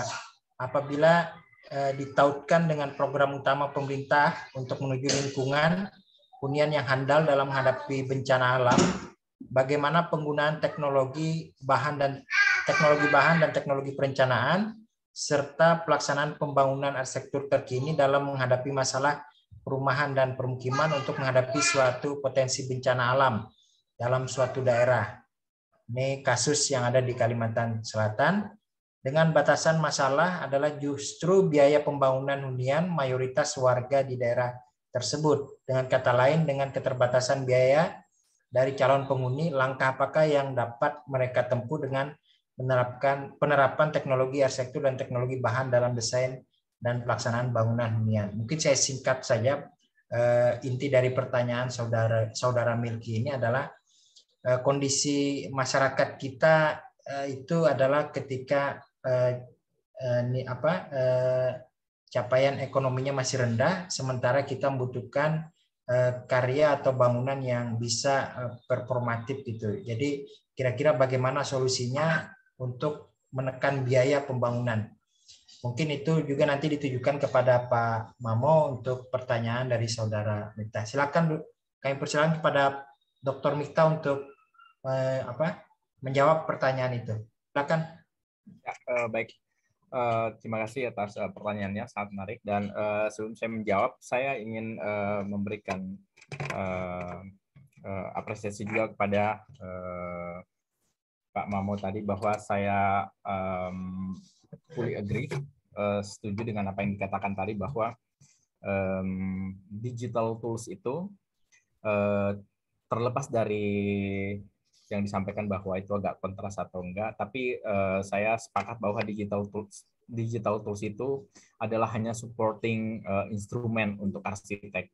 Speaker 3: apabila Eh, ditautkan dengan program utama pemerintah untuk menuju lingkungan hunian yang handal dalam menghadapi bencana alam, bagaimana penggunaan teknologi bahan dan teknologi bahan dan teknologi perencanaan serta pelaksanaan pembangunan arsitektur terkini dalam menghadapi masalah perumahan dan permukiman untuk menghadapi suatu potensi bencana alam dalam suatu daerah. Ini kasus yang ada di Kalimantan Selatan dengan batasan masalah adalah justru biaya pembangunan hunian mayoritas warga di daerah tersebut. Dengan kata lain, dengan keterbatasan biaya dari calon penghuni, langkah apakah yang dapat mereka tempuh dengan menerapkan penerapan teknologi arsitektur dan teknologi bahan dalam desain dan pelaksanaan bangunan hunian. Mungkin saya singkat saja eh, inti dari pertanyaan saudara saudara Milki ini adalah eh, kondisi masyarakat kita eh, itu adalah ketika eh, eh, nih apa eh, capaian ekonominya masih rendah, sementara kita membutuhkan eh, karya atau bangunan yang bisa eh, performatif gitu. Jadi kira-kira bagaimana solusinya untuk menekan biaya pembangunan. Mungkin itu juga nanti ditujukan kepada Pak Mamo untuk pertanyaan dari Saudara Mita. Silakan kami persilakan kepada Dr. Mita untuk eh, apa menjawab pertanyaan itu. Silakan.
Speaker 8: Ya, uh, baik. Uh, terima kasih atas uh, pertanyaannya, sangat menarik. Dan uh, sebelum saya menjawab, saya ingin uh, memberikan uh, uh, apresiasi juga kepada uh, Pak Mamo tadi bahwa saya um, fully agree, uh, setuju dengan apa yang dikatakan tadi bahwa um, digital tools itu uh, terlepas dari yang disampaikan bahwa itu agak kontras atau enggak, tapi uh, saya sepakat bahwa digital tools digital tools itu adalah hanya supporting uh, instrumen untuk arsitek.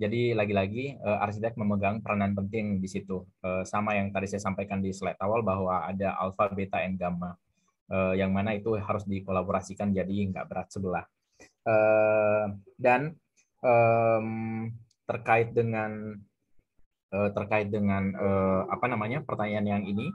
Speaker 8: Jadi lagi-lagi uh, arsitek memegang peranan penting di situ. Uh, sama yang tadi saya sampaikan di slide awal bahwa ada alpha, beta, dan gamma. Uh, yang mana itu harus dikolaborasikan jadi nggak berat sebelah. Uh, dan um, terkait dengan uh, terkait dengan uh, apa namanya pertanyaan yang ini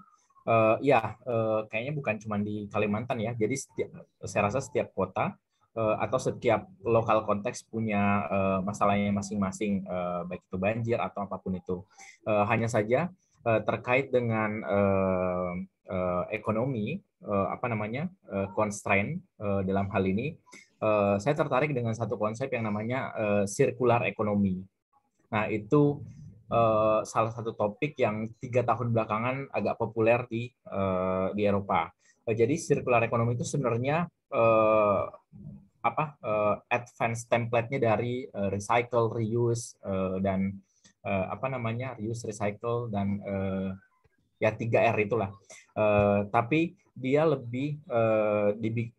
Speaker 8: uh, ya uh, kayaknya bukan cuma di Kalimantan ya jadi setiap, saya rasa setiap kota uh, atau setiap lokal konteks punya uh, masalahnya masing-masing uh, baik itu banjir atau apapun itu uh, hanya saja uh, terkait dengan uh, uh, ekonomi uh, apa namanya uh, constraint uh, dalam hal ini uh, saya tertarik dengan satu konsep yang namanya uh, circular economy. nah itu uh, salah satu topik yang tiga tahun belakangan agak populer di uh, di Eropa. Uh, jadi circular economy itu sebenarnya uh, apa uh, advance template-nya dari uh, recycle, reuse uh, dan uh, apa namanya reuse, recycle dan uh, ya tiga r itulah. Uh, tapi dia lebih uh,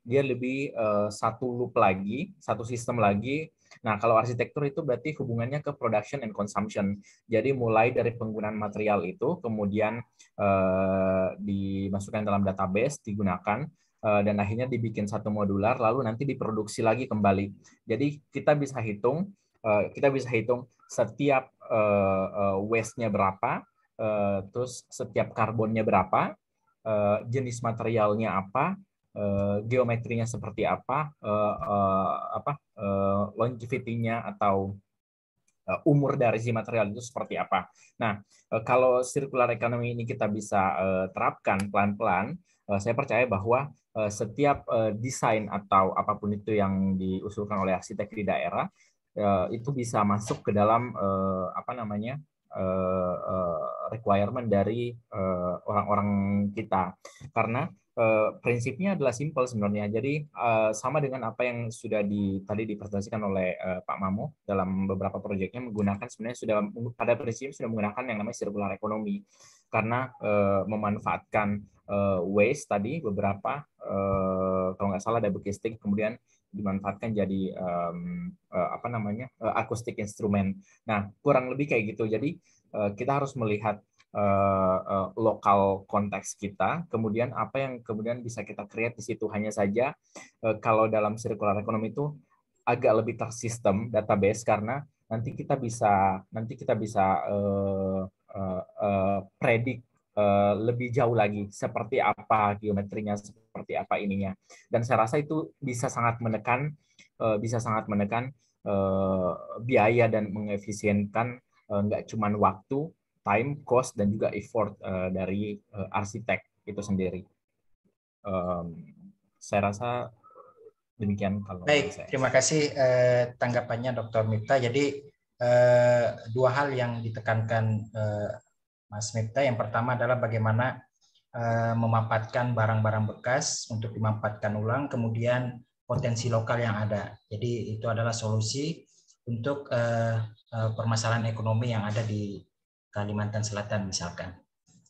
Speaker 8: dia lebih uh, satu loop lagi, satu sistem lagi Nah, kalau arsitektur itu berarti hubungannya ke production and consumption. Jadi mulai dari penggunaan material itu, kemudian eh, dimasukkan dalam database, digunakan, eh, dan akhirnya dibikin satu modular, lalu nanti diproduksi lagi kembali. Jadi kita bisa hitung, eh, kita bisa hitung setiap eh, eh waste-nya berapa, eh, terus setiap karbonnya berapa, eh, jenis materialnya apa, Eh, geometrinya seperti apa, uh, uh, apa uh, longevity-nya atau uh, umur dari si material itu seperti apa. Nah, uh, kalau circular economy ini kita bisa uh, terapkan pelan-pelan, uh, saya percaya bahwa uh, setiap uh, desain atau apapun itu yang diusulkan oleh arsitek di daerah uh, itu bisa masuk ke dalam uh, apa namanya uh, uh, requirement dari orang-orang uh, orang -orang kita karena Eh, prinsipnya adalah simple sebenarnya. Jadi eh, sama dengan apa yang sudah di, tadi dipresentasikan oleh eh, Pak Mamo dalam beberapa proyeknya menggunakan sebenarnya sudah pada prinsip sudah menggunakan yang namanya circular economy karena memanfaatkan waste tadi beberapa kalau nggak salah ada bekisting kemudian dimanfaatkan jadi apa namanya akustik instrumen. Nah kurang lebih kayak gitu. Jadi kita harus melihat uh, uh, lokal konteks kita, kemudian apa yang kemudian bisa kita create di situ. Hanya saja uh, kalau dalam circular economy itu agak lebih tersistem database karena nanti kita bisa nanti kita bisa uh, uh, uh, predik uh, lebih jauh lagi seperti apa geometrinya seperti apa ininya dan saya rasa itu bisa sangat menekan uh, bisa sangat menekan uh, biaya dan mengefisienkan nggak uh, cuman waktu time, cost, dan juga effort uh, dari uh, arsitek itu sendiri. Um, saya rasa demikian kalau Baik, saya. terima
Speaker 3: kasih uh, tanggapannya Dr. Mipta. Jadi uh, dua hal yang ditekankan uh, Mas Mipta. Yang pertama adalah bagaimana uh, memanfaatkan barang-barang bekas untuk dimanfaatkan ulang, kemudian potensi lokal yang ada. Jadi itu adalah solusi untuk uh, permasalahan ekonomi yang ada di Kalimantan Selatan misalkan.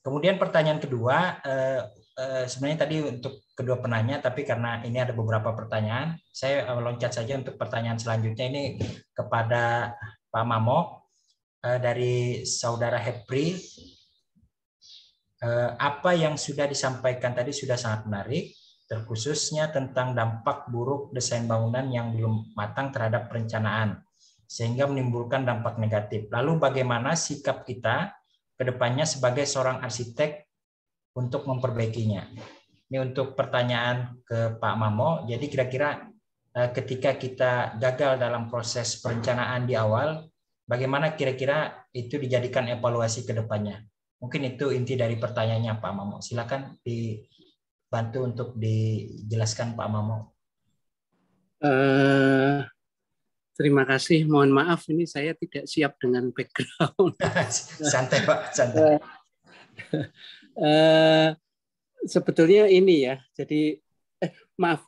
Speaker 3: Kemudian pertanyaan kedua, eh, eh, sebenarnya tadi untuk kedua penanya, tapi karena ini ada beberapa pertanyaan, saya eh, loncat saja untuk pertanyaan selanjutnya ini kepada Pak Mamo dari saudara Hepri. Apa yang sudah disampaikan tadi sudah sangat menarik, terkhususnya tentang dampak buruk desain bangunan yang belum matang terhadap perencanaan sehingga menimbulkan dampak negatif. Lalu bagaimana sikap kita ke depannya sebagai seorang arsitek untuk memperbaikinya? Ini untuk pertanyaan ke Pak Mamo. Jadi kira-kira eh, ketika kita gagal dalam proses perencanaan di awal, bagaimana kira-kira itu dijadikan evaluasi ke depannya? Mungkin itu inti dari pertanyaannya Pak Mamo. Silakan dibantu untuk dijelaskan Pak Mamo.
Speaker 9: Uh, Terima kasih. Mohon maaf ini saya tidak siap dengan background. santai Pak, santai. Uh, sebetulnya ini ya. Jadi eh, maaf,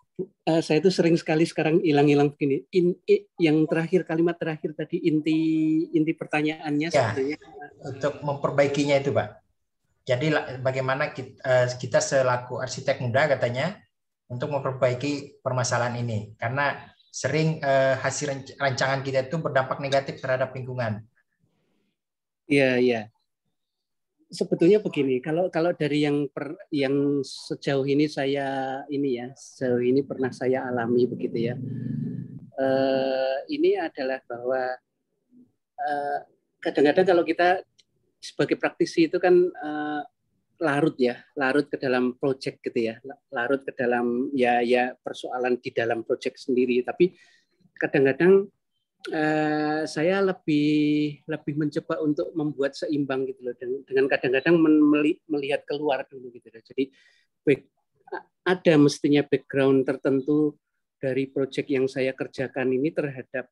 Speaker 9: uh, saya itu sering sekali sekarang hilang-hilang begini. In, in, yang
Speaker 3: terakhir kalimat terakhir tadi inti inti pertanyaannya ya, sebetulnya untuk memperbaikinya itu Pak. Jadi bagaimana kita, kita selaku arsitek muda katanya untuk memperbaiki permasalahan ini karena sering uh, hasil rancangan kita itu berdampak negatif terhadap lingkungan.
Speaker 9: Iya, iya. Sebetulnya begini, kalau kalau dari yang per, yang sejauh ini saya ini ya, sejauh ini pernah saya alami begitu ya. Uh, ini adalah bahwa kadang eh, kadang-kadang kalau kita sebagai praktisi itu kan uh, larut ya, larut ke dalam project gitu ya, larut ke dalam ya ya persoalan di dalam project sendiri. Tapi kadang-kadang eh, saya lebih lebih mencoba untuk membuat seimbang gitu loh dengan kadang-kadang melihat keluar dulu gitu loh. Jadi ada mestinya background tertentu dari project yang saya kerjakan ini terhadap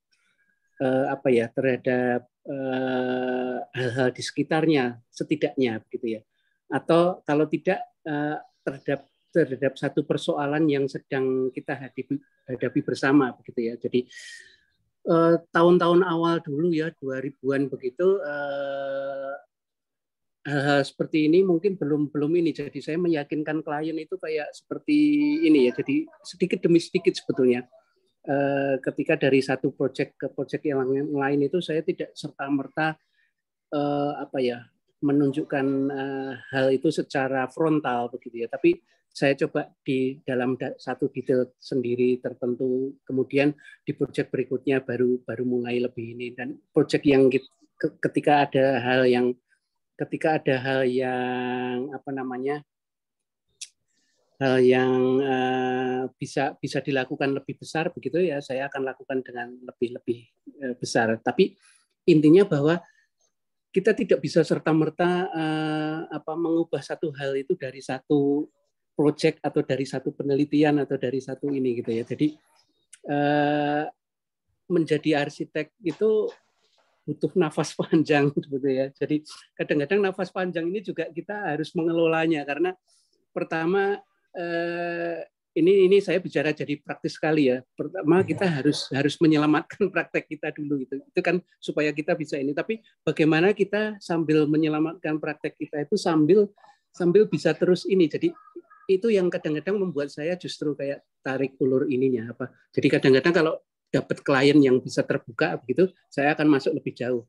Speaker 9: eh, apa ya terhadap eh, hal-hal eh, di sekitarnya setidaknya gitu ya atau kalau tidak eh, terhadap terhadap satu persoalan yang sedang kita hadapi, hadapi bersama begitu ya. Jadi eh, tahun-tahun awal dulu ya 2000-an begitu eh, hal-hal seperti ini mungkin belum belum ini jadi saya meyakinkan klien itu kayak seperti ini ya jadi sedikit demi sedikit sebetulnya ketika dari satu project ke project yang lain itu saya tidak serta merta apa ya menunjukkan uh, hal itu secara frontal begitu ya. Tapi saya coba di dalam satu detail sendiri tertentu, kemudian di proyek berikutnya baru baru mulai lebih ini dan proyek yang ketika ada hal yang ketika ada hal yang apa namanya hal yang uh, bisa bisa dilakukan lebih besar begitu ya saya akan lakukan dengan lebih lebih uh, besar tapi intinya bahwa kita tidak bisa serta-merta eh, apa mengubah satu hal itu dari satu proyek atau dari satu penelitian atau dari satu ini gitu ya. Jadi eh, menjadi arsitek itu butuh nafas panjang gitu ya. Jadi kadang-kadang nafas panjang ini juga kita harus mengelolanya karena pertama eh, ini ini saya bicara jadi praktis sekali ya. Pertama iya. kita harus harus menyelamatkan praktek kita dulu gitu. Itu kan supaya kita bisa ini. Tapi bagaimana kita sambil menyelamatkan praktek kita itu sambil sambil bisa terus ini. Jadi itu yang kadang-kadang membuat saya justru kayak tarik ulur ininya apa. Jadi kadang-kadang kalau dapat klien yang bisa terbuka begitu, saya akan masuk lebih jauh.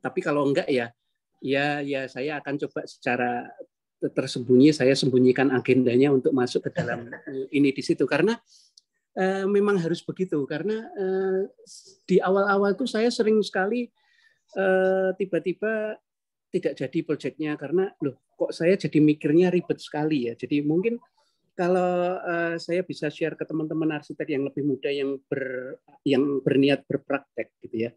Speaker 9: Tapi kalau enggak ya ya ya saya akan coba secara tersembunyi saya sembunyikan agendanya untuk masuk ke dalam eh, ini di situ karena e, memang harus begitu karena e, di awal-awal itu saya sering sekali tiba-tiba tidak jadi proyeknya karena loh kok saya jadi mikirnya ribet sekali ya jadi mungkin kalau e, saya bisa share ke teman-teman arsitek yang lebih muda yang ber yang berniat berpraktek gitu ya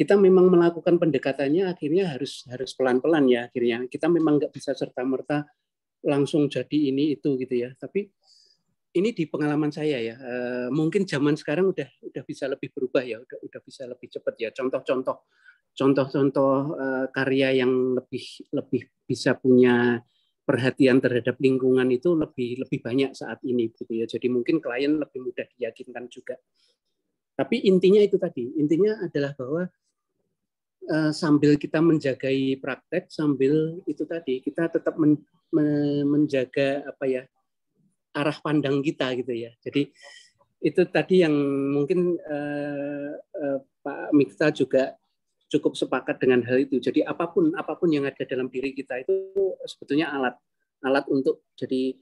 Speaker 9: kita memang melakukan pendekatannya akhirnya harus harus pelan-pelan ya akhirnya kita memang nggak bisa serta merta langsung jadi ini itu gitu ya tapi ini di pengalaman saya ya e, mungkin zaman sekarang udah udah bisa lebih berubah ya udah udah bisa lebih cepat ya contoh-contoh contoh-contoh e, karya yang lebih lebih bisa punya perhatian terhadap lingkungan itu lebih lebih banyak saat ini gitu ya jadi mungkin klien lebih mudah diyakinkan juga tapi intinya itu tadi intinya adalah bahwa Eh, sambil kita menjagai praktek sambil itu tadi kita tetap men, me, menjaga apa ya arah pandang kita gitu ya. Jadi itu tadi yang mungkin uh, uh, Pak Mikta juga cukup sepakat dengan hal itu. Jadi apapun apapun yang ada dalam diri kita itu sebetulnya alat alat untuk jadi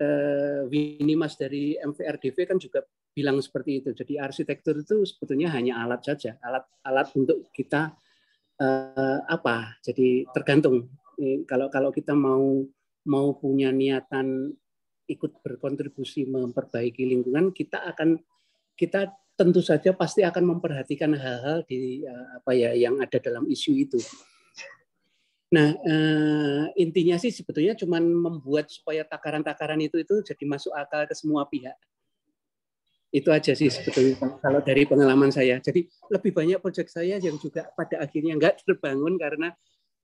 Speaker 9: uh, Winnie dari MVRDV kan juga bilang seperti itu. Jadi arsitektur itu sebetulnya hanya alat saja, alat alat untuk kita uh, apa jadi tergantung kalau kalau kita mau mau punya niatan ikut berkontribusi memperbaiki lingkungan kita akan kita tentu saja pasti akan memperhatikan hal-hal di eh, apa ya yang ada dalam isu itu Nah, uh, intinya sih sebetulnya cuma membuat supaya takaran-takaran itu itu jadi masuk akal ke semua pihak itu aja sih sebetulnya kalau dari pengalaman saya. Jadi lebih banyak proyek saya yang juga pada akhirnya nggak terbangun karena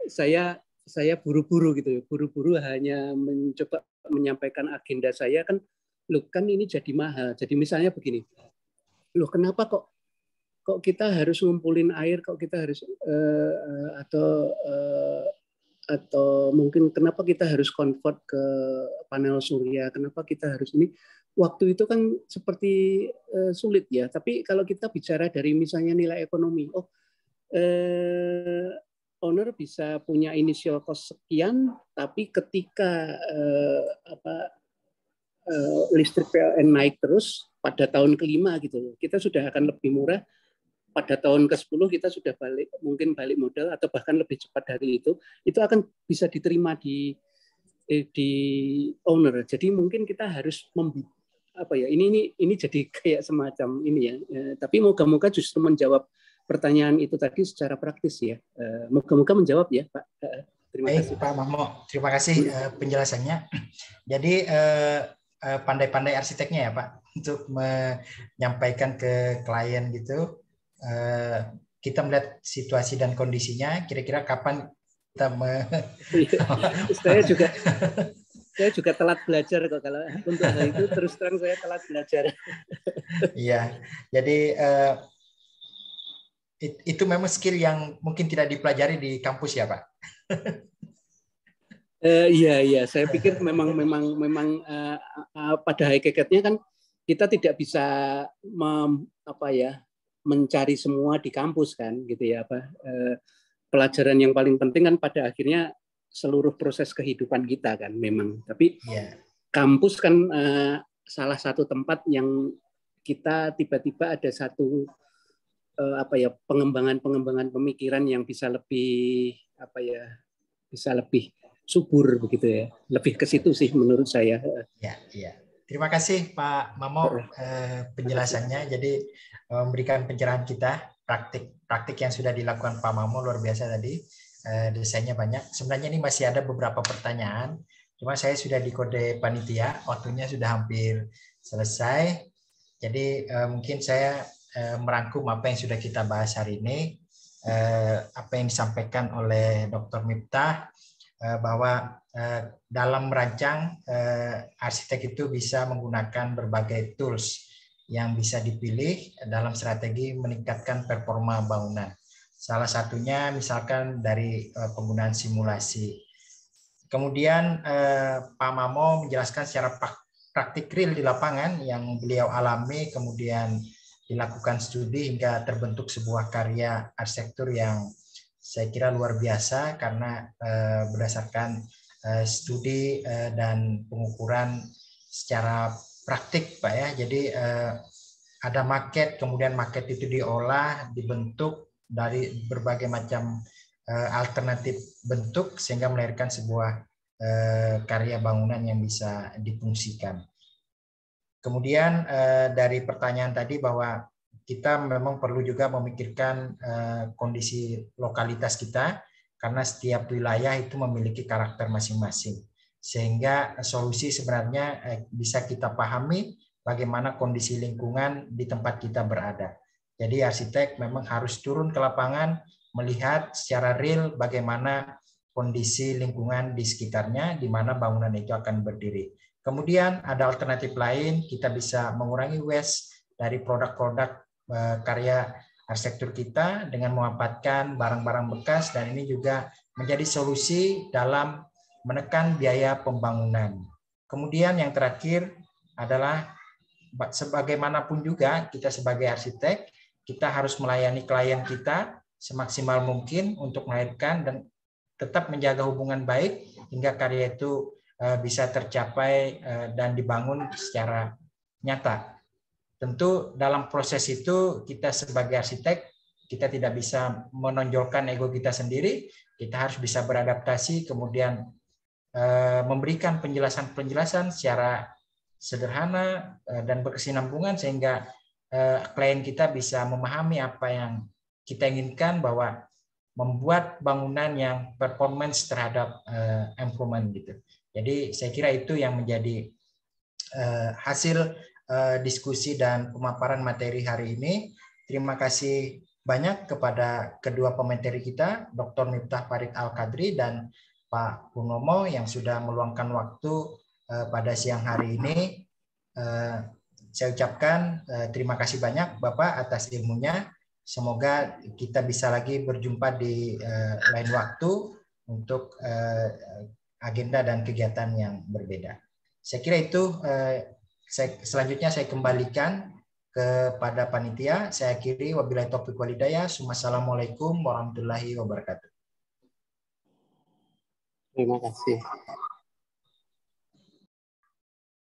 Speaker 9: saya saya buru-buru gitu, ya. buru-buru hanya mencoba menyampaikan agenda saya kan, loh kan ini jadi mahal. Jadi misalnya begini, loh kenapa kok kok kita harus ngumpulin air, kok kita harus uh, atau uh, atau mungkin kenapa kita harus convert ke panel surya, kenapa kita harus ini waktu itu kan seperti uh, sulit ya. Tapi kalau kita bicara dari misalnya nilai ekonomi, oh uh, owner bisa punya initial cost sekian, tapi ketika uh, apa uh, listrik PLN naik terus pada tahun kelima gitu, kita sudah akan lebih murah pada tahun ke-10 kita sudah balik mungkin balik modal atau bahkan lebih cepat dari itu itu akan bisa diterima di eh, di owner. Jadi mungkin kita harus mem, apa ya ini ini ini jadi kayak semacam ini ya. Eh, tapi moga-moga justru menjawab pertanyaan itu tadi secara praktis ya. Eh, moga-moga menjawab ya Pak.
Speaker 3: terima Baik, kasih Pak Mahmo. Terima kasih hmm. penjelasannya. Jadi pandai-pandai arsiteknya ya Pak untuk menyampaikan ke klien gitu Eh, kita melihat situasi dan kondisinya kira-kira kapan kita me... Iya. saya juga
Speaker 9: saya juga telat belajar kok
Speaker 3: kalau untuk hal itu terus terang saya telat belajar iya jadi eh, itu memang skill yang mungkin tidak dipelajari di kampus ya pak
Speaker 9: Uh, iya iya, saya pikir memang memang memang uh, uh, pada hakikatnya kan kita tidak bisa mem, apa ya mencari semua di kampus kan gitu ya apa eh, pelajaran yang paling penting kan pada akhirnya seluruh proses kehidupan kita kan memang tapi yeah. kampus kan eh, salah satu tempat yang kita tiba-tiba ada satu eh, apa ya pengembangan-pengembangan pemikiran yang bisa lebih apa ya bisa lebih subur begitu ya lebih ke situ sih menurut saya ya iya. ya
Speaker 3: Terima kasih Pak Mamo penjelasannya. Jadi memberikan pencerahan kita praktik-praktik yang sudah dilakukan Pak Mamo luar biasa tadi. Eh, desainnya banyak. Sebenarnya ini masih ada beberapa pertanyaan. Cuma saya sudah di kode panitia, waktunya sudah hampir selesai. Jadi eh, mungkin saya eh, merangkum apa yang sudah kita bahas hari ini, apa yang disampaikan oleh Dr. Miftah bahwa dalam merancang arsitek itu bisa menggunakan berbagai tools yang bisa dipilih dalam strategi meningkatkan performa bangunan. Salah satunya misalkan dari eh, penggunaan simulasi. Kemudian eh, Pak Mamo menjelaskan secara praktik real di lapangan yang beliau alami, kemudian dilakukan studi hingga terbentuk sebuah karya arsitektur yang saya kira luar biasa karena eh, berdasarkan studi dan pengukuran secara praktik Pak ya. Jadi eh, ada market, kemudian market itu diolah, dibentuk dari berbagai macam eh, alternatif bentuk sehingga melahirkan sebuah eh, karya bangunan yang bisa difungsikan. Kemudian eh, dari pertanyaan tadi bahwa kita memang perlu juga memikirkan eh, kondisi lokalitas kita karena setiap wilayah itu memiliki karakter masing-masing sehingga solusi sebenarnya eh, bisa kita pahami bagaimana kondisi lingkungan di tempat kita berada. Jadi arsitek memang harus turun ke lapangan melihat secara real bagaimana kondisi lingkungan di sekitarnya di mana bangunan itu akan berdiri. Kemudian ada alternatif lain, kita bisa mengurangi waste dari produk-produk eh, karya arsitektur kita dengan memanfaatkan barang-barang bekas dan ini juga menjadi solusi dalam menekan biaya pembangunan. Kemudian yang terakhir adalah sebagaimanapun juga kita sebagai arsitek, kita harus melayani klien kita semaksimal mungkin untuk melahirkan dan tetap menjaga hubungan baik hingga karya itu eh, bisa tercapai eh, dan dibangun secara nyata. Tentu dalam proses itu kita sebagai arsitek kita tidak bisa menonjolkan ego kita sendiri, kita harus bisa beradaptasi kemudian Eh, memberikan penjelasan-penjelasan secara sederhana eh, dan berkesinambungan sehingga eh, klien kita bisa memahami apa yang kita inginkan bahwa membuat bangunan yang performance terhadap improvement gitu. Jadi saya kira itu yang menjadi hasil diskusi dan pemaparan materi hari ini. Terima kasih banyak kepada kedua pemateri kita, Dr. Miftah Farid Al-Kadri dan Pak Purnomo yang sudah meluangkan waktu eh, pada siang hari ini. Eh, saya ucapkan eh, terima kasih banyak Bapak atas ilmunya. Semoga kita bisa lagi berjumpa di lain waktu untuk agenda dan kegiatan yang berbeda. Saya kira itu selanjutnya saya kembalikan kepada panitia. Saya akhiri wabillahi taufiq walhidayah. Assalamualaikum warahmatullahi wabarakatuh. Terima kasih.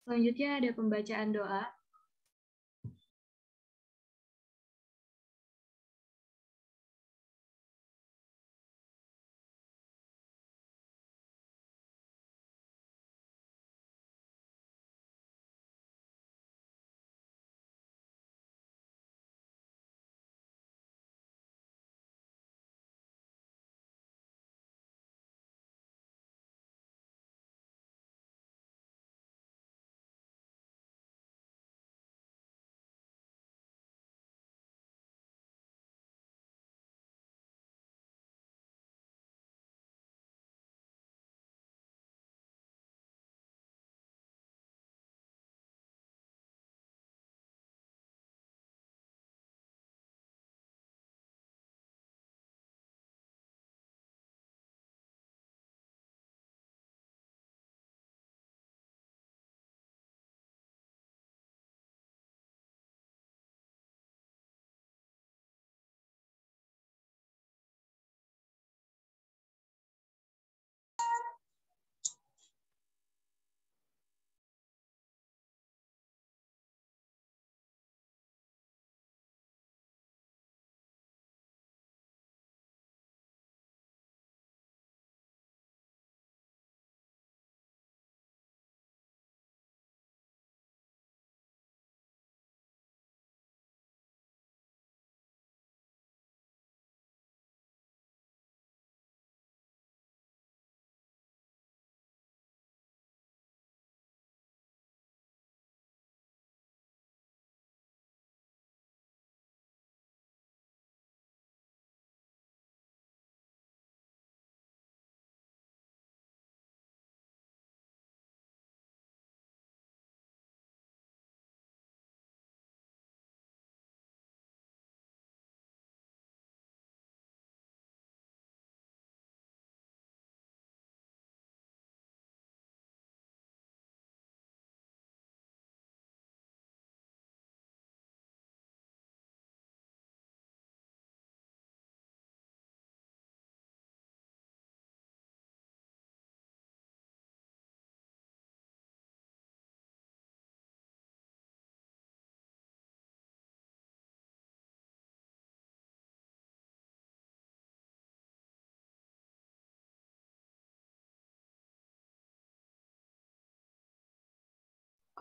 Speaker 1: Selanjutnya ada pembacaan
Speaker 7: doa.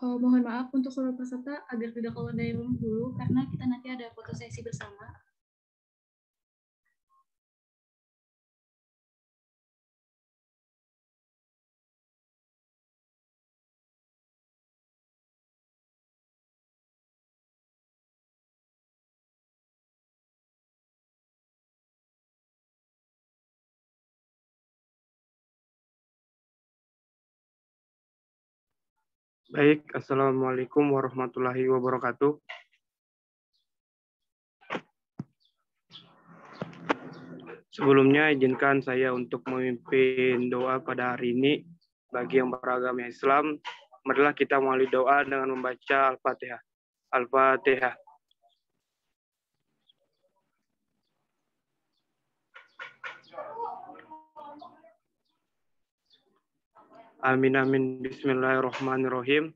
Speaker 7: Oh, mohon maaf untuk seluruh peserta agar tidak keluar dulu karena kita nanti ada foto sesi bersama Baik, Assalamualaikum
Speaker 5: warahmatullahi wabarakatuh. Sebelumnya izinkan saya untuk memimpin doa pada hari ini bagi yang beragama Islam. Marilah kita melalui doa dengan membaca Al-Fatihah. Al-Fatihah. Amin amin. Bismillahirrahmanirrahim.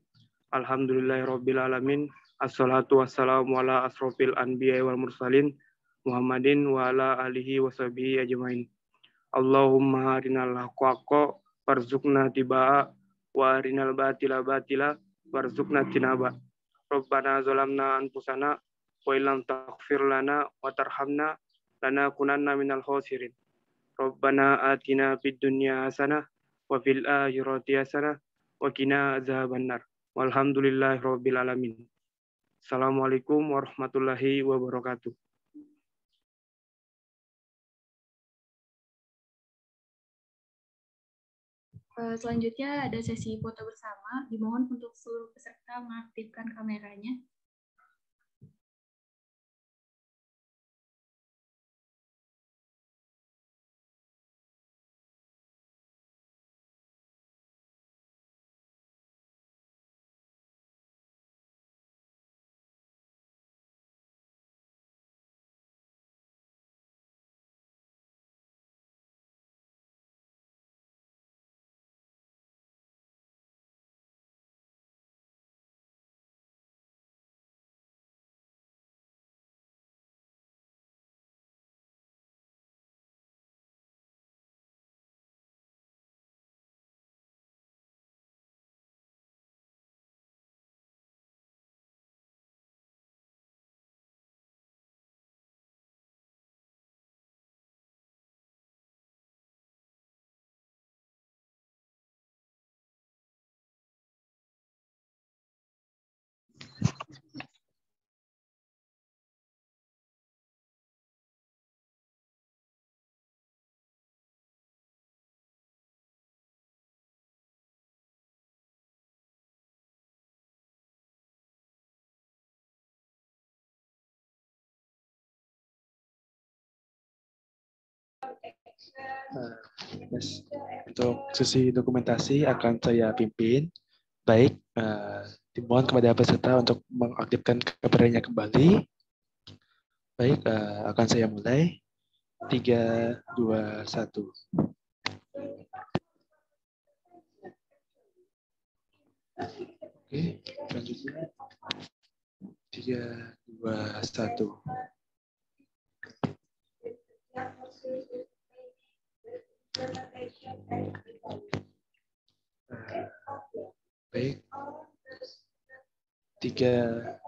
Speaker 5: Alhamdulillahirrabbilalamin. Assalatu wassalamu ala asrofil anbiya wal mursalin. Muhammadin wa ala alihi wa sahbihi ajmain. Allahumma arinal haqqa warzuqna tibaa wa arinal batila batila warzuqna tinaba. Rabbana zalamna anfusana wa illam taghfir lana wa tarhamna lanakunanna minal khosirin. Rabbana atina fid dunya hasanah wa fil akhirati hasanah wa qina adzabannar. Walhamdulillahi alamin. Assalamualaikum warahmatullahi wabarakatuh.
Speaker 7: Selanjutnya ada sesi foto bersama. Dimohon untuk seluruh peserta mengaktifkan kameranya.
Speaker 5: Eh, yes. Untuk sesi dokumentasi akan saya pimpin. Baik, uh, dimohon kepada peserta untuk mengaktifkan kameranya kembali. Baik, eh, akan saya mulai. 3, 2, 1. Oke, selanjutnya
Speaker 7: tiga dua satu. Nah, baik.
Speaker 5: Tiga,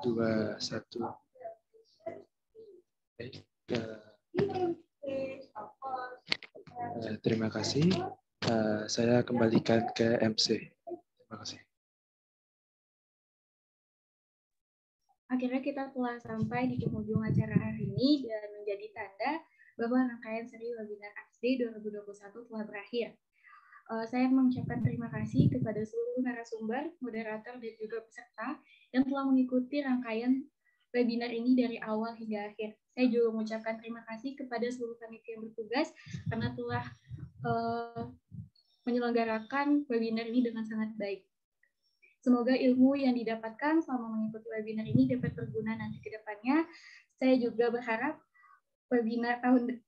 Speaker 5: dua, satu. Baik. Eh, eh, terima kasih. Eh,
Speaker 7: saya kembalikan ke MC. Terima kasih.
Speaker 1: Akhirnya kita telah sampai di penghujung acara hari ini dan menjadi tanda bahwa rangkaian seri webinar ASD 2021 telah berakhir. Uh, saya mengucapkan terima kasih kepada seluruh narasumber, moderator, dan juga peserta yang telah mengikuti rangkaian webinar ini dari awal hingga akhir. Saya juga mengucapkan terima kasih kepada seluruh panitia yang bertugas karena telah uh, menyelenggarakan webinar ini dengan sangat baik. Semoga ilmu yang didapatkan selama mengikuti webinar ini dapat berguna nanti ke depannya. Saya juga berharap webinar tahun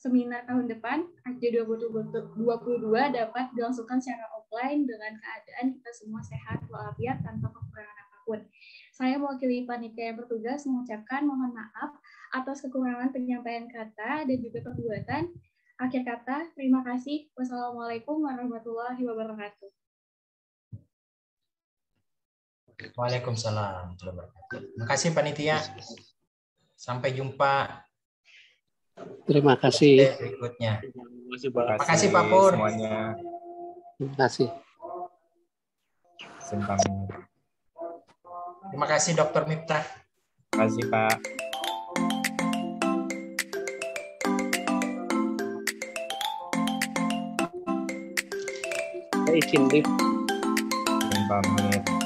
Speaker 1: seminar tahun depan AJ 2022 dapat dilangsungkan secara offline dengan keadaan kita semua sehat walafiat tanpa kekurangan apapun. Saya mewakili panitia yang bertugas mengucapkan mohon maaf atas kekurangan penyampaian kata dan juga perbuatan. Akhir kata, terima kasih. Wassalamualaikum warahmatullahi
Speaker 4: wabarakatuh.
Speaker 7: Waalaikumsalam
Speaker 3: warahmatullahi wabarakatuh. Terima kasih panitia. Sampai jumpa
Speaker 9: Terima kasih.
Speaker 3: Berikutnya. Terima kasih Pak Pur. Semuanya. Terima kasih. Simpang. Terima kasih Dokter Miftah. Terima kasih Pak.
Speaker 9: Izin pamit.